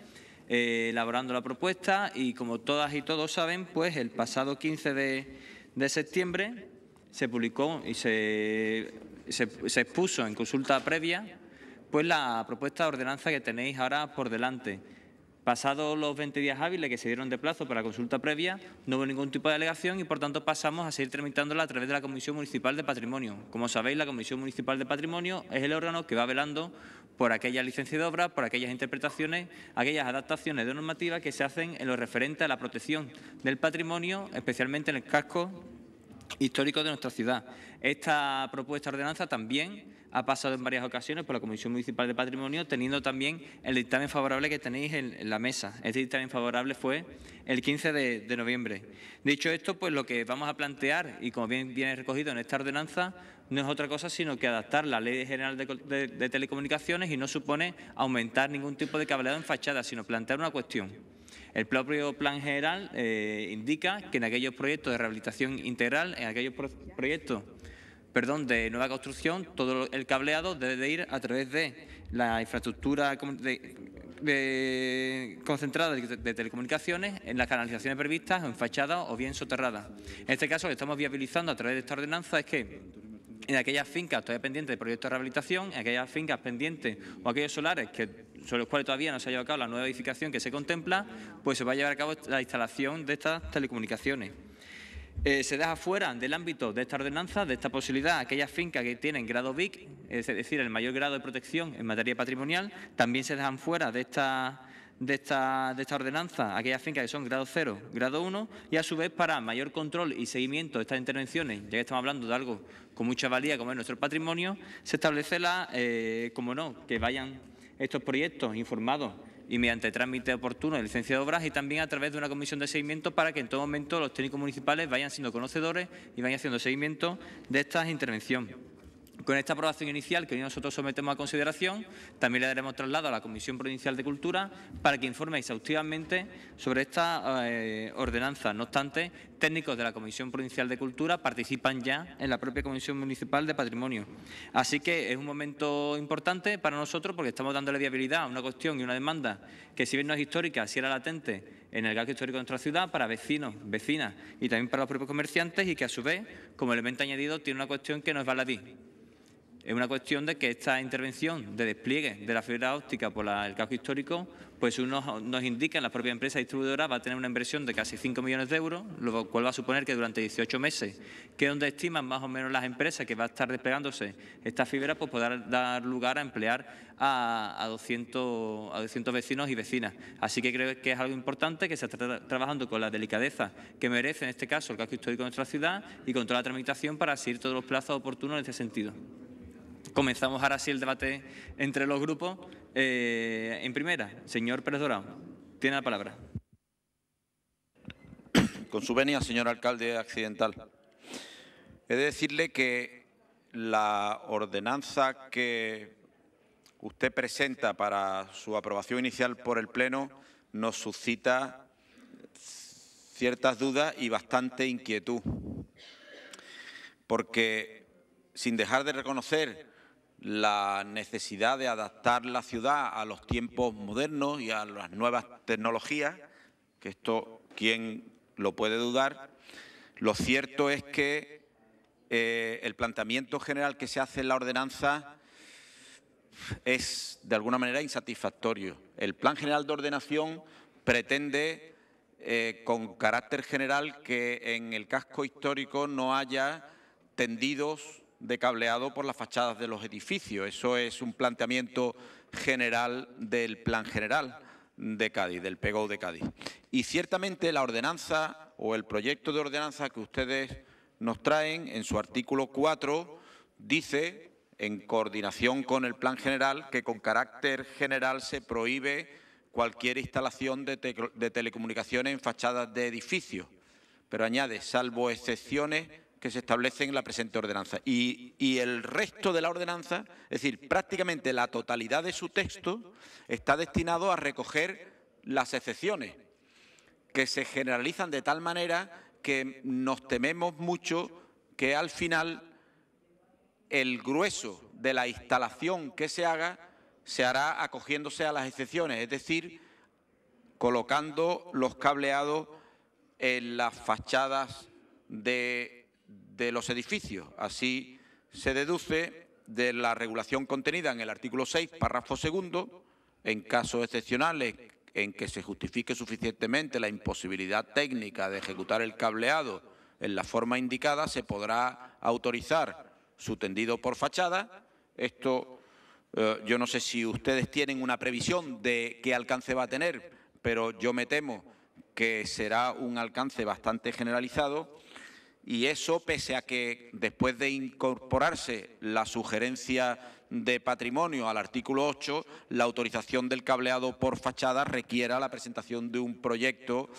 eh, elaborando la propuesta y, como todas y todos saben, pues el pasado 15 de, septiembre se publicó y se, se, expuso en consulta previa pues la propuesta de ordenanza que tenéis ahora por delante. Pasados los 20 días hábiles que se dieron de plazo para consulta previa, no hubo ningún tipo de alegación y, por tanto, pasamos a seguir tramitándola a través de la Comisión Municipal de Patrimonio. Como sabéis, la Comisión Municipal de Patrimonio es el órgano que va velando por aquella licencia de obra, por aquellas interpretaciones, aquellas adaptaciones de normativa que se hacen en lo referente a la protección del patrimonio, especialmente en el casco histórico de nuestra ciudad. Esta propuesta de ordenanza también ha pasado en varias ocasiones por la Comisión Municipal de Patrimonio, teniendo también el dictamen favorable que tenéis en, la mesa. Este dictamen favorable fue el 15 de, noviembre. Dicho esto, pues lo que vamos a plantear, y como bien viene recogido en esta ordenanza, no es otra cosa sino que adaptar la Ley General de, de Telecomunicaciones y no supone aumentar ningún tipo de cableado en fachada, sino plantear una cuestión. El propio plan general eh, indica que en aquellos proyectos de rehabilitación integral, en aquellos proyectos perdón, de nueva construcción, todo el cableado debe de ir a través de la infraestructura concentrada de, telecomunicaciones en las canalizaciones previstas, en fachadas o bien soterradas. En este caso, lo que estamos viabilizando a través de esta ordenanza es que en aquellas fincas todavía pendientes de proyectos de rehabilitación, en aquellas fincas pendientes o aquellos solares que, sobre los cuales todavía no se ha llevado a cabo la nueva edificación que se contempla, pues se va a llevar a cabo la instalación de estas telecomunicaciones. Eh, se deja fuera del ámbito de esta ordenanza, de esta posibilidad, aquellas fincas que tienen grado BIC, es decir, el mayor grado de protección en materia patrimonial, también se dejan fuera de esta de esta, ordenanza, aquellas fincas que son grado 0, grado 1, y a su vez para mayor control y seguimiento de estas intervenciones, ya que estamos hablando de algo con mucha valía como es nuestro patrimonio, se establece la, eh, como no, que vayan estos proyectos informados y mediante trámite oportuno de licencia de obras y también a través de una comisión de seguimiento para que en todo momento los técnicos municipales vayan siendo conocedores y vayan haciendo seguimiento de estas intervenciones. Con esta aprobación inicial que hoy nosotros sometemos a consideración, también le daremos traslado a la Comisión Provincial de Cultura para que informe exhaustivamente sobre esta eh, ordenanza. No obstante, técnicos de la Comisión Provincial de Cultura participan ya en la propia Comisión Municipal de Patrimonio. Así que es un momento importante para nosotros porque estamos dándole viabilidad a una cuestión y una demanda que si bien no es histórica, si era latente en el gasto histórico de nuestra ciudad para vecinos, vecinas y también para los propios comerciantes y que a su vez, como elemento añadido, tiene una cuestión que nos a es baladí es una cuestión de que esta intervención de despliegue de la fibra óptica por el casco histórico, pues uno nos indican la propia empresa distribuidora va a tener una inversión de casi 5 millones de euros, lo cual va a suponer que durante 18 meses, que es donde estiman más o menos las empresas que va a estar desplegándose esta fibra, pues podrá dar lugar a emplear a, 200, vecinos y vecinas. Así que creo que es algo importante que se está trabajando con la delicadeza que merece en este caso el casco histórico de nuestra ciudad y con toda la tramitación para seguir todos los plazos oportunos en ese sentido comenzamos ahora sí el debate entre los grupos. Eh, en primera, señor Pérez Dorado, tiene la palabra. Con su venia, señor alcalde accidental. He de decirle que la ordenanza que usted presenta para su aprobación inicial por el Pleno nos suscita ciertas dudas y bastante inquietud, porque sin dejar de reconocer la necesidad de adaptar la ciudad a los tiempos modernos y a las nuevas tecnologías, que esto quién lo puede dudar, lo cierto es que eh, el planteamiento general que se hace en la ordenanza es de alguna manera insatisfactorio. El Plan General de Ordenación pretende eh, con carácter general que en el casco histórico no haya tendidos de cableado por las fachadas de los edificios. Eso es un planteamiento general del plan general de Cádiz, del PGO de Cádiz. Y ciertamente la ordenanza o el proyecto de ordenanza que ustedes nos traen en su artículo 4 dice, en coordinación con el plan general, que con carácter general se prohíbe cualquier instalación de, de telecomunicaciones en fachadas de edificios. Pero añade, salvo excepciones que se establece en la presente ordenanza. Y, y, el resto de la ordenanza, es decir, prácticamente la totalidad de su texto, está destinado a recoger las excepciones, que se generalizan de tal manera que nos tememos mucho que al final el grueso de la instalación que se haga se hará acogiéndose a las excepciones, es decir, colocando los cableados en las fachadas de de los edificios. Así se deduce de la regulación contenida en el artículo 6, párrafo segundo, en casos excepcionales en que se justifique suficientemente la imposibilidad técnica de ejecutar el cableado en la forma indicada, se podrá autorizar su tendido por fachada. Esto, eh, yo no sé si ustedes tienen una previsión de qué alcance va a tener, pero yo me temo que será un alcance bastante generalizado y eso pese a que después de incorporarse la sugerencia de patrimonio al artículo 8, la autorización del cableado por fachada requiera la presentación de un proyecto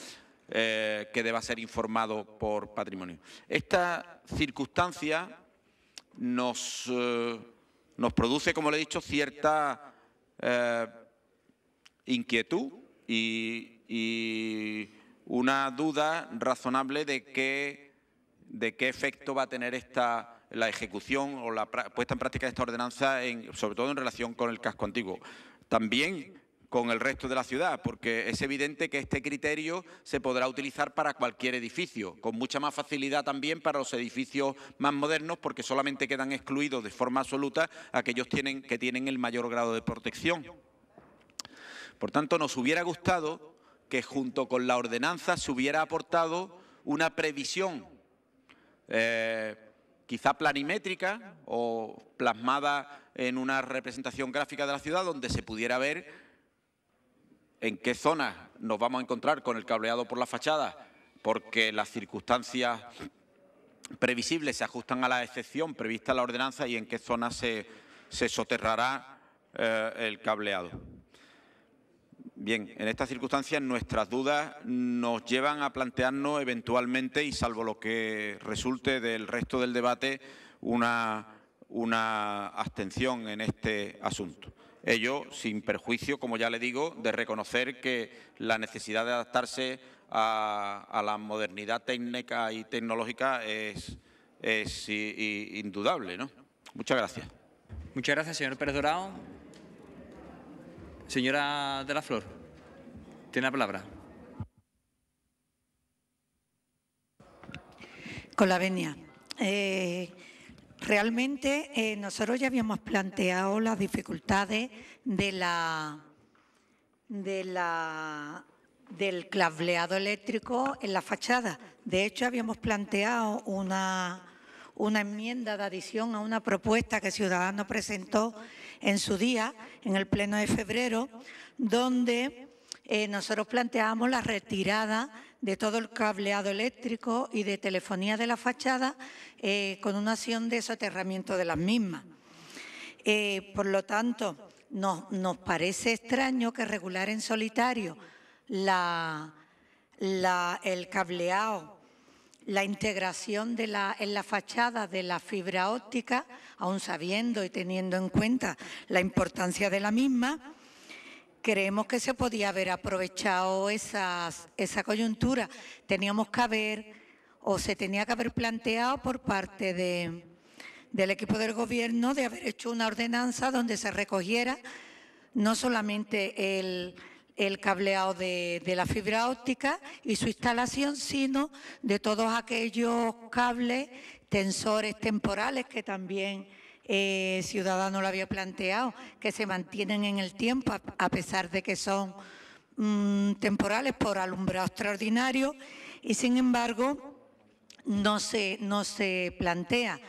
eh, que deba ser informado por patrimonio. Esta circunstancia nos, eh, nos produce, como le he dicho, cierta eh, inquietud y, y una duda razonable de que de qué efecto va a tener esta la ejecución o la puesta en práctica de esta ordenanza, en, sobre todo en relación con el casco antiguo. También con el resto de la ciudad, porque es evidente que este criterio se podrá utilizar para cualquier edificio, con mucha más facilidad también para los edificios más modernos, porque solamente quedan excluidos de forma absoluta aquellos que tienen el mayor grado de protección. Por tanto, nos hubiera gustado que junto con la ordenanza se hubiera aportado una previsión eh, quizá planimétrica o plasmada en una representación gráfica de la ciudad donde se pudiera ver en qué zona nos vamos a encontrar con el cableado por la fachada, porque las circunstancias previsibles se ajustan a la excepción prevista en la ordenanza y en qué zona se, soterrará eh, el cableado. Bien, en estas circunstancias nuestras dudas nos llevan a plantearnos eventualmente, y salvo lo que resulte del resto del debate, una, una abstención en este asunto. Ello sin perjuicio, como ya le digo, de reconocer que la necesidad de adaptarse a, la modernidad técnica y tecnológica es, indudable. Muchas gracias. Muchas gracias, señor Pérez Dorado. Señora de la Flor, tiene la palabra. Con la venia. Eh, realmente eh, nosotros ya habíamos planteado las dificultades de la del clavleado eléctrico en la fachada. De hecho, habíamos planteado una, una enmienda de adición a una propuesta que Ciudadanos presentó en su día, en el pleno de febrero, donde eh, nosotros planteamos la retirada de todo el cableado eléctrico y de telefonía de la fachada eh, con una acción de soterramiento de las mismas. Eh, por lo tanto, nos parece extraño que regular en solitario el cableado la integración de la, en la fachada de la fibra óptica, aún sabiendo y teniendo en cuenta la importancia de la misma, creemos que se podía haber aprovechado esa coyuntura. Teníamos que haber, o se tenía que haber planteado por parte de, del equipo del gobierno, de haber hecho una ordenanza donde se recogiera no solamente el el cableado de, la fibra óptica y su instalación, sino de todos aquellos cables, tensores temporales que también eh, Ciudadano lo había planteado, que se mantienen en el tiempo a, pesar de que son mm, temporales por alumbrado extraordinario y sin embargo no se, no se plantea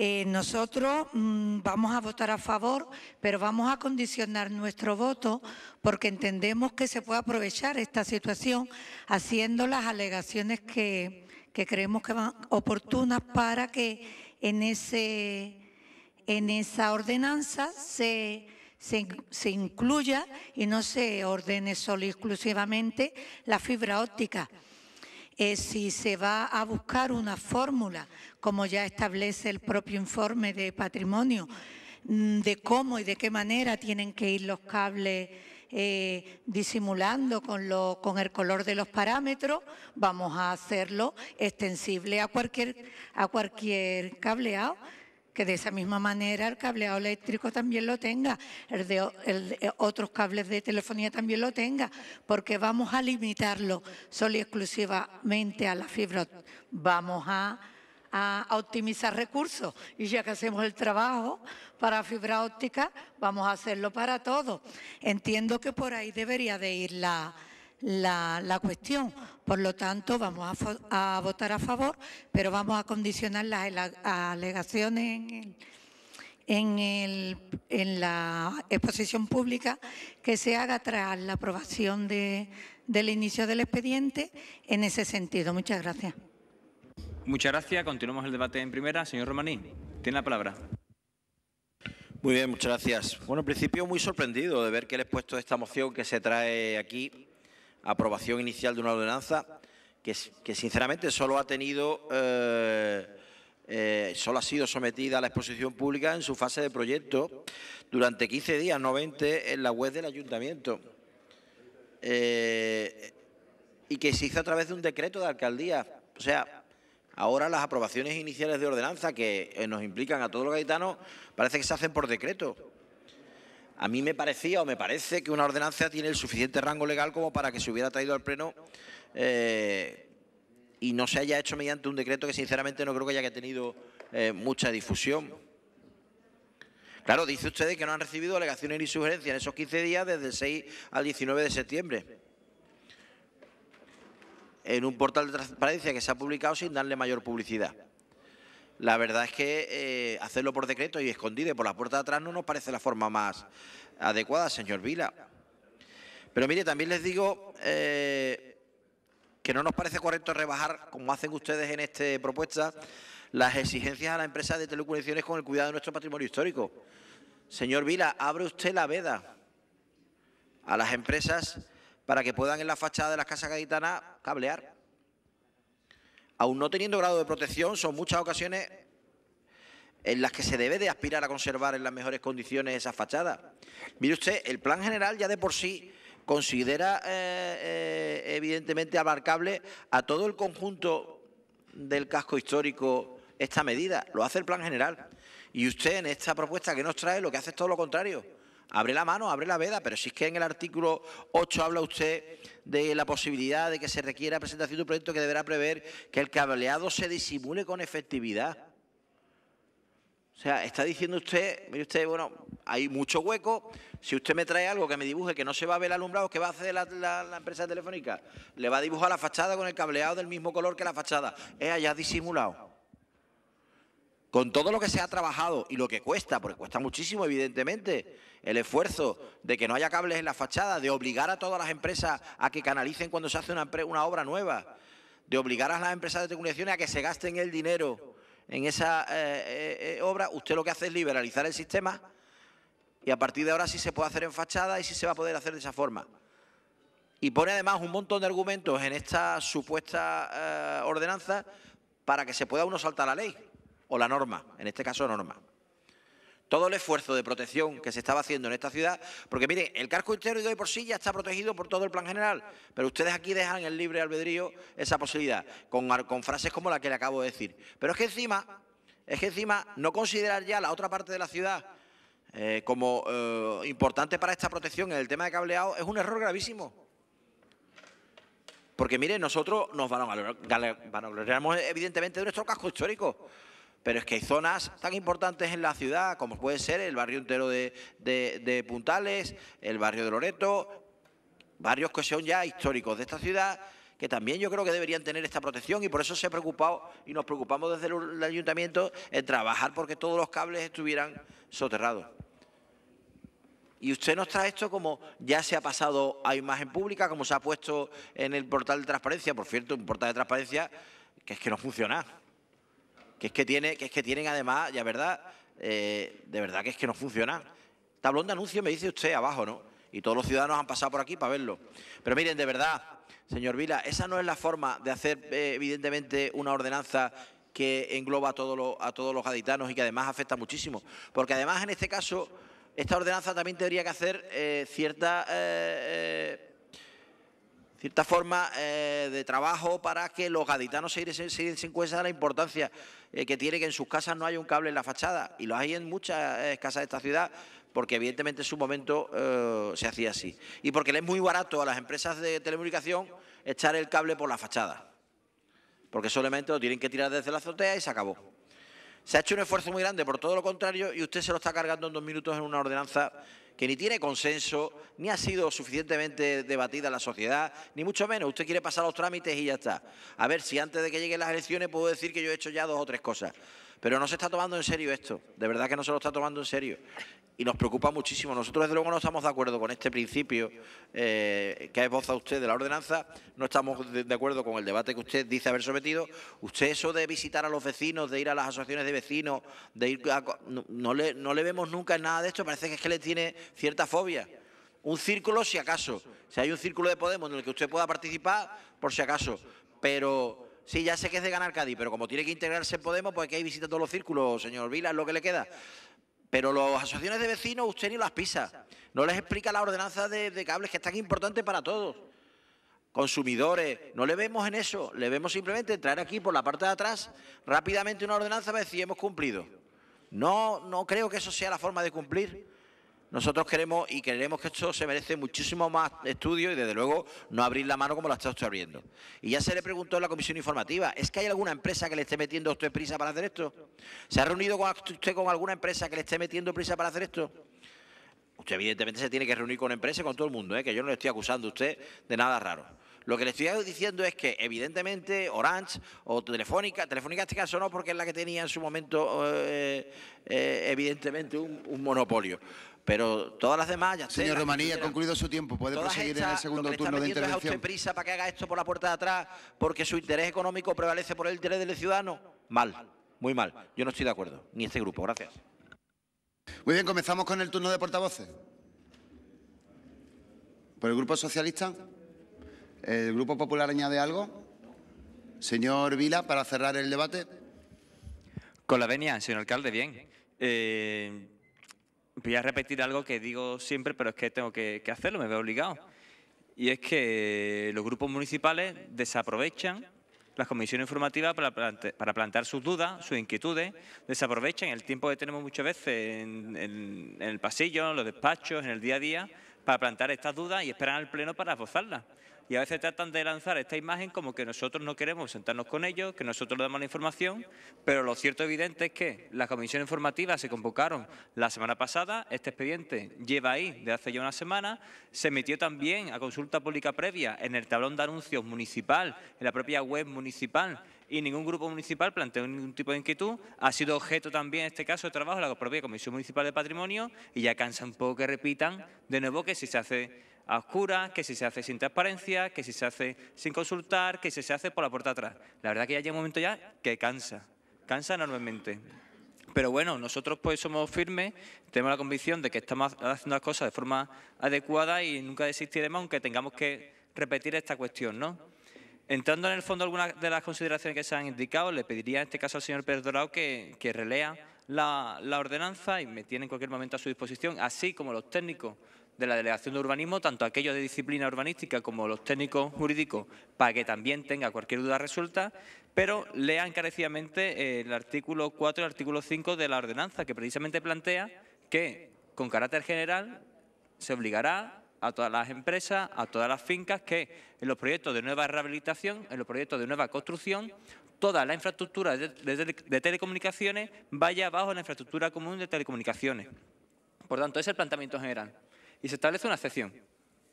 eh, nosotros mm, vamos a votar a favor, pero vamos a condicionar nuestro voto porque entendemos que se puede aprovechar esta situación haciendo las alegaciones que, creemos que van oportunas para que en, esa ordenanza se... se, incluya y no se ordene solo y exclusivamente la fibra óptica. Eh, si se va a buscar una fórmula, como ya establece el propio informe de patrimonio, mm, de cómo y de qué manera tienen que ir los cables eh, disimulando con, el color de los parámetros, vamos a hacerlo extensible a cualquier cableado que de esa misma manera el cableado eléctrico también lo tenga, eh, otros cables de telefonía también lo tenga, porque vamos a limitarlo solo y exclusivamente a la fibra. Vamos a a, optimizar recursos. Y ya que hacemos el trabajo para fibra óptica, vamos a hacerlo para todo. Entiendo que por ahí debería de ir la, la, la cuestión. Por lo tanto, vamos a, votar a favor, pero vamos a condicionar las alegaciones en en, la exposición pública que se haga tras la aprobación de, del inicio del expediente en ese sentido. Muchas gracias. Muchas gracias. Continuamos el debate en primera. Señor Romaní, tiene la palabra. Muy bien, muchas gracias. Bueno, al principio muy sorprendido de ver que el expuesto de esta moción que se trae aquí aprobación inicial de una ordenanza que, sinceramente solo ha tenido, eh, eh, solo ha sido sometida a la exposición pública en su fase de proyecto durante 15 días, no 20, en la web del ayuntamiento. Eh, y que se hizo a través de un decreto de alcaldía. O sea, ahora las aprobaciones iniciales de ordenanza que nos implican a todos los gaitanos parece que se hacen por decreto a mí me parecía o me parece que una ordenanza tiene el suficiente rango legal como para que se hubiera traído al pleno eh, y no se haya hecho mediante un decreto que sinceramente no creo que haya tenido eh, mucha difusión. Claro, dice usted que no han recibido alegaciones ni sugerencias en esos 15 días desde el 6 al 19 de septiembre. En un portal de transparencia que se ha publicado sin darle mayor publicidad. La verdad es que eh, hacerlo por decreto y escondido por la puerta de atrás no nos parece la forma más adecuada, señor Vila. Pero mire, también les digo eh, que no nos parece correcto rebajar, como hacen ustedes en esta propuesta, las exigencias a las empresas de telecomunicaciones con el cuidado de nuestro patrimonio histórico. Señor Vila, abre usted la veda a las empresas para que puedan en la fachada de las casas gaditanas cablear aún no teniendo grado de protección, son muchas ocasiones en las que se debe de aspirar a conservar en las mejores condiciones esas fachadas. Mire usted, el plan general ya de por sí considera eh, eh, evidentemente abarcable a todo el conjunto del casco histórico esta medida, lo hace el plan general. Y usted en esta propuesta que nos trae lo que hace es todo lo contrario abre la mano, abre la veda, pero si es que en el artículo 8 habla usted de la posibilidad de que se requiera presentación de un proyecto que deberá prever que el cableado se disimule con efectividad. O sea, está diciendo usted, mire usted, bueno, hay mucho hueco. Si usted me trae algo que me dibuje que no se va a ver alumbrado, ¿qué va a hacer la, la, empresa telefónica? Le va a dibujar la fachada con el cableado del mismo color que la fachada. Es allá disimulado con todo lo que se ha trabajado y lo que cuesta, porque cuesta muchísimo, evidentemente, el esfuerzo de que no haya cables en la fachada, de obligar a todas las empresas a que canalicen cuando se hace una, obra nueva, de obligar a las empresas de telecomunicaciones a que se gasten el dinero en esa eh, eh, eh, obra, usted lo que hace es liberalizar el sistema y a partir de ahora sí se puede hacer en fachada y sí se va a poder hacer de esa forma. Y pone además un montón de argumentos en esta supuesta ordenanza para que se pueda uno saltar la ley o la norma, en este caso norma. Todo el esfuerzo de protección que se estaba haciendo en esta ciudad, porque mire, el casco histórico de hoy por sí ya está protegido por todo el plan general, pero ustedes aquí dejan el libre albedrío esa posibilidad, con, frases como la que le acabo de decir. Pero es que encima, es que encima no considerar ya la otra parte de la ciudad, eh, como eh, importante para esta protección en el tema de cableado es un error gravísimo. Porque, mire, nosotros nos valoramos evidentemente de nuestro casco histórico, pero es que hay zonas tan importantes en la ciudad como puede ser el barrio entero de, Puntales, el barrio de Loreto, barrios que son ya históricos de esta ciudad que también yo creo que deberían tener esta protección y por eso se ha preocupado y nos preocupamos desde el ayuntamiento en trabajar porque todos los cables estuvieran soterrados. Y usted nos trae esto como ya se ha pasado a imagen pública, como se ha puesto en el portal de transparencia, por cierto, un portal de transparencia que es que no funciona que es que, tiene, que, es que tienen además, ya verdad, eh, de verdad que es que no funciona. Tablón de anuncio, me dice usted abajo, ¿no? Y todos los ciudadanos han pasado por aquí para verlo. Pero miren, de verdad, señor Vila, esa no es la forma de hacer, eh, evidentemente, una ordenanza que engloba a todos, los, a todos los gaditanos y que además afecta muchísimo. Porque además, en este caso, esta ordenanza también tendría que hacer eh, cierta cierta forma eh, de trabajo para que los gaditanos se den se cuenta de la importancia eh, que tiene que en sus casas no haya un cable en la fachada. Y lo hay en muchas casas de esta ciudad, porque evidentemente en su momento eh, se hacía así. Y porque le es muy barato a las empresas de telecomunicación echar el cable por la fachada, porque solamente lo tienen que tirar desde la azotea y se acabó. Se ha hecho un esfuerzo muy grande, por todo lo contrario, y usted se lo está cargando en dos minutos en una ordenanza que ni tiene consenso, ni ha sido suficientemente debatida en la sociedad, ni mucho menos. Usted quiere pasar los trámites y ya está. A ver si antes de que lleguen las elecciones puedo decir que yo he hecho ya dos o tres cosas. Pero no se está tomando en serio esto, de verdad que no se lo está tomando en serio. Y nos preocupa muchísimo. Nosotros, desde luego, no estamos de acuerdo con este principio que eh, que ha esbozado usted de la ordenanza, no estamos de, acuerdo con el debate que usted dice haber sometido. Usted eso de visitar a los vecinos, de ir a las asociaciones de vecinos, de ir no, le, no le vemos nunca en nada de esto, parece que es que le tiene cierta fobia un círculo si acaso. Si hay un círculo de Podemos en el que usted pueda participar, por si acaso. Pero Sí, ya sé que es de ganar Cádiz, pero como tiene que integrarse en Podemos, pues que hay visita todos los círculos, señor Vila, es lo que le queda. Pero las asociaciones de vecinos usted ni las pisa. No les explica la ordenanza de, cables, que es tan importante para todos. Consumidores, no le vemos en eso. Le vemos simplemente entrar aquí por la parte de atrás rápidamente una ordenanza para decir hemos cumplido. No, no creo que eso sea la forma de cumplir. Nosotros queremos y queremos que esto se merece muchísimo más estudio y, desde luego, no abrir la mano como la está usted abriendo. Y ya se le preguntó en la comisión informativa, ¿es que hay alguna empresa que le esté metiendo usted prisa para hacer esto? ¿Se ha reunido usted con alguna empresa que le esté metiendo prisa para hacer esto? Usted, evidentemente, se tiene que reunir con empresas y con todo el mundo, ¿eh? que yo no le estoy acusando a usted de nada raro. Lo que le estoy diciendo es que, evidentemente, Orange o Telefónica, Telefónica este caso no, porque es la que tenía en su momento, eh, eh, evidentemente, un monopolio. Pero todas las demás ya Señor Romaní, ha concluido su tiempo. Puede proseguir en el segundo lo turno de intervención. Es usted prisa para que haga esto por la puerta de atrás porque su interés económico prevalece por el interés del ciudadano? Mal, muy mal. Yo no estoy de acuerdo, ni este grupo. Gracias. Muy bien, comenzamos con el turno de portavoces. ¿Por el Grupo Socialista? ¿El Grupo Popular añade algo? Señor Vila, para cerrar el debate. Con la venia, señor alcalde, bien. Eh voy a repetir algo que digo siempre, pero es que tengo que, hacerlo, me veo obligado. Y es que los grupos municipales desaprovechan las comisiones informativas para, plantear sus dudas, sus inquietudes, desaprovechan el tiempo que tenemos muchas veces en, el pasillo, en los despachos, en el día a día, para plantear estas dudas y esperan al Pleno para esbozarlas y a veces tratan de lanzar esta imagen como que nosotros no queremos sentarnos con ellos, que nosotros damos la información, pero lo cierto evidente es que las comisiones informativas se convocaron la semana pasada, este expediente lleva ahí de hace ya una semana, se metió también a consulta pública previa en el tablón de anuncios municipal, en la propia web municipal, y ningún grupo municipal planteó ningún tipo de inquietud. Ha sido objeto también, en este caso, de trabajo de la propia Comisión Municipal de Patrimonio y ya cansa un poco que repitan de nuevo que si se hace a oscuras, que si se hace sin transparencia, que si se hace sin consultar, que si se hace por la puerta atrás. La verdad que ya llega un momento ya que cansa, cansa enormemente. Pero bueno, nosotros pues somos firmes, tenemos la convicción de que estamos haciendo las cosas de forma adecuada y nunca desistiremos aunque tengamos que repetir esta cuestión, ¿no? Entrando en el fondo algunas de las consideraciones que se han indicado, le pediría en este caso al señor Pérez Dorado que, relea la, la, ordenanza y me tiene en cualquier momento a su disposición, así como los técnicos de la Delegación de Urbanismo, tanto aquellos de disciplina urbanística como los técnicos jurídicos, para que también tenga cualquier duda resuelta, pero lean carecidamente el artículo 4 y el artículo 5 de la ordenanza, que precisamente plantea que, con carácter general, se obligará a todas las empresas, a todas las fincas, que en los proyectos de nueva rehabilitación, en los proyectos de nueva construcción, toda la infraestructura de, telecomunicaciones vaya bajo la infraestructura común de telecomunicaciones. Por tanto, ese es el planteamiento general y se establece una excepción.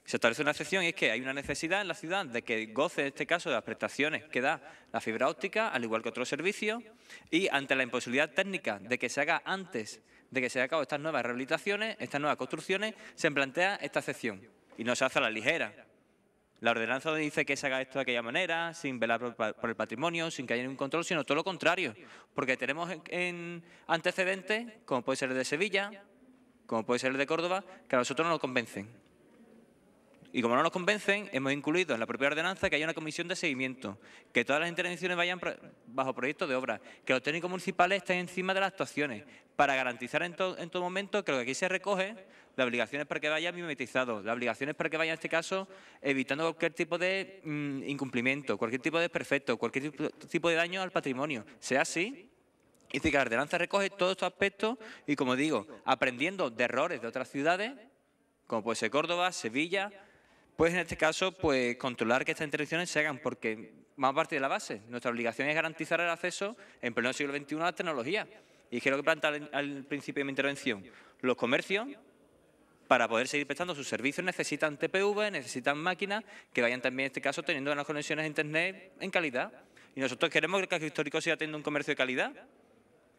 Se establece una excepción y es que hay una necesidad en la ciudad de que goce, en este caso, de las prestaciones que da la fibra óptica, al igual que otros servicios, y ante la imposibilidad técnica de que se haga antes de que se hayan acabado estas nuevas rehabilitaciones, estas nuevas construcciones, se plantea esta excepción y no se hace a la ligera. La ordenanza dice que se haga esto de aquella manera, sin velar por el patrimonio, sin que haya ningún control, sino todo lo contrario, porque tenemos en antecedentes, como puede ser el de Sevilla, como puede ser el de Córdoba, que a nosotros no nos convencen. Y como no nos convencen, hemos incluido en la propia ordenanza que haya una comisión de seguimiento, que todas las intervenciones vayan bajo proyecto de obra, que los técnicos municipales estén encima de las actuaciones, para garantizar en, todo momento que lo que aquí se recoge, las obligaciones para que vaya mimetizado, las obligaciones para que vaya en este caso evitando cualquier tipo de mm, incumplimiento, cualquier tipo de defecto cualquier tipo de daño al patrimonio, sea así y dice que la recoge todos estos aspectos y, como digo, aprendiendo de errores de otras ciudades, como puede ser Córdoba, Sevilla, pues en este caso, pues controlar que estas intervenciones se hagan, porque más parte de la base, nuestra obligación es garantizar el acceso en pleno siglo XXI a la tecnología. Y quiero que plantea al, principio de mi intervención, los comercios, para poder seguir prestando sus servicios, necesitan TPV, necesitan máquinas que vayan también, en este caso, teniendo unas conexiones a Internet en calidad. Y nosotros queremos que el casco histórico siga teniendo un comercio de calidad.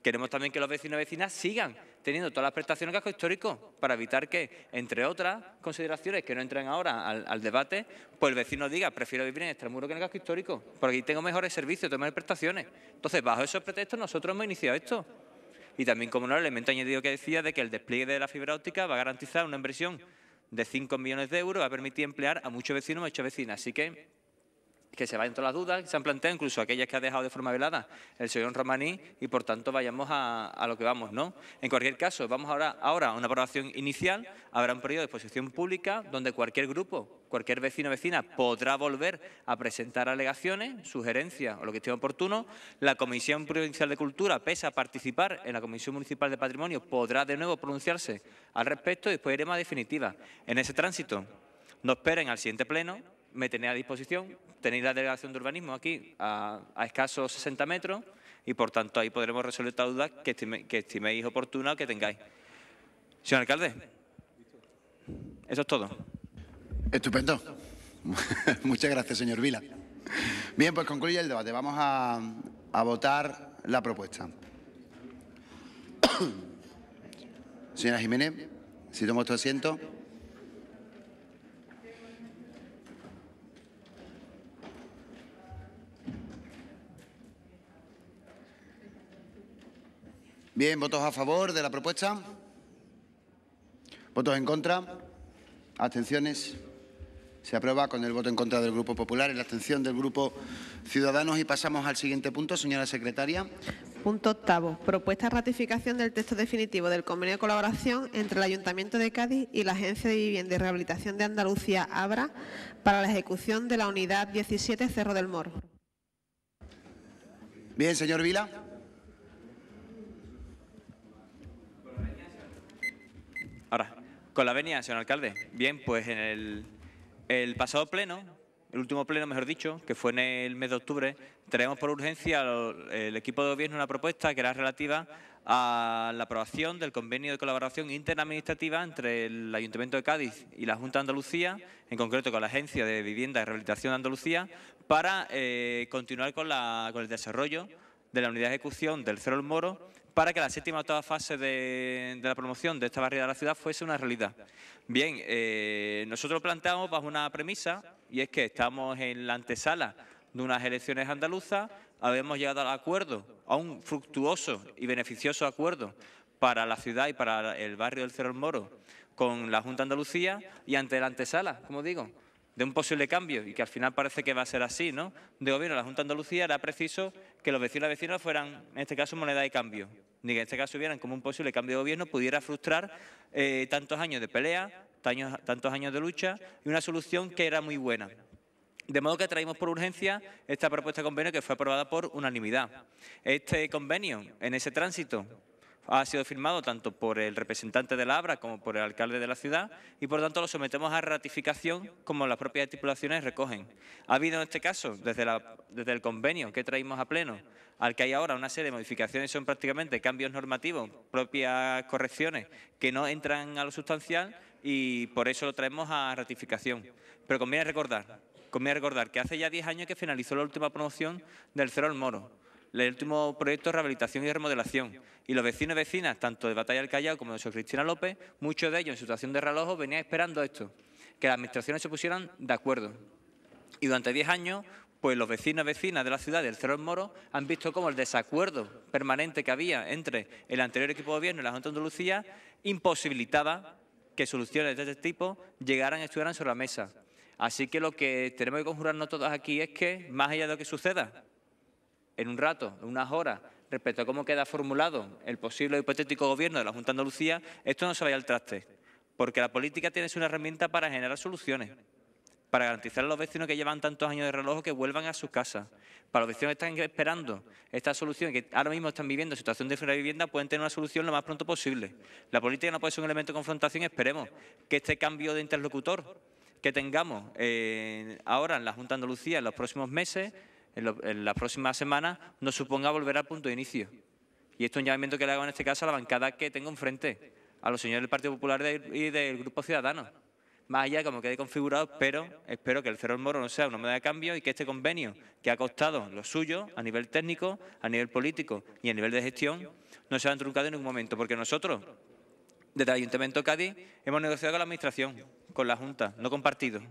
Queremos también que los vecinos y vecinas sigan teniendo todas las prestaciones el casco histórico para evitar que, entre otras consideraciones que no entren ahora al, debate, pues el vecino diga, prefiero vivir en extramuro que en el casco histórico, porque aquí tengo mejores servicios, tengo mejores prestaciones. Entonces, bajo esos pretextos nosotros hemos iniciado esto. Y también, como no, el elemento añadido que decía de que el despliegue de la fibra óptica va a garantizar una inversión de 5 millones de euros, va a permitir emplear a muchos vecinos y muchas vecinas. Así que que se vayan todas las dudas, que se han planteado incluso aquellas que ha dejado de forma velada el señor Romaní y por tanto vayamos a, a, lo que vamos, ¿no? En cualquier caso, vamos ahora, ahora a una aprobación inicial, habrá un periodo de exposición pública donde cualquier grupo, cualquier vecino o vecina podrá volver a presentar alegaciones, sugerencias o lo que esté oportuno. La Comisión Provincial de Cultura, pese a participar en la Comisión Municipal de Patrimonio, podrá de nuevo pronunciarse al respecto y después iremos a definitiva. En ese tránsito, no esperen al siguiente pleno, me tenéis a disposición. Tenéis la delegación de urbanismo aquí a, escasos 60 metros y por tanto ahí podremos resolver todas las dudas que, estiméis oportuna que tengáis. Señor alcalde, eso es todo. Estupendo. Muchas gracias, señor Vila. Bien, pues concluye el debate. Vamos a, votar la propuesta. Señora Jiménez, si tomo tu este asiento. Bien, ¿votos a favor de la propuesta? ¿Votos en contra? ¿Abstenciones? Se aprueba con el voto en contra del Grupo Popular y la abstención del Grupo Ciudadanos. Y pasamos al siguiente punto, señora secretaria. Punto octavo. Propuesta de ratificación del texto definitivo del convenio de colaboración entre el Ayuntamiento de Cádiz y la Agencia de Vivienda y Rehabilitación de Andalucía, ABRA, para la ejecución de la unidad 17 Cerro del Moro. Bien, señor Vila. Con la venia, señor alcalde. Bien, pues en el, pasado pleno, el último pleno, mejor dicho, que fue en el mes de octubre, traemos por urgencia el equipo de gobierno una propuesta que era relativa a la aprobación del convenio de colaboración interadministrativa entre el Ayuntamiento de Cádiz y la Junta de Andalucía, en concreto con la Agencia de Vivienda y Rehabilitación de Andalucía, para eh, continuar con, el desarrollo de la unidad de ejecución del Cerro del Moro para que la séptima o toda fase de, la promoción de esta barriada de la ciudad fuese una realidad. Bien, eh, nosotros planteamos bajo una premisa y es que estamos en la antesala de unas elecciones andaluzas, habíamos llegado al acuerdo, a un fructuoso y beneficioso acuerdo para la ciudad y para el barrio del Cerro Moro con la Junta de Andalucía y ante la antesala, como digo, de un posible cambio y que al final parece que va a ser así, ¿no? De gobierno la Junta de Andalucía era preciso que los vecinos y vecinas fueran, en este caso, moneda de cambio. Ni que en este caso hubieran como un posible cambio de gobierno pudiera frustrar eh, tantos años de pelea, tantos, tantos años de lucha y una solución que era muy buena. De modo que traímos por urgencia esta propuesta de convenio que fue aprobada por unanimidad. Este convenio, en ese tránsito, ha sido firmado tanto por el representante de la ABRA como por el alcalde de la ciudad y por tanto lo sometemos a ratificación como las propias estipulaciones recogen. Ha habido en este caso, desde, el convenio que traímos a pleno, al que hay ahora una serie de modificaciones, son prácticamente cambios normativos, propias correcciones que no entran a lo sustancial y por eso lo traemos a ratificación. Pero conviene recordar, recordar que hace ya 10 años que finalizó la última promoción del Cerro Moro el último proyecto de rehabilitación y remodelación. Y los vecinos y vecinas, tanto de Batalla del Callao como de José Cristina López, muchos de ellos en situación de reloj venían esperando esto, que las administraciones se pusieran de acuerdo. Y durante diez años, pues los vecinos y vecinas de la ciudad del Cerro del Moro han visto cómo el desacuerdo permanente que había entre el anterior equipo de gobierno y la Junta de Andalucía imposibilitaba que soluciones de este tipo llegaran y estuvieran sobre la mesa. Así que lo que tenemos que conjurarnos todos aquí es que, más allá de lo que suceda, en un rato, en unas horas, respecto a cómo queda formulado el posible hipotético gobierno de la Junta de Andalucía, esto no se vaya al traste, porque la política tiene una herramienta para generar soluciones, para garantizar a los vecinos que llevan tantos años de reloj que vuelvan a sus casas, para los vecinos que están esperando esta solución, que ahora mismo están viviendo situación de vivienda, pueden tener una solución lo más pronto posible. La política no puede ser un elemento de confrontación, esperemos que este cambio de interlocutor que tengamos eh, ahora en la Junta de Andalucía en los próximos meses en, en las próximas semanas no suponga volver al punto de inicio. Y esto es un llamamiento que le hago en este caso a la bancada que tengo enfrente, a los señores del Partido Popular y del Grupo Ciudadano. Más allá, de como quede configurado, pero espero que el Cerro del Moro no sea una moneda de cambio y que este convenio, que ha costado lo suyo a nivel técnico, a nivel político y a nivel de gestión, no se ha truncado en ningún momento, porque nosotros, desde el Ayuntamiento de Cádiz, hemos negociado con la Administración, con la Junta, no con partidos.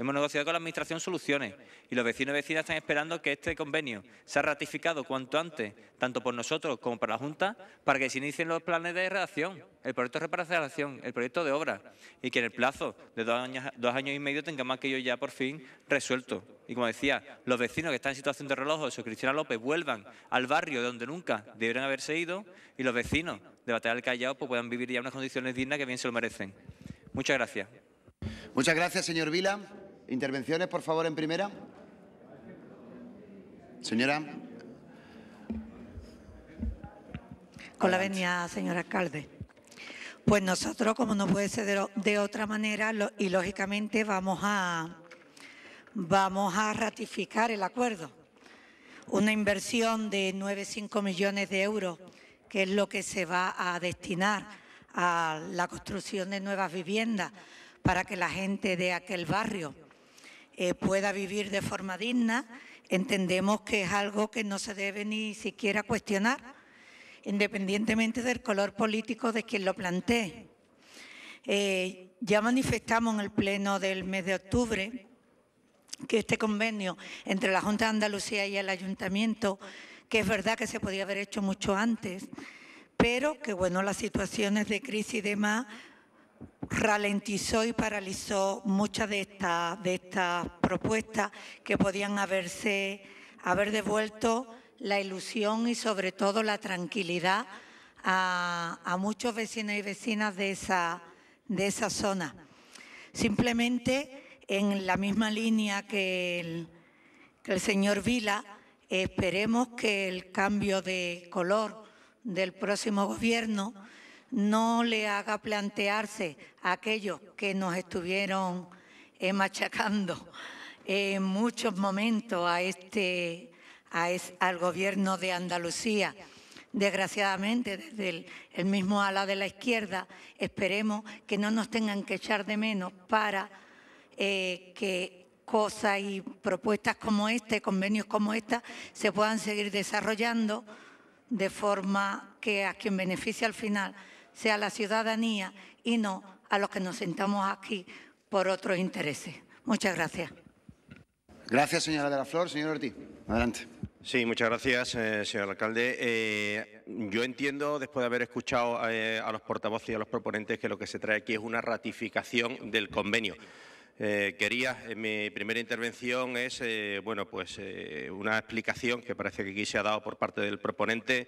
Hemos negociado con la Administración soluciones y los vecinos y vecinas están esperando que este convenio sea ratificado cuanto antes, tanto por nosotros como para la Junta, para que se inicien los planes de redacción, el proyecto de reparación, el proyecto de obra y que en el plazo de dos años, dos años y medio tengamos aquello ya por fin resuelto. Y como decía, los vecinos que están en situación de reloj, José Cristina López, vuelvan al barrio donde nunca deberían haberse ido y los vecinos de Batalla del Callao pues, puedan vivir ya unas condiciones dignas que bien se lo merecen. Muchas gracias. Muchas gracias, señor Vila. Intervenciones, por favor, en primera. Señora. Con la venia, señora alcalde. Pues nosotros, como no puede ser de, otra manera, y lógicamente vamos a, vamos a ratificar el acuerdo. Una inversión de 9,5 millones de euros, que es lo que se va a destinar a la construcción de nuevas viviendas para que la gente de aquel barrio eh, pueda vivir de forma digna, entendemos que es algo que no se debe ni siquiera cuestionar, independientemente del color político de quien lo plantee. Eh, ya manifestamos en el Pleno del mes de octubre que este convenio entre la Junta de Andalucía y el Ayuntamiento, que es verdad que se podía haber hecho mucho antes, pero que bueno, las situaciones de crisis y demás ralentizó y paralizó muchas de estas de propuestas que podían haberse haber devuelto la ilusión y sobre todo la tranquilidad a, muchos vecinos y vecinas de esa, de esa zona. Simplemente en la misma línea que el, que el señor Vila, esperemos que el cambio de color del próximo gobierno no le haga plantearse a aquellos que nos estuvieron eh, machacando en muchos momentos a este, al gobierno de Andalucía. Desgraciadamente, desde el, mismo ala de la izquierda, esperemos que no nos tengan que echar de menos para eh, que cosas y propuestas como este, convenios como esta se puedan seguir desarrollando de forma que a quien beneficie al final sea la ciudadanía y no a los que nos sentamos aquí por otros intereses. Muchas gracias. Gracias, señora de la Flor. Señor Ortiz, adelante. Sí, muchas gracias, eh, señor alcalde. Eh, yo entiendo, después de haber escuchado eh, a los portavoces y a los proponentes, que lo que se trae aquí es una ratificación del convenio. Eh, quería, en eh, mi primera intervención, es eh, bueno, pues, una explicación que parece que aquí se ha dado por parte del proponente,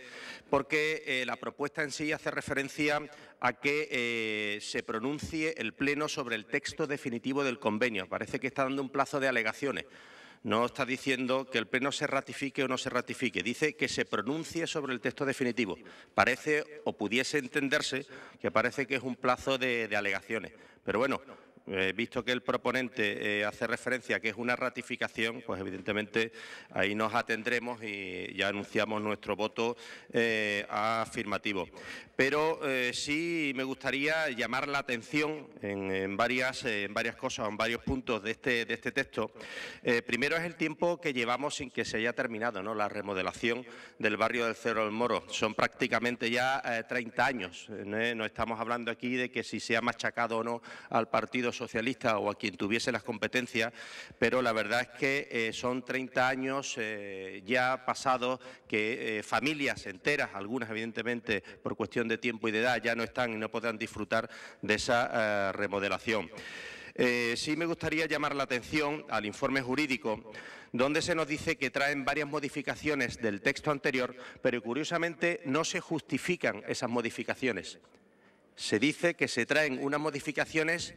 porque la propuesta en sí hace referencia a que se pronuncie el Pleno sobre el texto definitivo del convenio. Parece que está dando un plazo de alegaciones. No está diciendo que el Pleno se ratifique o no se ratifique, dice que se pronuncie sobre el texto definitivo. Parece o pudiese entenderse que parece que es un plazo de, de alegaciones. Pero bueno, eh, visto que el proponente eh, hace referencia a que es una ratificación, pues evidentemente ahí nos atendremos y ya anunciamos nuestro voto eh, afirmativo. Pero sí me gustaría llamar la atención en, varias, en varias cosas, en varios puntos de este, de este texto. primero es el tiempo que llevamos sin que se haya terminado la remodelación del barrio del Cerro del Moro. Son prácticamente ya 30 años. ¿no? no estamos hablando aquí de que si se ha machacado o no al partido Socialista o a quien tuviese las competencias, pero la verdad es que eh, son 30 años eh, ya pasados que eh, familias enteras, algunas evidentemente por cuestión de tiempo y de edad, ya no están y no podrán disfrutar de esa remodelación. sí me gustaría llamar la atención al informe jurídico, donde se nos dice que traen varias modificaciones del texto anterior, pero curiosamente no se justifican esas modificaciones. Se dice que se traen unas modificaciones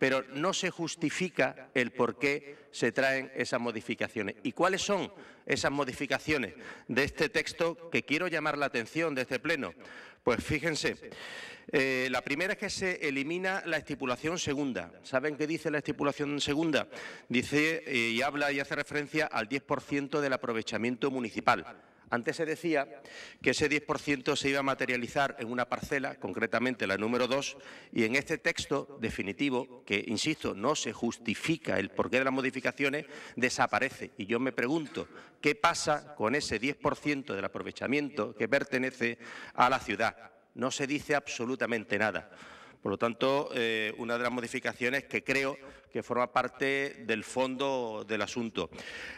pero no se justifica el por qué se traen esas modificaciones. ¿Y cuáles son esas modificaciones de este texto que quiero llamar la atención de este Pleno? Pues fíjense, eh, la primera es que se elimina la estipulación segunda. ¿Saben qué dice la estipulación segunda? Dice eh, y habla y hace referencia al 10% del aprovechamiento municipal. Antes se decía que ese 10% se iba a materializar en una parcela, concretamente la número 2, y en este texto definitivo, que, insisto, no se justifica el porqué de las modificaciones, desaparece. Y yo me pregunto, ¿qué pasa con ese 10% del aprovechamiento que pertenece a la ciudad? No se dice absolutamente nada. Por lo tanto, eh, una de las modificaciones que creo que forma parte del fondo del asunto.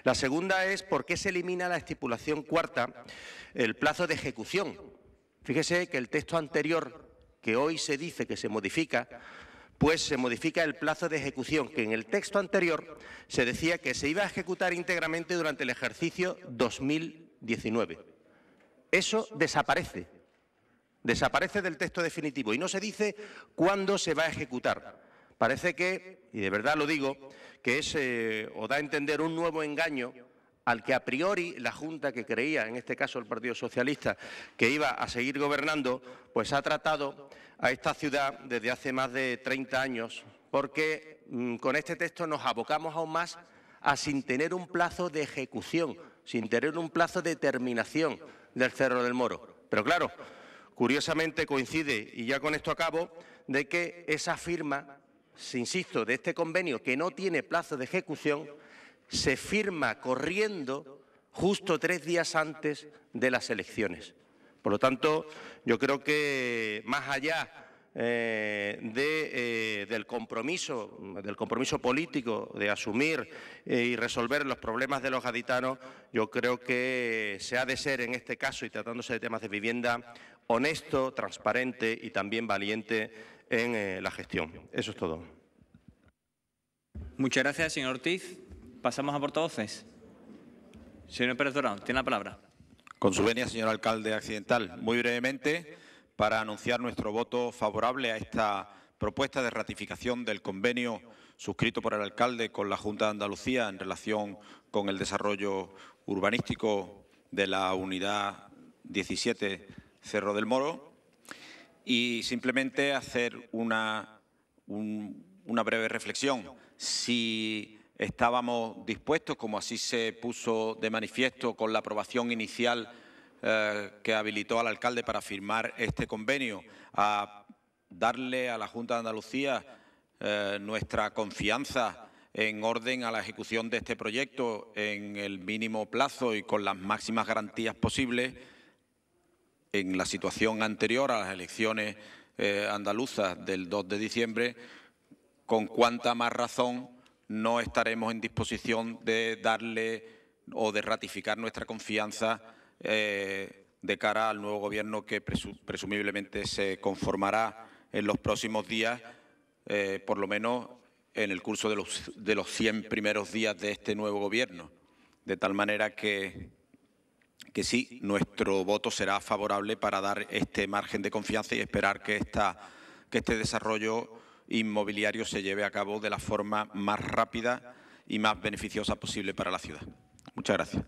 La segunda es por qué se elimina la estipulación cuarta, el plazo de ejecución. Fíjese que el texto anterior, que hoy se dice que se modifica, pues se modifica el plazo de ejecución, que en el texto anterior se decía que se iba a ejecutar íntegramente durante el ejercicio 2019. Eso desaparece Desaparece del texto definitivo y no se dice cuándo se va a ejecutar. Parece que, y de verdad lo digo, que es eh, o da a entender un nuevo engaño al que a priori la Junta que creía, en este caso el Partido Socialista, que iba a seguir gobernando, pues ha tratado a esta ciudad desde hace más de 30 años, porque mm, con este texto nos abocamos aún más a sin tener un plazo de ejecución, sin tener un plazo de terminación del Cerro del Moro. Pero claro, Curiosamente coincide, y ya con esto acabo, de que esa firma, insisto, de este convenio que no tiene plazo de ejecución, se firma corriendo justo tres días antes de las elecciones. Por lo tanto, yo creo que más allá eh, eh, del, compromiso, del compromiso político de asumir eh, y resolver los problemas de los gaditanos, yo creo que se ha de ser en este caso, y tratándose de temas de vivienda, honesto, transparente y también valiente en eh, la gestión. Eso es todo. Muchas gracias, señor Ortiz. Pasamos a portavoces. Señor Pérez Dorado, tiene la palabra. Con su venia, señor alcalde accidental. Muy brevemente, para anunciar nuestro voto favorable a esta propuesta de ratificación del convenio suscrito por el alcalde con la Junta de Andalucía en relación con el desarrollo urbanístico de la unidad 17 Cerro del Moro y simplemente hacer una, una breve reflexión. Si estábamos dispuestos, como así se puso de manifiesto con la aprobación inicial eh, que habilitó al alcalde para firmar este convenio, a darle a la Junta de Andalucía eh, nuestra confianza en orden a la ejecución de este proyecto en el mínimo plazo y con las máximas garantías posibles, en la situación anterior a las elecciones eh, andaluzas del 2 de diciembre, con cuánta más razón no estaremos en disposición de darle o de ratificar nuestra confianza eh, de cara al nuevo Gobierno que presumiblemente se conformará en los próximos días, eh, por lo menos en el curso de los, de los 100 primeros días de este nuevo Gobierno. De tal manera que que sí, nuestro voto será favorable para dar este margen de confianza y esperar que, esta, que este desarrollo inmobiliario se lleve a cabo de la forma más rápida y más beneficiosa posible para la ciudad. Muchas gracias.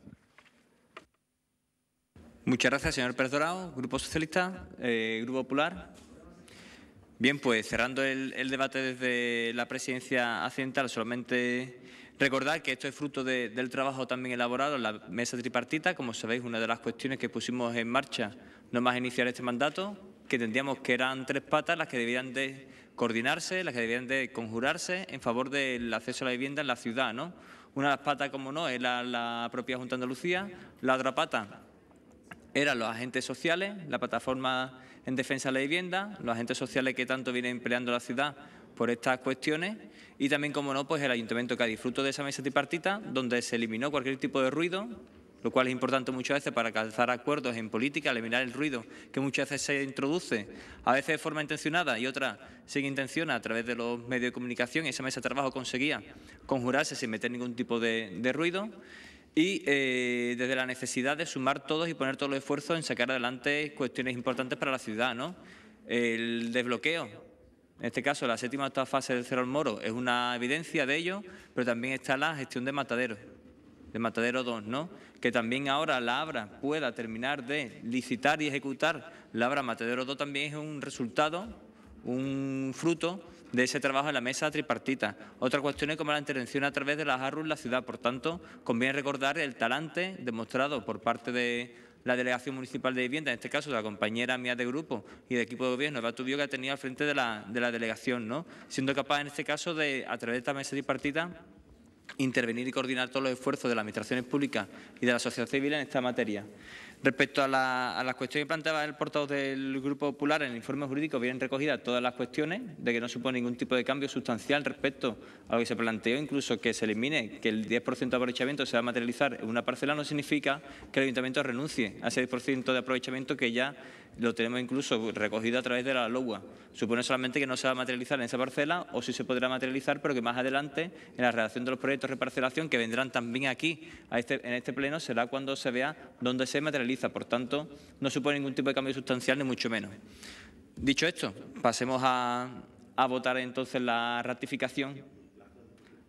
Muchas gracias, señor Pérez Grupo Socialista, eh, Grupo Popular. Bien, pues cerrando el, el debate desde la presidencia accidental, solamente Recordad que esto es fruto del trabajo también elaborado en la mesa tripartita. Como sabéis, una de las cuestiones que pusimos en marcha no más iniciar este mandato, que tendríamos que eran tres patas las que debían de coordinarse, las que debían de conjurarse en favor del acceso a la vivienda en la ciudad. Una de las patas, como no, es la, propia Junta de Andalucía, la otra pata eran los agentes sociales, la plataforma en defensa de la vivienda, los agentes sociales que tanto vienen empleando la ciudad por estas cuestiones y también, como no, pues el Ayuntamiento que ha disfrutado de esa mesa tripartita donde se eliminó cualquier tipo de ruido, lo cual es importante muchas veces para alcanzar acuerdos en política, eliminar el ruido que muchas veces se introduce, a veces de forma intencionada y otra sin intención a través de los medios de comunicación. y Esa mesa de trabajo conseguía conjurarse sin meter ningún tipo de, ruido y eh, desde la necesidad de sumar todos y poner todos los esfuerzos en sacar adelante cuestiones importantes para la ciudad, ¿no? El desbloqueo en este caso, la séptima octava fase del Cerro Moro es una evidencia de ello, pero también está la gestión de mataderos, de matadero 2, ¿no? que también ahora la ABRA pueda terminar de licitar y ejecutar la ABRA matadero 2 también es un resultado, un fruto de ese trabajo en la mesa tripartita. Otra cuestión es como la intervención a través de las ARRU en la ciudad. Por tanto, conviene recordar el talante demostrado por parte de, la Delegación Municipal de Vivienda, en este caso la compañera mía de grupo y de equipo de gobierno, Eva Tubio, que ha tenido al frente de la, delegación, ¿no? siendo capaz en este caso de, a través de esta mesa intervenir y coordinar todos los esfuerzos de las administraciones públicas y de la sociedad civil en esta materia. Respecto a la, a cuestión que planteaba el portavoz del Grupo Popular, en el informe jurídico vienen recogidas todas las cuestiones de que no supone ningún tipo de cambio sustancial respecto a lo que se planteó, incluso que se elimine que el 10% de aprovechamiento se va a materializar en una parcela no significa que el ayuntamiento renuncie a ese 10% de aprovechamiento que ya lo tenemos incluso recogido a través de la LOA. Supone solamente que no se va a materializar en esa parcela o si se podrá materializar, pero que más adelante, en la redacción de los proyectos de reparcelación, que vendrán también aquí a este, en este pleno, será cuando se vea dónde se materializa. Por tanto, no supone ningún tipo de cambio sustancial, ni mucho menos. Dicho esto, pasemos a, a votar entonces la ratificación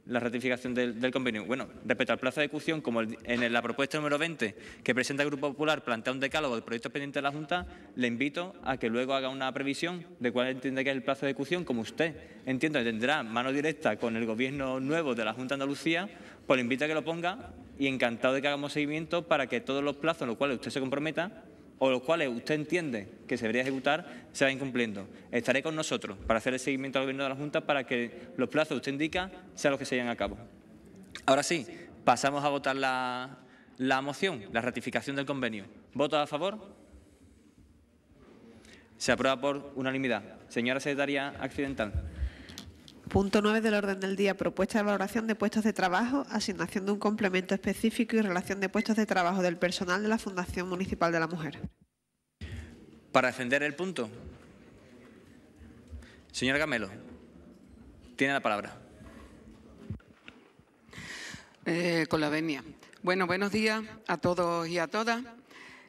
la ratificación del, convenio. Bueno, respecto al plazo de ejecución, como en la propuesta número 20 que presenta el Grupo Popular plantea un decálogo de proyectos pendientes de la Junta, le invito a que luego haga una previsión de cuál entiende que es el plazo de ejecución, como usted entiende que tendrá mano directa con el Gobierno nuevo de la Junta de Andalucía, pues le invito a que lo ponga y encantado de que hagamos seguimiento para que todos los plazos en los cuales usted se comprometa o los cuales usted entiende que se debería ejecutar, se va incumpliendo. Estaré con nosotros para hacer el seguimiento al Gobierno de la Junta para que los plazos que usted indica sean los que se lleven a cabo. Ahora sí, pasamos a votar la, la moción, la ratificación del convenio. ¿Votos a favor? Se aprueba por unanimidad. Señora Secretaria Accidental. Punto nueve del orden del día, propuesta de valoración de puestos de trabajo, asignación de un complemento específico y relación de puestos de trabajo del personal de la Fundación Municipal de la Mujer. Para defender el punto. Señor Gamelo, tiene la palabra. Eh, con la venia. Bueno, buenos días a todos y a todas.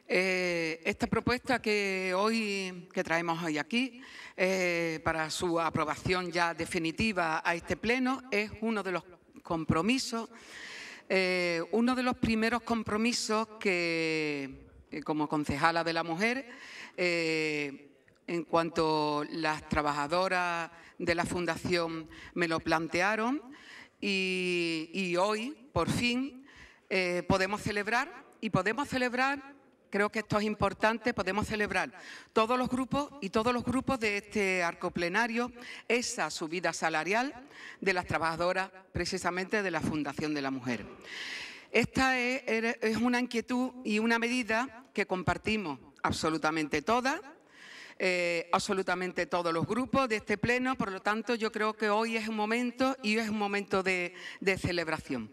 Eh, esta propuesta que hoy que traemos hoy aquí eh, para su aprobación ya definitiva a este Pleno. Es uno de los compromisos, eh, uno de los primeros compromisos que, eh, como concejala de la mujer, en cuanto las trabajadoras de la Fundación me lo plantearon y, y hoy, por fin, podemos celebrar y podemos celebrar creo que esto es importante, podemos celebrar todos los grupos y todos los grupos de este arco plenario esa subida salarial de las trabajadoras, precisamente de la Fundación de la Mujer. Esta es, una inquietud y una medida que compartimos absolutamente todas, eh, absolutamente todos los grupos de este pleno, por lo tanto yo creo que hoy es un momento y es un momento de, celebración.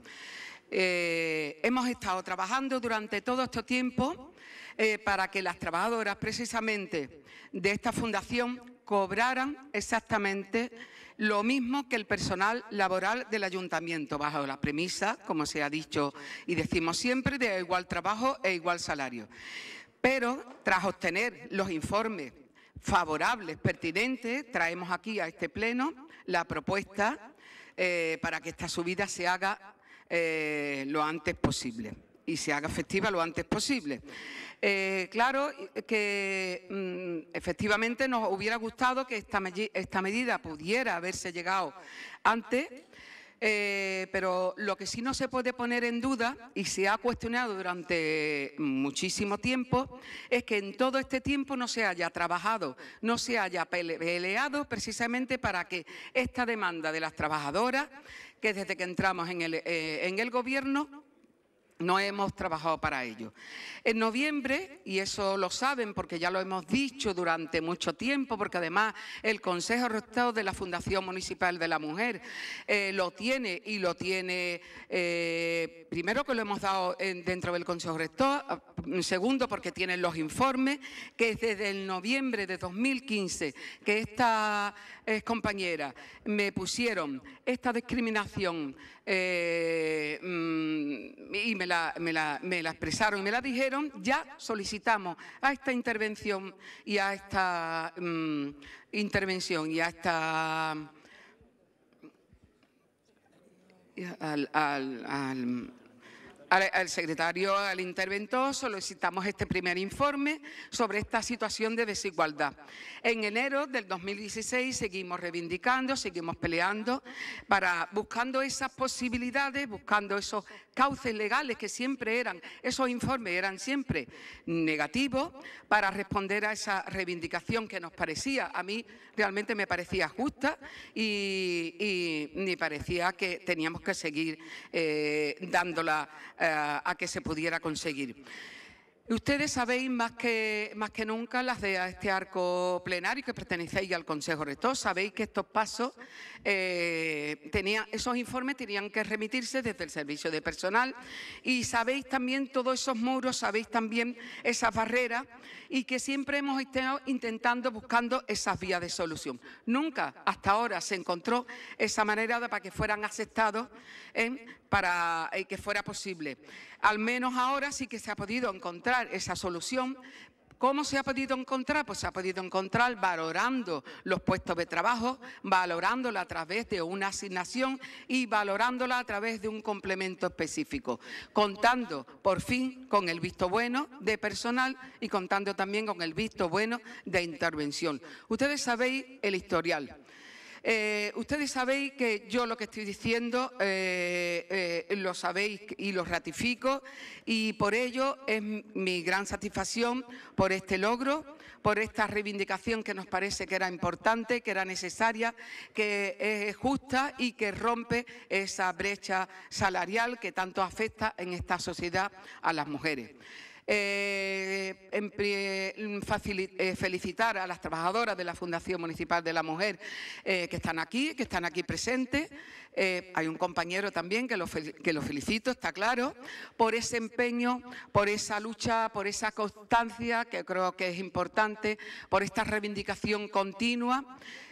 Eh, hemos estado trabajando durante todo este tiempo eh, para que las trabajadoras precisamente de esta fundación cobraran exactamente lo mismo que el personal laboral del ayuntamiento, bajo la premisa, como se ha dicho y decimos siempre, de igual trabajo e igual salario. Pero tras obtener los informes favorables, pertinentes, traemos aquí a este pleno la propuesta eh, para que esta subida se haga eh, lo antes posible y se haga efectiva lo antes posible. Eh, claro que mm, efectivamente nos hubiera gustado que esta, medida pudiera haberse llegado antes, eh, pero lo que sí no se puede poner en duda y se ha cuestionado durante muchísimo tiempo es que en todo este tiempo no se haya trabajado, no se haya peleado precisamente para que esta demanda de las trabajadoras, que desde que entramos en el eh, Gobierno no hemos trabajado para ello. En noviembre, y eso lo saben porque ya lo hemos dicho durante mucho tiempo, porque además el Consejo Rector de la Fundación Municipal de la Mujer eh, lo tiene y lo tiene, eh, primero que lo hemos dado dentro del Consejo Rector, eh, segundo porque tienen los informes, que es desde el noviembre de 2015 que esta eh, compañeras me pusieron esta discriminación eh, mm, y me la, expresaron y me la dijeron, ya solicitamos a esta intervención y a esta mm, intervención y a esta... al al, secretario, al interventor, solicitamos este primer informe sobre esta situación de desigualdad. En enero del 2016 seguimos reivindicando, seguimos peleando, para, buscando esas posibilidades, buscando esos cauces legales que siempre eran, esos informes eran siempre negativos, para responder a esa reivindicación que nos parecía, a mí realmente me parecía justa y, me parecía que teníamos que seguir eh, dándola eh, a que se pudiera conseguir. Ustedes sabéis más que, más que nunca, las de este arco plenario que pertenecéis al Consejo Rector, sabéis que estos pasos, eh, esos informes tenían que remitirse desde el servicio de personal y sabéis también todos esos muros, sabéis también esas barreras y que siempre hemos estado intentando buscando esas vías de solución. Nunca hasta ahora se encontró esa manera para que fueran aceptados. en para eh, que fuera posible. Al menos ahora sí que se ha podido encontrar esa solución, ¿Cómo se ha podido encontrar? Pues se ha podido encontrar valorando los puestos de trabajo, valorándola a través de una asignación y valorándola a través de un complemento específico, contando por fin con el visto bueno de personal y contando también con el visto bueno de intervención. Ustedes sabéis el historial. Eh, ustedes sabéis que yo lo que estoy diciendo eh, eh, lo sabéis y lo ratifico y por ello es mi gran satisfacción por este logro, por esta reivindicación que nos parece que era importante, que era necesaria, que es justa y que rompe esa brecha salarial que tanto afecta en esta sociedad a las mujeres. Eh, mm, eh, felicitar a las trabajadoras de la Fundación Municipal de la Mujer eh, que están aquí, que están aquí presentes. hay un compañero también que lo, felicito, está claro, por ese empeño, por esa lucha, por esa constancia que creo que es importante, por esta reivindicación continua.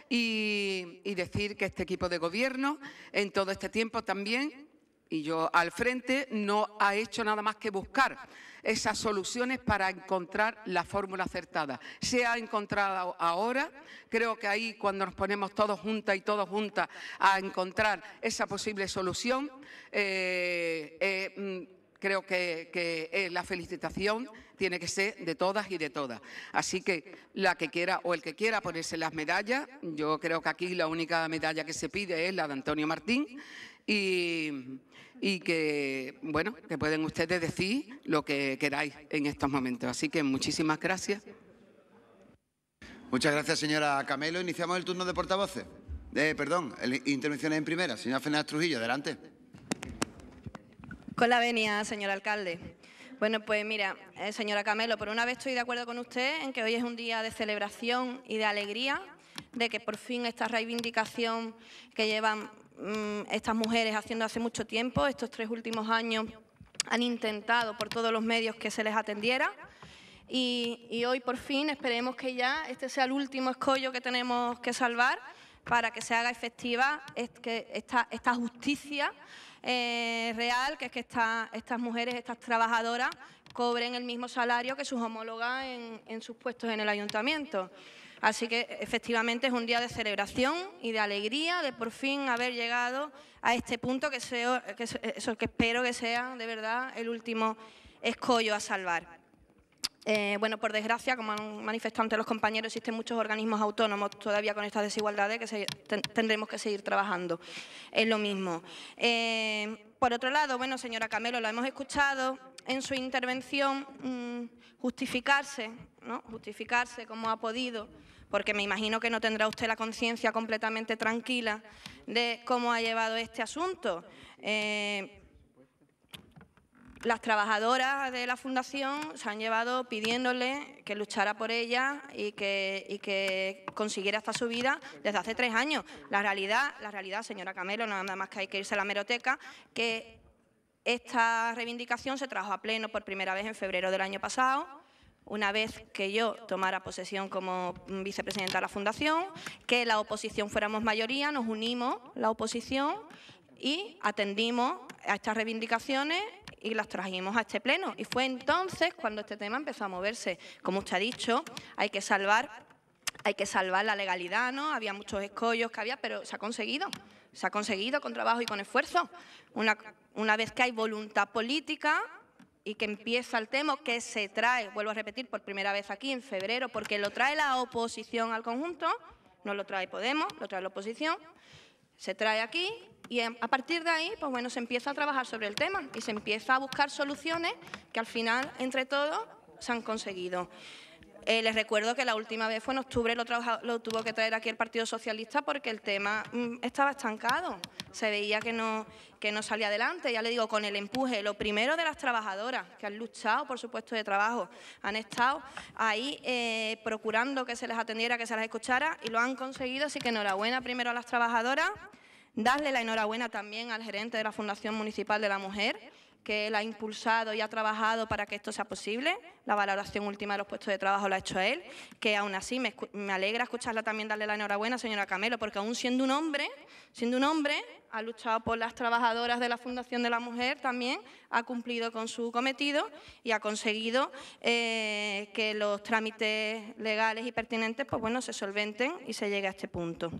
y decir que este equipo de gobierno en todo este tiempo también, y yo al frente, no ha hecho nada más que buscar esas soluciones para encontrar la fórmula acertada. Se ha encontrado ahora, creo que ahí cuando nos ponemos todos juntas y todos juntas a encontrar esa posible solución, eh, eh, mm, creo que, eh, la felicitación tiene que ser de todas y de todas. Así que la que quiera o el que quiera ponerse las medallas, yo creo que aquí la única medalla que se pide es la de Antonio Martín y que, bueno, que pueden ustedes decir lo que queráis en estos momentos. Así que muchísimas gracias. Muchas gracias, señora Camelo. Iniciamos el turno de portavoces. Eh, perdón, intervenciones en primera. Señora Fernández Trujillo, adelante. Con la venia, señor alcalde. Bueno, pues mira, eh, señora Camelo, por una vez estoy de acuerdo con usted en que hoy es un día de celebración y de alegría, de que por fin esta reivindicación que llevan Mm, estas mujeres haciendo hace mucho tiempo, estos tres últimos años han intentado por todos los medios que se les atendiera y, hoy por fin esperemos que ya este sea el último escollo que tenemos que salvar para que se haga efectiva esta, justicia eh, real, que es que estas mujeres, estas trabajadoras, cobren el mismo salario que sus homólogas en sus puestos en el ayuntamiento. Así que efectivamente es un día de celebración y de alegría de por fin haber llegado a este punto que, que, eso, que espero que sea de verdad el último escollo a salvar. Eh, bueno, por desgracia, como han manifestado ante los compañeros, existen muchos organismos autónomos todavía con estas desigualdades que tendremos que seguir trabajando. Es lo mismo. Eh, por otro lado, bueno, señora Camelo, lo hemos escuchado en su intervención mm, justificarse, ¿no? justificarse como ha podido porque me imagino que no tendrá usted la conciencia completamente tranquila de cómo ha llevado este asunto. Eh, las trabajadoras de la Fundación se han llevado pidiéndole que luchara por ella y que, consiguiera que consiguiera esta subida desde hace tres años. La realidad, la realidad, señora Camelo, nada más que hay que irse a la meroteca, que esta reivindicación se trajo a pleno por primera vez en febrero del año pasado una vez que yo tomara posesión como vicepresidenta de la Fundación, que la oposición fuéramos mayoría, nos unimos la oposición y atendimos a estas reivindicaciones y las trajimos a este pleno. Y fue entonces cuando este tema empezó a moverse. Como usted ha dicho, hay que salvar, hay que salvar la legalidad, ¿no? Había muchos escollos que había, pero se ha conseguido. Se ha conseguido con trabajo y con esfuerzo. Una, una vez que hay voluntad política, y que empieza el tema que se trae, vuelvo a repetir, por primera vez aquí en febrero, porque lo trae la oposición al conjunto, no lo trae Podemos, lo trae la oposición, se trae aquí y a partir de ahí, pues bueno, se empieza a trabajar sobre el tema y se empieza a buscar soluciones que al final, entre todos, se han conseguido. Eh, les recuerdo que la última vez fue en octubre, lo, tuvo que traer aquí el Partido Socialista porque el tema mm, estaba estancado, se veía que no, que no salía adelante. Ya le digo, con el empuje, lo primero de las trabajadoras, que han luchado por puesto de trabajo, han estado ahí eh, procurando que se les atendiera, que se las escuchara y lo han conseguido, así que enhorabuena primero a las trabajadoras, darle la enhorabuena también al gerente de la Fundación Municipal de la Mujer, que él ha impulsado y ha trabajado para que esto sea posible. La valoración última de los puestos de trabajo la ha hecho él, que aún así me, alegra escucharla también darle la enhorabuena, señora Camelo, porque aún siendo un hombre, siendo un hombre, ha luchado por las trabajadoras de la Fundación de la Mujer también, ha cumplido con su cometido y ha conseguido eh, que los trámites legales y pertinentes pues bueno, se solventen y se llegue a este punto.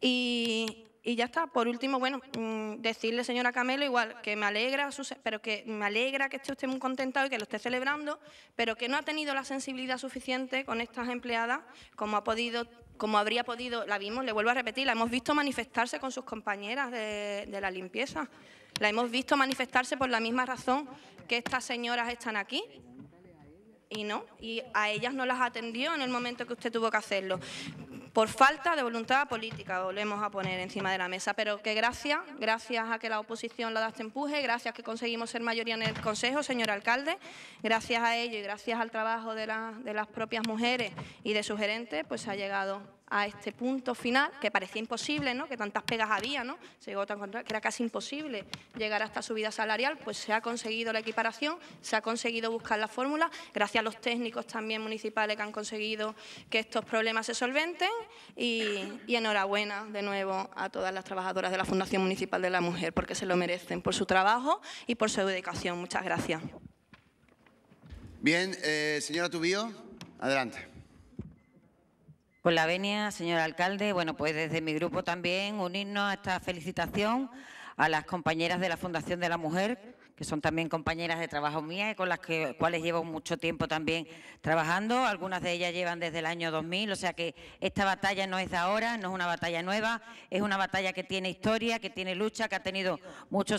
Y, y ya está. Por último, bueno, mm, decirle, señora Camelo, igual que me alegra, pero que me alegra que esté usted muy contentado y que lo esté celebrando, pero que no ha tenido la sensibilidad suficiente con estas empleadas, como ha podido, como habría podido, la vimos, le vuelvo a repetir, la hemos visto manifestarse con sus compañeras de, de la limpieza, la hemos visto manifestarse por la misma razón que estas señoras están aquí y no, y a ellas no las atendió en el momento que usted tuvo que hacerlo por falta de voluntad política, volvemos a poner encima de la mesa, pero que gracias, gracias a que la oposición la da este empuje, gracias a que conseguimos ser mayoría en el Consejo, señor alcalde, gracias a ello y gracias al trabajo de, las propias mujeres y de su gerente, pues ha llegado a este punto final, que parecía imposible, ¿no? que tantas pegas había, ¿no? se que era casi imposible llegar a esta subida salarial, pues se ha conseguido la equiparación, se ha conseguido buscar la fórmula, gracias a los técnicos también municipales que han conseguido que estos problemas se solventen y, enhorabuena de nuevo a todas las trabajadoras de la Fundación Municipal de la Mujer, porque se lo merecen por su trabajo y por su dedicación. Muchas gracias. Bien, eh, señora Tubío, adelante. Con la venia, señor alcalde, bueno, pues desde mi grupo también unirnos a esta felicitación a las compañeras de la Fundación de la Mujer, que son también compañeras de trabajo mía y con las que, cuales llevo mucho tiempo también trabajando. Algunas de ellas llevan desde el año 2000, o sea que esta batalla no es ahora, no es una batalla nueva, es una batalla que tiene historia, que tiene lucha, que ha tenido mucho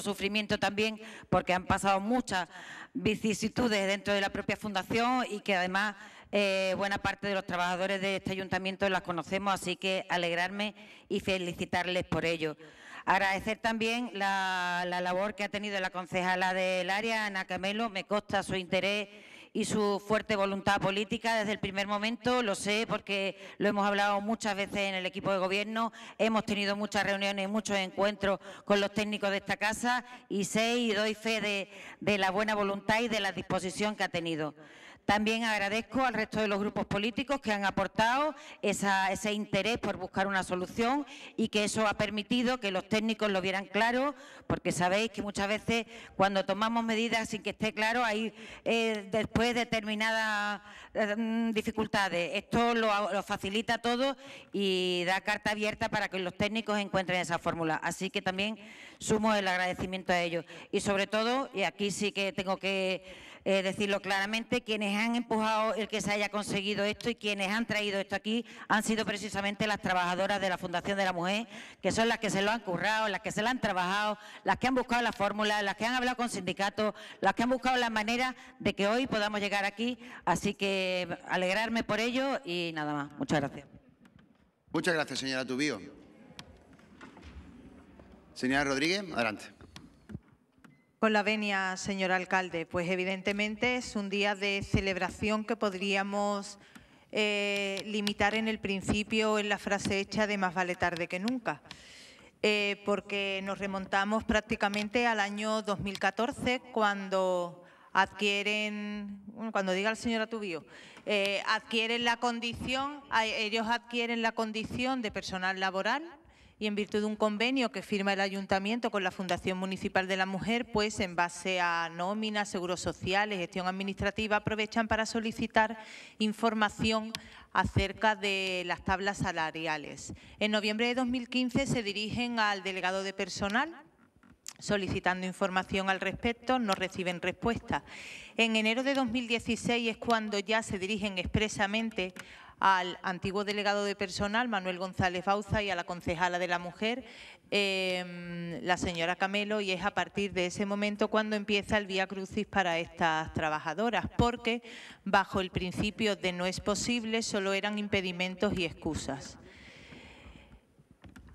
sufrimiento también, porque han pasado muchas vicisitudes dentro de la propia fundación y que además eh, buena parte de los trabajadores de este ayuntamiento las conocemos, así que alegrarme y felicitarles por ello. Agradecer también la, labor que ha tenido la concejala del área, Ana Camelo, me consta su interés y su fuerte voluntad política desde el primer momento, lo sé porque lo hemos hablado muchas veces en el equipo de gobierno, hemos tenido muchas reuniones, y muchos encuentros con los técnicos de esta casa y sé y doy fe de la buena voluntad y de la disposición que ha tenido. También agradezco al resto de los grupos políticos que han aportado ese interés por buscar una solución y que eso ha permitido que los técnicos lo vieran claro, porque sabéis que muchas veces cuando tomamos medidas sin que esté claro hay eh, después determinadas eh, mm, dificultades. Esto lo facilita todo y da carta abierta para que los técnicos encuentren esa fórmula. Así que también sumo el agradecimiento a ellos. Y sobre todo, y aquí sí que tengo que eh, decirlo claramente, quienes han empujado el que se haya conseguido esto y quienes han traído esto aquí han sido precisamente las trabajadoras de la Fundación de la Mujer, que son las que se lo han currado, las que se lo han trabajado, las que han buscado la fórmula, las que han hablado con sindicatos, las que han buscado la manera de que hoy podamos llegar aquí. Así que alegrarme por ello y nada más. Muchas gracias. Muchas gracias, señora Tubío. Señora Rodríguez, adelante. Con la venia, señor alcalde. Pues evidentemente es un día de celebración que podríamos eh, limitar en el principio en la frase hecha de más vale tarde que nunca. Eh, porque nos remontamos prácticamente al año 2014 cuando adquieren, cuando diga el señor Atubio, eh, adquieren la condición, ellos adquieren la condición de personal laboral y en virtud de un convenio que firma el Ayuntamiento con la Fundación Municipal de la Mujer, pues en base a nóminas, seguros sociales, gestión administrativa, aprovechan para solicitar información acerca de las tablas salariales. En noviembre de 2015 se dirigen al delegado de personal solicitando información al respecto, no reciben respuesta. En enero de 2016 es cuando ya se dirigen expresamente al antiguo delegado de personal, Manuel González Bauza, y a la concejala de la mujer, em, la señora Camelo, y es a partir de ese momento cuando empieza el Vía Crucis para estas trabajadoras, porque bajo el principio de no es posible solo eran impedimentos y excusas.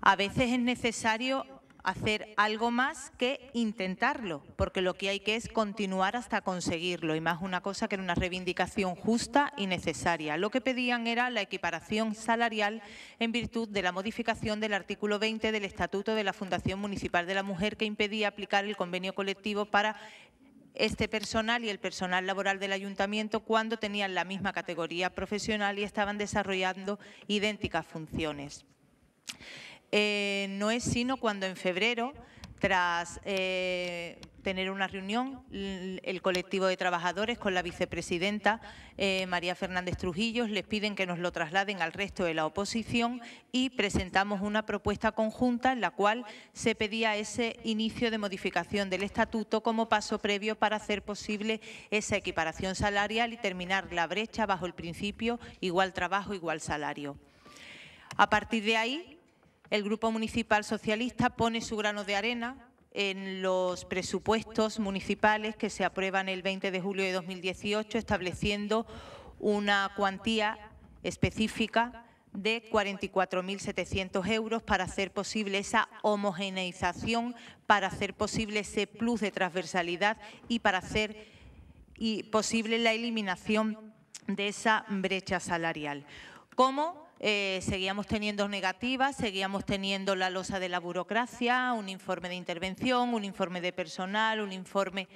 A veces es necesario hacer algo más que intentarlo, porque lo que hay que es continuar hasta conseguirlo, y más una cosa que era una reivindicación justa y necesaria. Lo que pedían era la equiparación salarial en virtud de la modificación del artículo 20 del Estatuto de la Fundación Municipal de la Mujer que impedía aplicar el convenio colectivo para este personal y el personal laboral del ayuntamiento cuando tenían la misma categoría profesional y estaban desarrollando idénticas funciones. Eh, no es sino cuando en febrero, tras eh, tener una reunión, el colectivo de trabajadores con la vicepresidenta eh, María Fernández Trujillo, les piden que nos lo trasladen al resto de la oposición y presentamos una propuesta conjunta en la cual se pedía ese inicio de modificación del estatuto como paso previo para hacer posible esa equiparación salarial y terminar la brecha bajo el principio igual trabajo, igual salario. A partir de ahí, el Grupo Municipal Socialista pone su grano de arena en los presupuestos municipales que se aprueban el 20 de julio de 2018, estableciendo una cuantía específica de 44.700 euros para hacer posible esa homogeneización, para hacer posible ese plus de transversalidad y para hacer posible la eliminación de esa brecha salarial. ¿Cómo eh, seguíamos teniendo negativas, seguíamos teniendo la losa de la burocracia, un informe de intervención, un informe de personal, un informe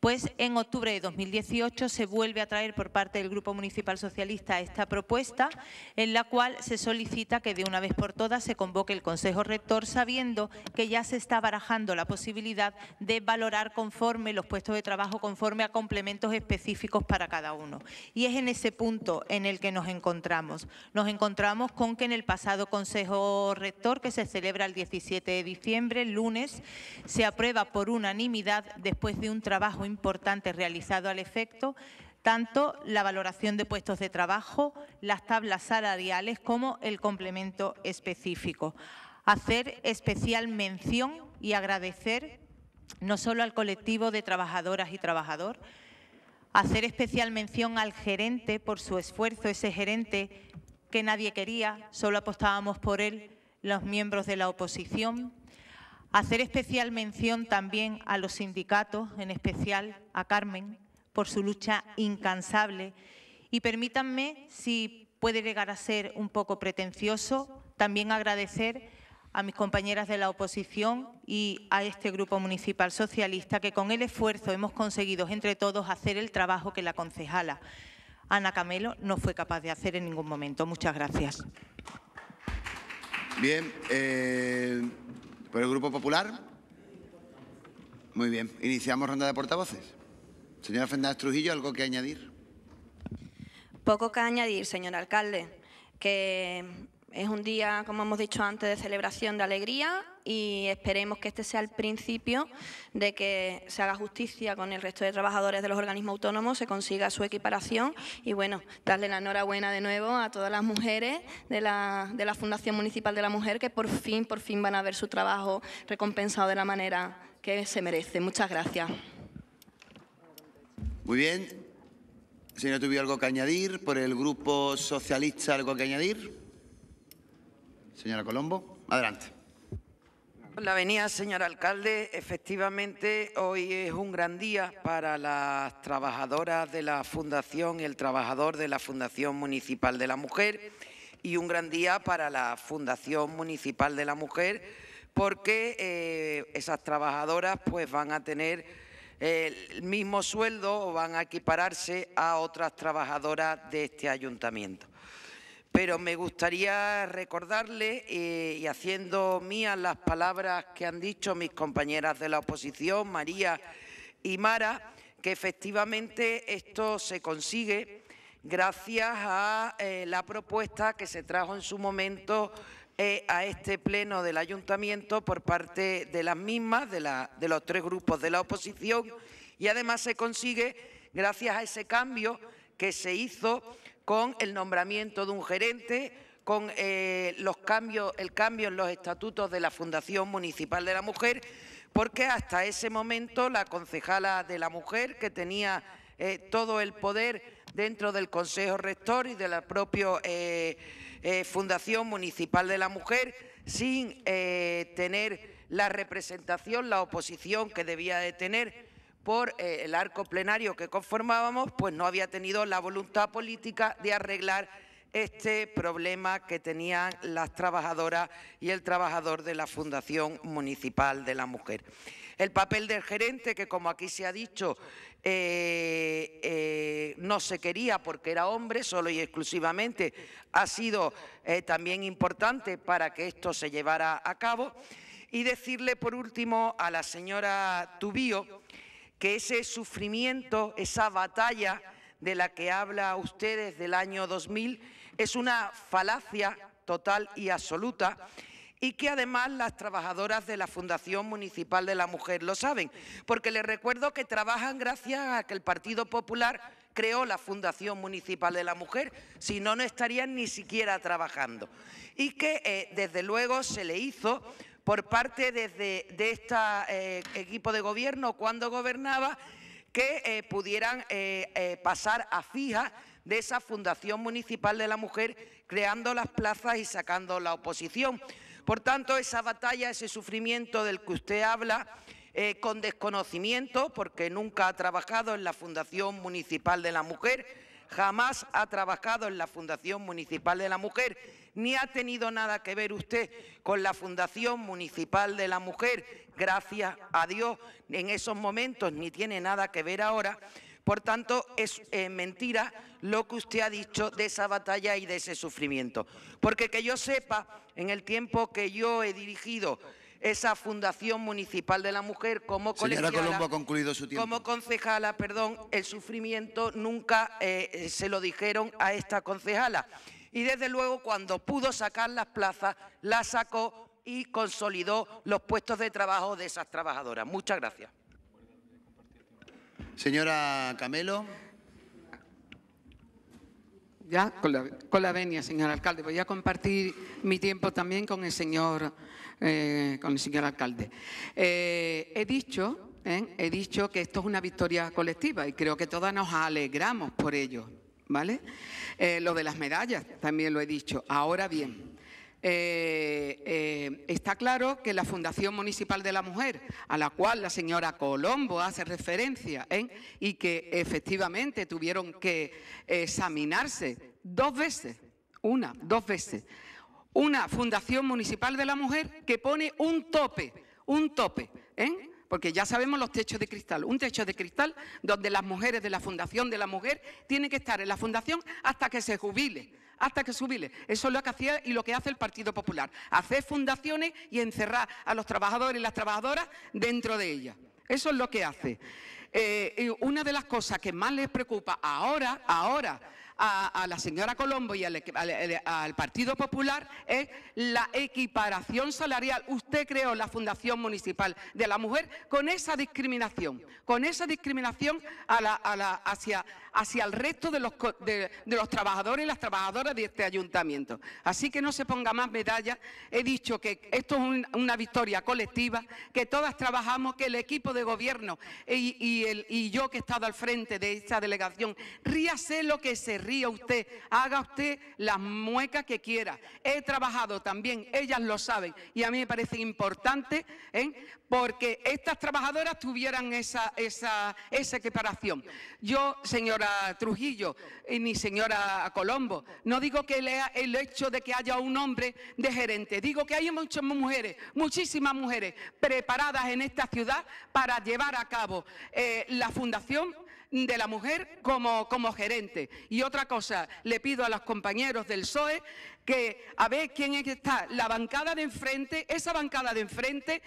pues en octubre de 2018 se vuelve a traer por parte del Grupo Municipal Socialista esta propuesta en la cual se solicita que de una vez por todas se convoque el Consejo Rector sabiendo que ya se está barajando la posibilidad de valorar conforme los puestos de trabajo conforme a complementos específicos para cada uno. Y es en ese punto en el que nos encontramos. Nos encontramos con que en el pasado Consejo Rector, que se celebra el 17 de diciembre, el lunes, se aprueba por unanimidad después de un trabajo importante realizado al efecto, tanto la valoración de puestos de trabajo, las tablas salariales como el complemento específico. Hacer especial mención y agradecer no solo al colectivo de trabajadoras y trabajador, hacer especial mención al gerente por su esfuerzo, ese gerente que nadie quería, solo apostábamos por él los miembros de la oposición, Hacer especial mención también a los sindicatos, en especial a Carmen, por su lucha incansable. Y permítanme, si puede llegar a ser un poco pretencioso, también agradecer a mis compañeras de la oposición y a este Grupo Municipal Socialista que con el esfuerzo hemos conseguido entre todos hacer el trabajo que la concejala Ana Camelo no fue capaz de hacer en ningún momento. Muchas gracias. Bien, eh, ¿Por el Grupo Popular? Muy bien. Iniciamos ronda de portavoces. Señora Fernández Trujillo, ¿algo que añadir? Poco que añadir, señor alcalde. Que es un día, como hemos dicho antes, de celebración, de alegría y esperemos que este sea el principio de que se haga justicia con el resto de trabajadores de los organismos autónomos, se consiga su equiparación y, bueno, darle la enhorabuena de nuevo a todas las mujeres de la, Fundación Municipal de la Mujer que por fin, por fin van a ver su trabajo recompensado de la manera que se merece. Muchas gracias. Muy bien. no tuviera algo que añadir? ¿Por el Grupo Socialista algo que añadir? Señora Colombo, adelante. La venía, señor alcalde. Efectivamente, hoy es un gran día para las trabajadoras de la Fundación y el trabajador de la Fundación Municipal de la Mujer y un gran día para la Fundación Municipal de la Mujer porque eh, esas trabajadoras pues, van a tener eh, el mismo sueldo o van a equipararse a otras trabajadoras de este ayuntamiento pero me gustaría recordarle eh, y haciendo mías las palabras que han dicho mis compañeras de la oposición, María y Mara, que efectivamente esto se consigue gracias a eh, la propuesta que se trajo en su momento eh, a este pleno del ayuntamiento por parte de las mismas, de los tres grupos de la oposición, y además se consigue gracias a ese cambio que se hizo con el nombramiento de un gerente, con eh, los cambios, el cambio en los estatutos de la Fundación Municipal de la Mujer, porque hasta ese momento la concejala de la mujer, que tenía eh, todo el poder dentro del Consejo Rector y de la propia eh, Fundación Municipal de la Mujer, sin tener la representación, la oposición que debía de tener por eh, el arco plenario que conformábamos, pues no había tenido la voluntad política de arreglar este problema que tenían las trabajadoras y el trabajador de la Fundación Municipal de la Mujer. El papel del gerente, que como aquí se ha dicho, eh, eh, no se quería porque era hombre solo y exclusivamente, ha sido también importante para que esto se llevara a cabo. Y decirle por último a la señora Tubío que ese sufrimiento, esa batalla de la que habla ustedes del año 2000, es una falacia total y absoluta y que además las trabajadoras de la Fundación Municipal de la Mujer lo saben, porque les recuerdo que trabajan gracias a que el Partido Popular creó la Fundación Municipal de la Mujer, si no, no estarían ni siquiera trabajando. Y que, eh, desde luego, se le hizo por parte desde de este equipo de gobierno cuando gobernaba que eh, pudieran eh, pasar a fija de esa Fundación Municipal de la Mujer, creando las plazas y sacando la oposición. Por tanto, esa batalla, ese sufrimiento del que usted habla, con desconocimiento, porque nunca ha trabajado en la Fundación Municipal de la Mujer, jamás ha trabajado en la Fundación Municipal de la Mujer, ni ha tenido nada que ver usted con la Fundación Municipal de la Mujer, gracias a Dios, en esos momentos ni tiene nada que ver ahora. Por tanto, es eh, mentira lo que usted ha dicho de esa batalla y de ese sufrimiento. Porque que yo sepa, en el tiempo que yo he dirigido esa Fundación Municipal de la Mujer como concejala como concejala, perdón, el sufrimiento nunca eh, eh, se lo dijeron a esta concejala. Y desde luego cuando pudo sacar las plazas, las sacó y consolidó los puestos de trabajo de esas trabajadoras. Muchas gracias. Señora Camelo. Ya, con la, con la venia, señor alcalde. Voy a compartir mi tiempo también con el señor eh, con el señor alcalde. Eh, he dicho, ¿eh? he dicho que esto es una victoria colectiva y creo que todas nos alegramos por ello, ¿vale? lo de las medallas también lo he dicho. Ahora bien, está claro que la Fundación Municipal de la Mujer, a la cual la señora Colombo hace referencia, y que efectivamente tuvieron que examinarse dos veces, una, dos veces, una Fundación Municipal de la Mujer que pone un tope, un tope, ¿eh? porque ya sabemos los techos de cristal, un techo de cristal donde las mujeres de la Fundación de la Mujer tienen que estar en la Fundación hasta que se jubile, hasta que se jubile, Eso es lo que hacía y lo que hace el Partido Popular, hacer fundaciones y encerrar a los trabajadores y las trabajadoras dentro de ellas. Eso es lo que hace. Eh, una de las cosas que más les preocupa ahora, ahora, a, la señora Colombo y al, Partido Popular es la equiparación salarial. Usted creó la Fundación Municipal de la Mujer con esa discriminación, con esa discriminación hacia, el resto de los, de, los trabajadores y las trabajadoras de este ayuntamiento. Así que no se ponga más medallas. He dicho que esto es una victoria colectiva, que todas trabajamos, que el equipo de gobierno y, y yo que he estado al frente de esta delegación, ríase lo que se ríe usted, haga usted las muecas que quiera. He trabajado también, ellas lo saben, y a mí me parece importante ¿eh? porque estas trabajadoras tuvieran esa, esa, Yo, señora Trujillo, y ni señora Colombo, no digo que lea el hecho de que haya un hombre de gerente, digo que hay muchas mujeres, muchísimas mujeres preparadas en esta ciudad para llevar a cabo eh, la fundación de la mujer como, como gerente. Y otra cosa, le pido a los compañeros del SOE que a ver quién es está. La bancada de enfrente, esa bancada de enfrente,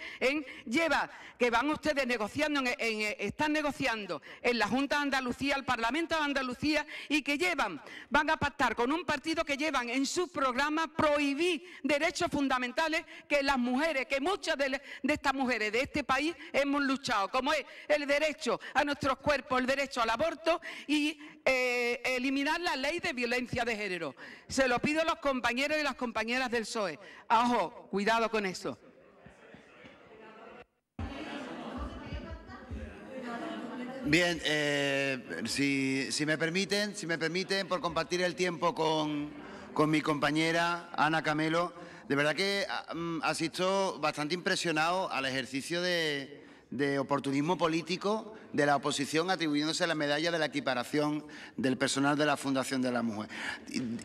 lleva que van ustedes negociando, eh, están negociando en la Junta de Andalucía, el Parlamento de Andalucía, y que llevan, van a pactar con un partido que llevan en su programa prohibir derechos fundamentales que las mujeres, que muchas de, estas mujeres de este país hemos luchado, como es el derecho a nuestros cuerpos, el derecho al aborto y eh, eliminar la ley de violencia de género. Se lo pido a los compañeros compañeros y las compañeras del PSOE. Ajo, ah, cuidado con eso. Bien, eh, si, me permiten, si me permiten, por compartir el tiempo con, mi compañera Ana Camelo, de verdad que ah, mm, asisto bastante impresionado al ejercicio de, oportunismo político de la oposición atribuyéndose la medalla de la equiparación del personal de la Fundación de la Mujer.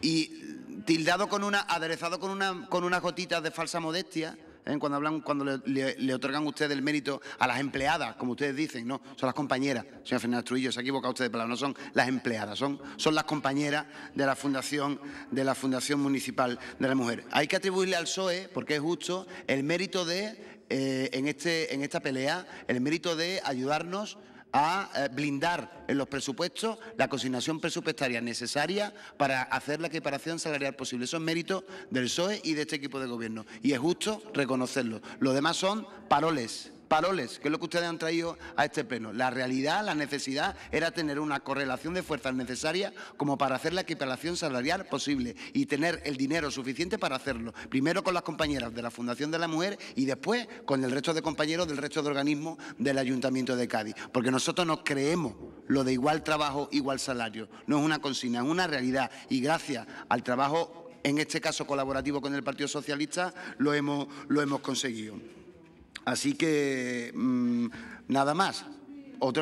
y tildado con una, aderezado con una, con unas gotitas de falsa modestia. ¿eh? Cuando hablan, cuando le, otorgan ustedes el mérito a las empleadas, como ustedes dicen, no, son las compañeras, señor Fernández Trujillo, se ha equivocado usted de palabra, no son las empleadas, son, son las compañeras de la fundación, de la Fundación Municipal de la Mujer. Hay que atribuirle al PSOE, porque es justo, el mérito de eh, en, este, en esta pelea, el mérito de ayudarnos a eh, blindar en los presupuestos la cocinación presupuestaria necesaria para hacer la equiparación salarial posible. Eso es mérito del PSOE y de este equipo de gobierno y es justo reconocerlo. Lo demás son paroles paroles, que es lo que ustedes han traído a este pleno. La realidad, la necesidad era tener una correlación de fuerzas necesaria como para hacer la equiparación salarial posible y tener el dinero suficiente para hacerlo. Primero con las compañeras de la Fundación de la Mujer y después con el resto de compañeros del resto de organismos del Ayuntamiento de Cádiz. Porque nosotros nos creemos lo de igual trabajo, igual salario. No es una consigna, es una realidad. Y gracias al trabajo, en este caso colaborativo con el Partido Socialista, lo hemos, lo hemos conseguido. Así que mm, nada más.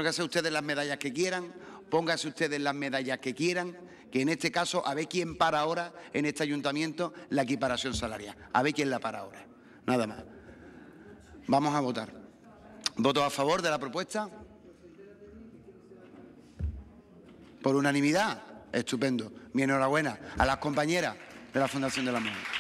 hace ustedes las medallas que quieran, póngase ustedes las medallas que quieran, que en este caso a ver quién para ahora en este ayuntamiento la equiparación salarial. A ver quién la para ahora. Nada más. Vamos a votar. ¿Voto a favor de la propuesta? Por unanimidad. Estupendo. Mi enhorabuena a las compañeras de la Fundación de la Mujer.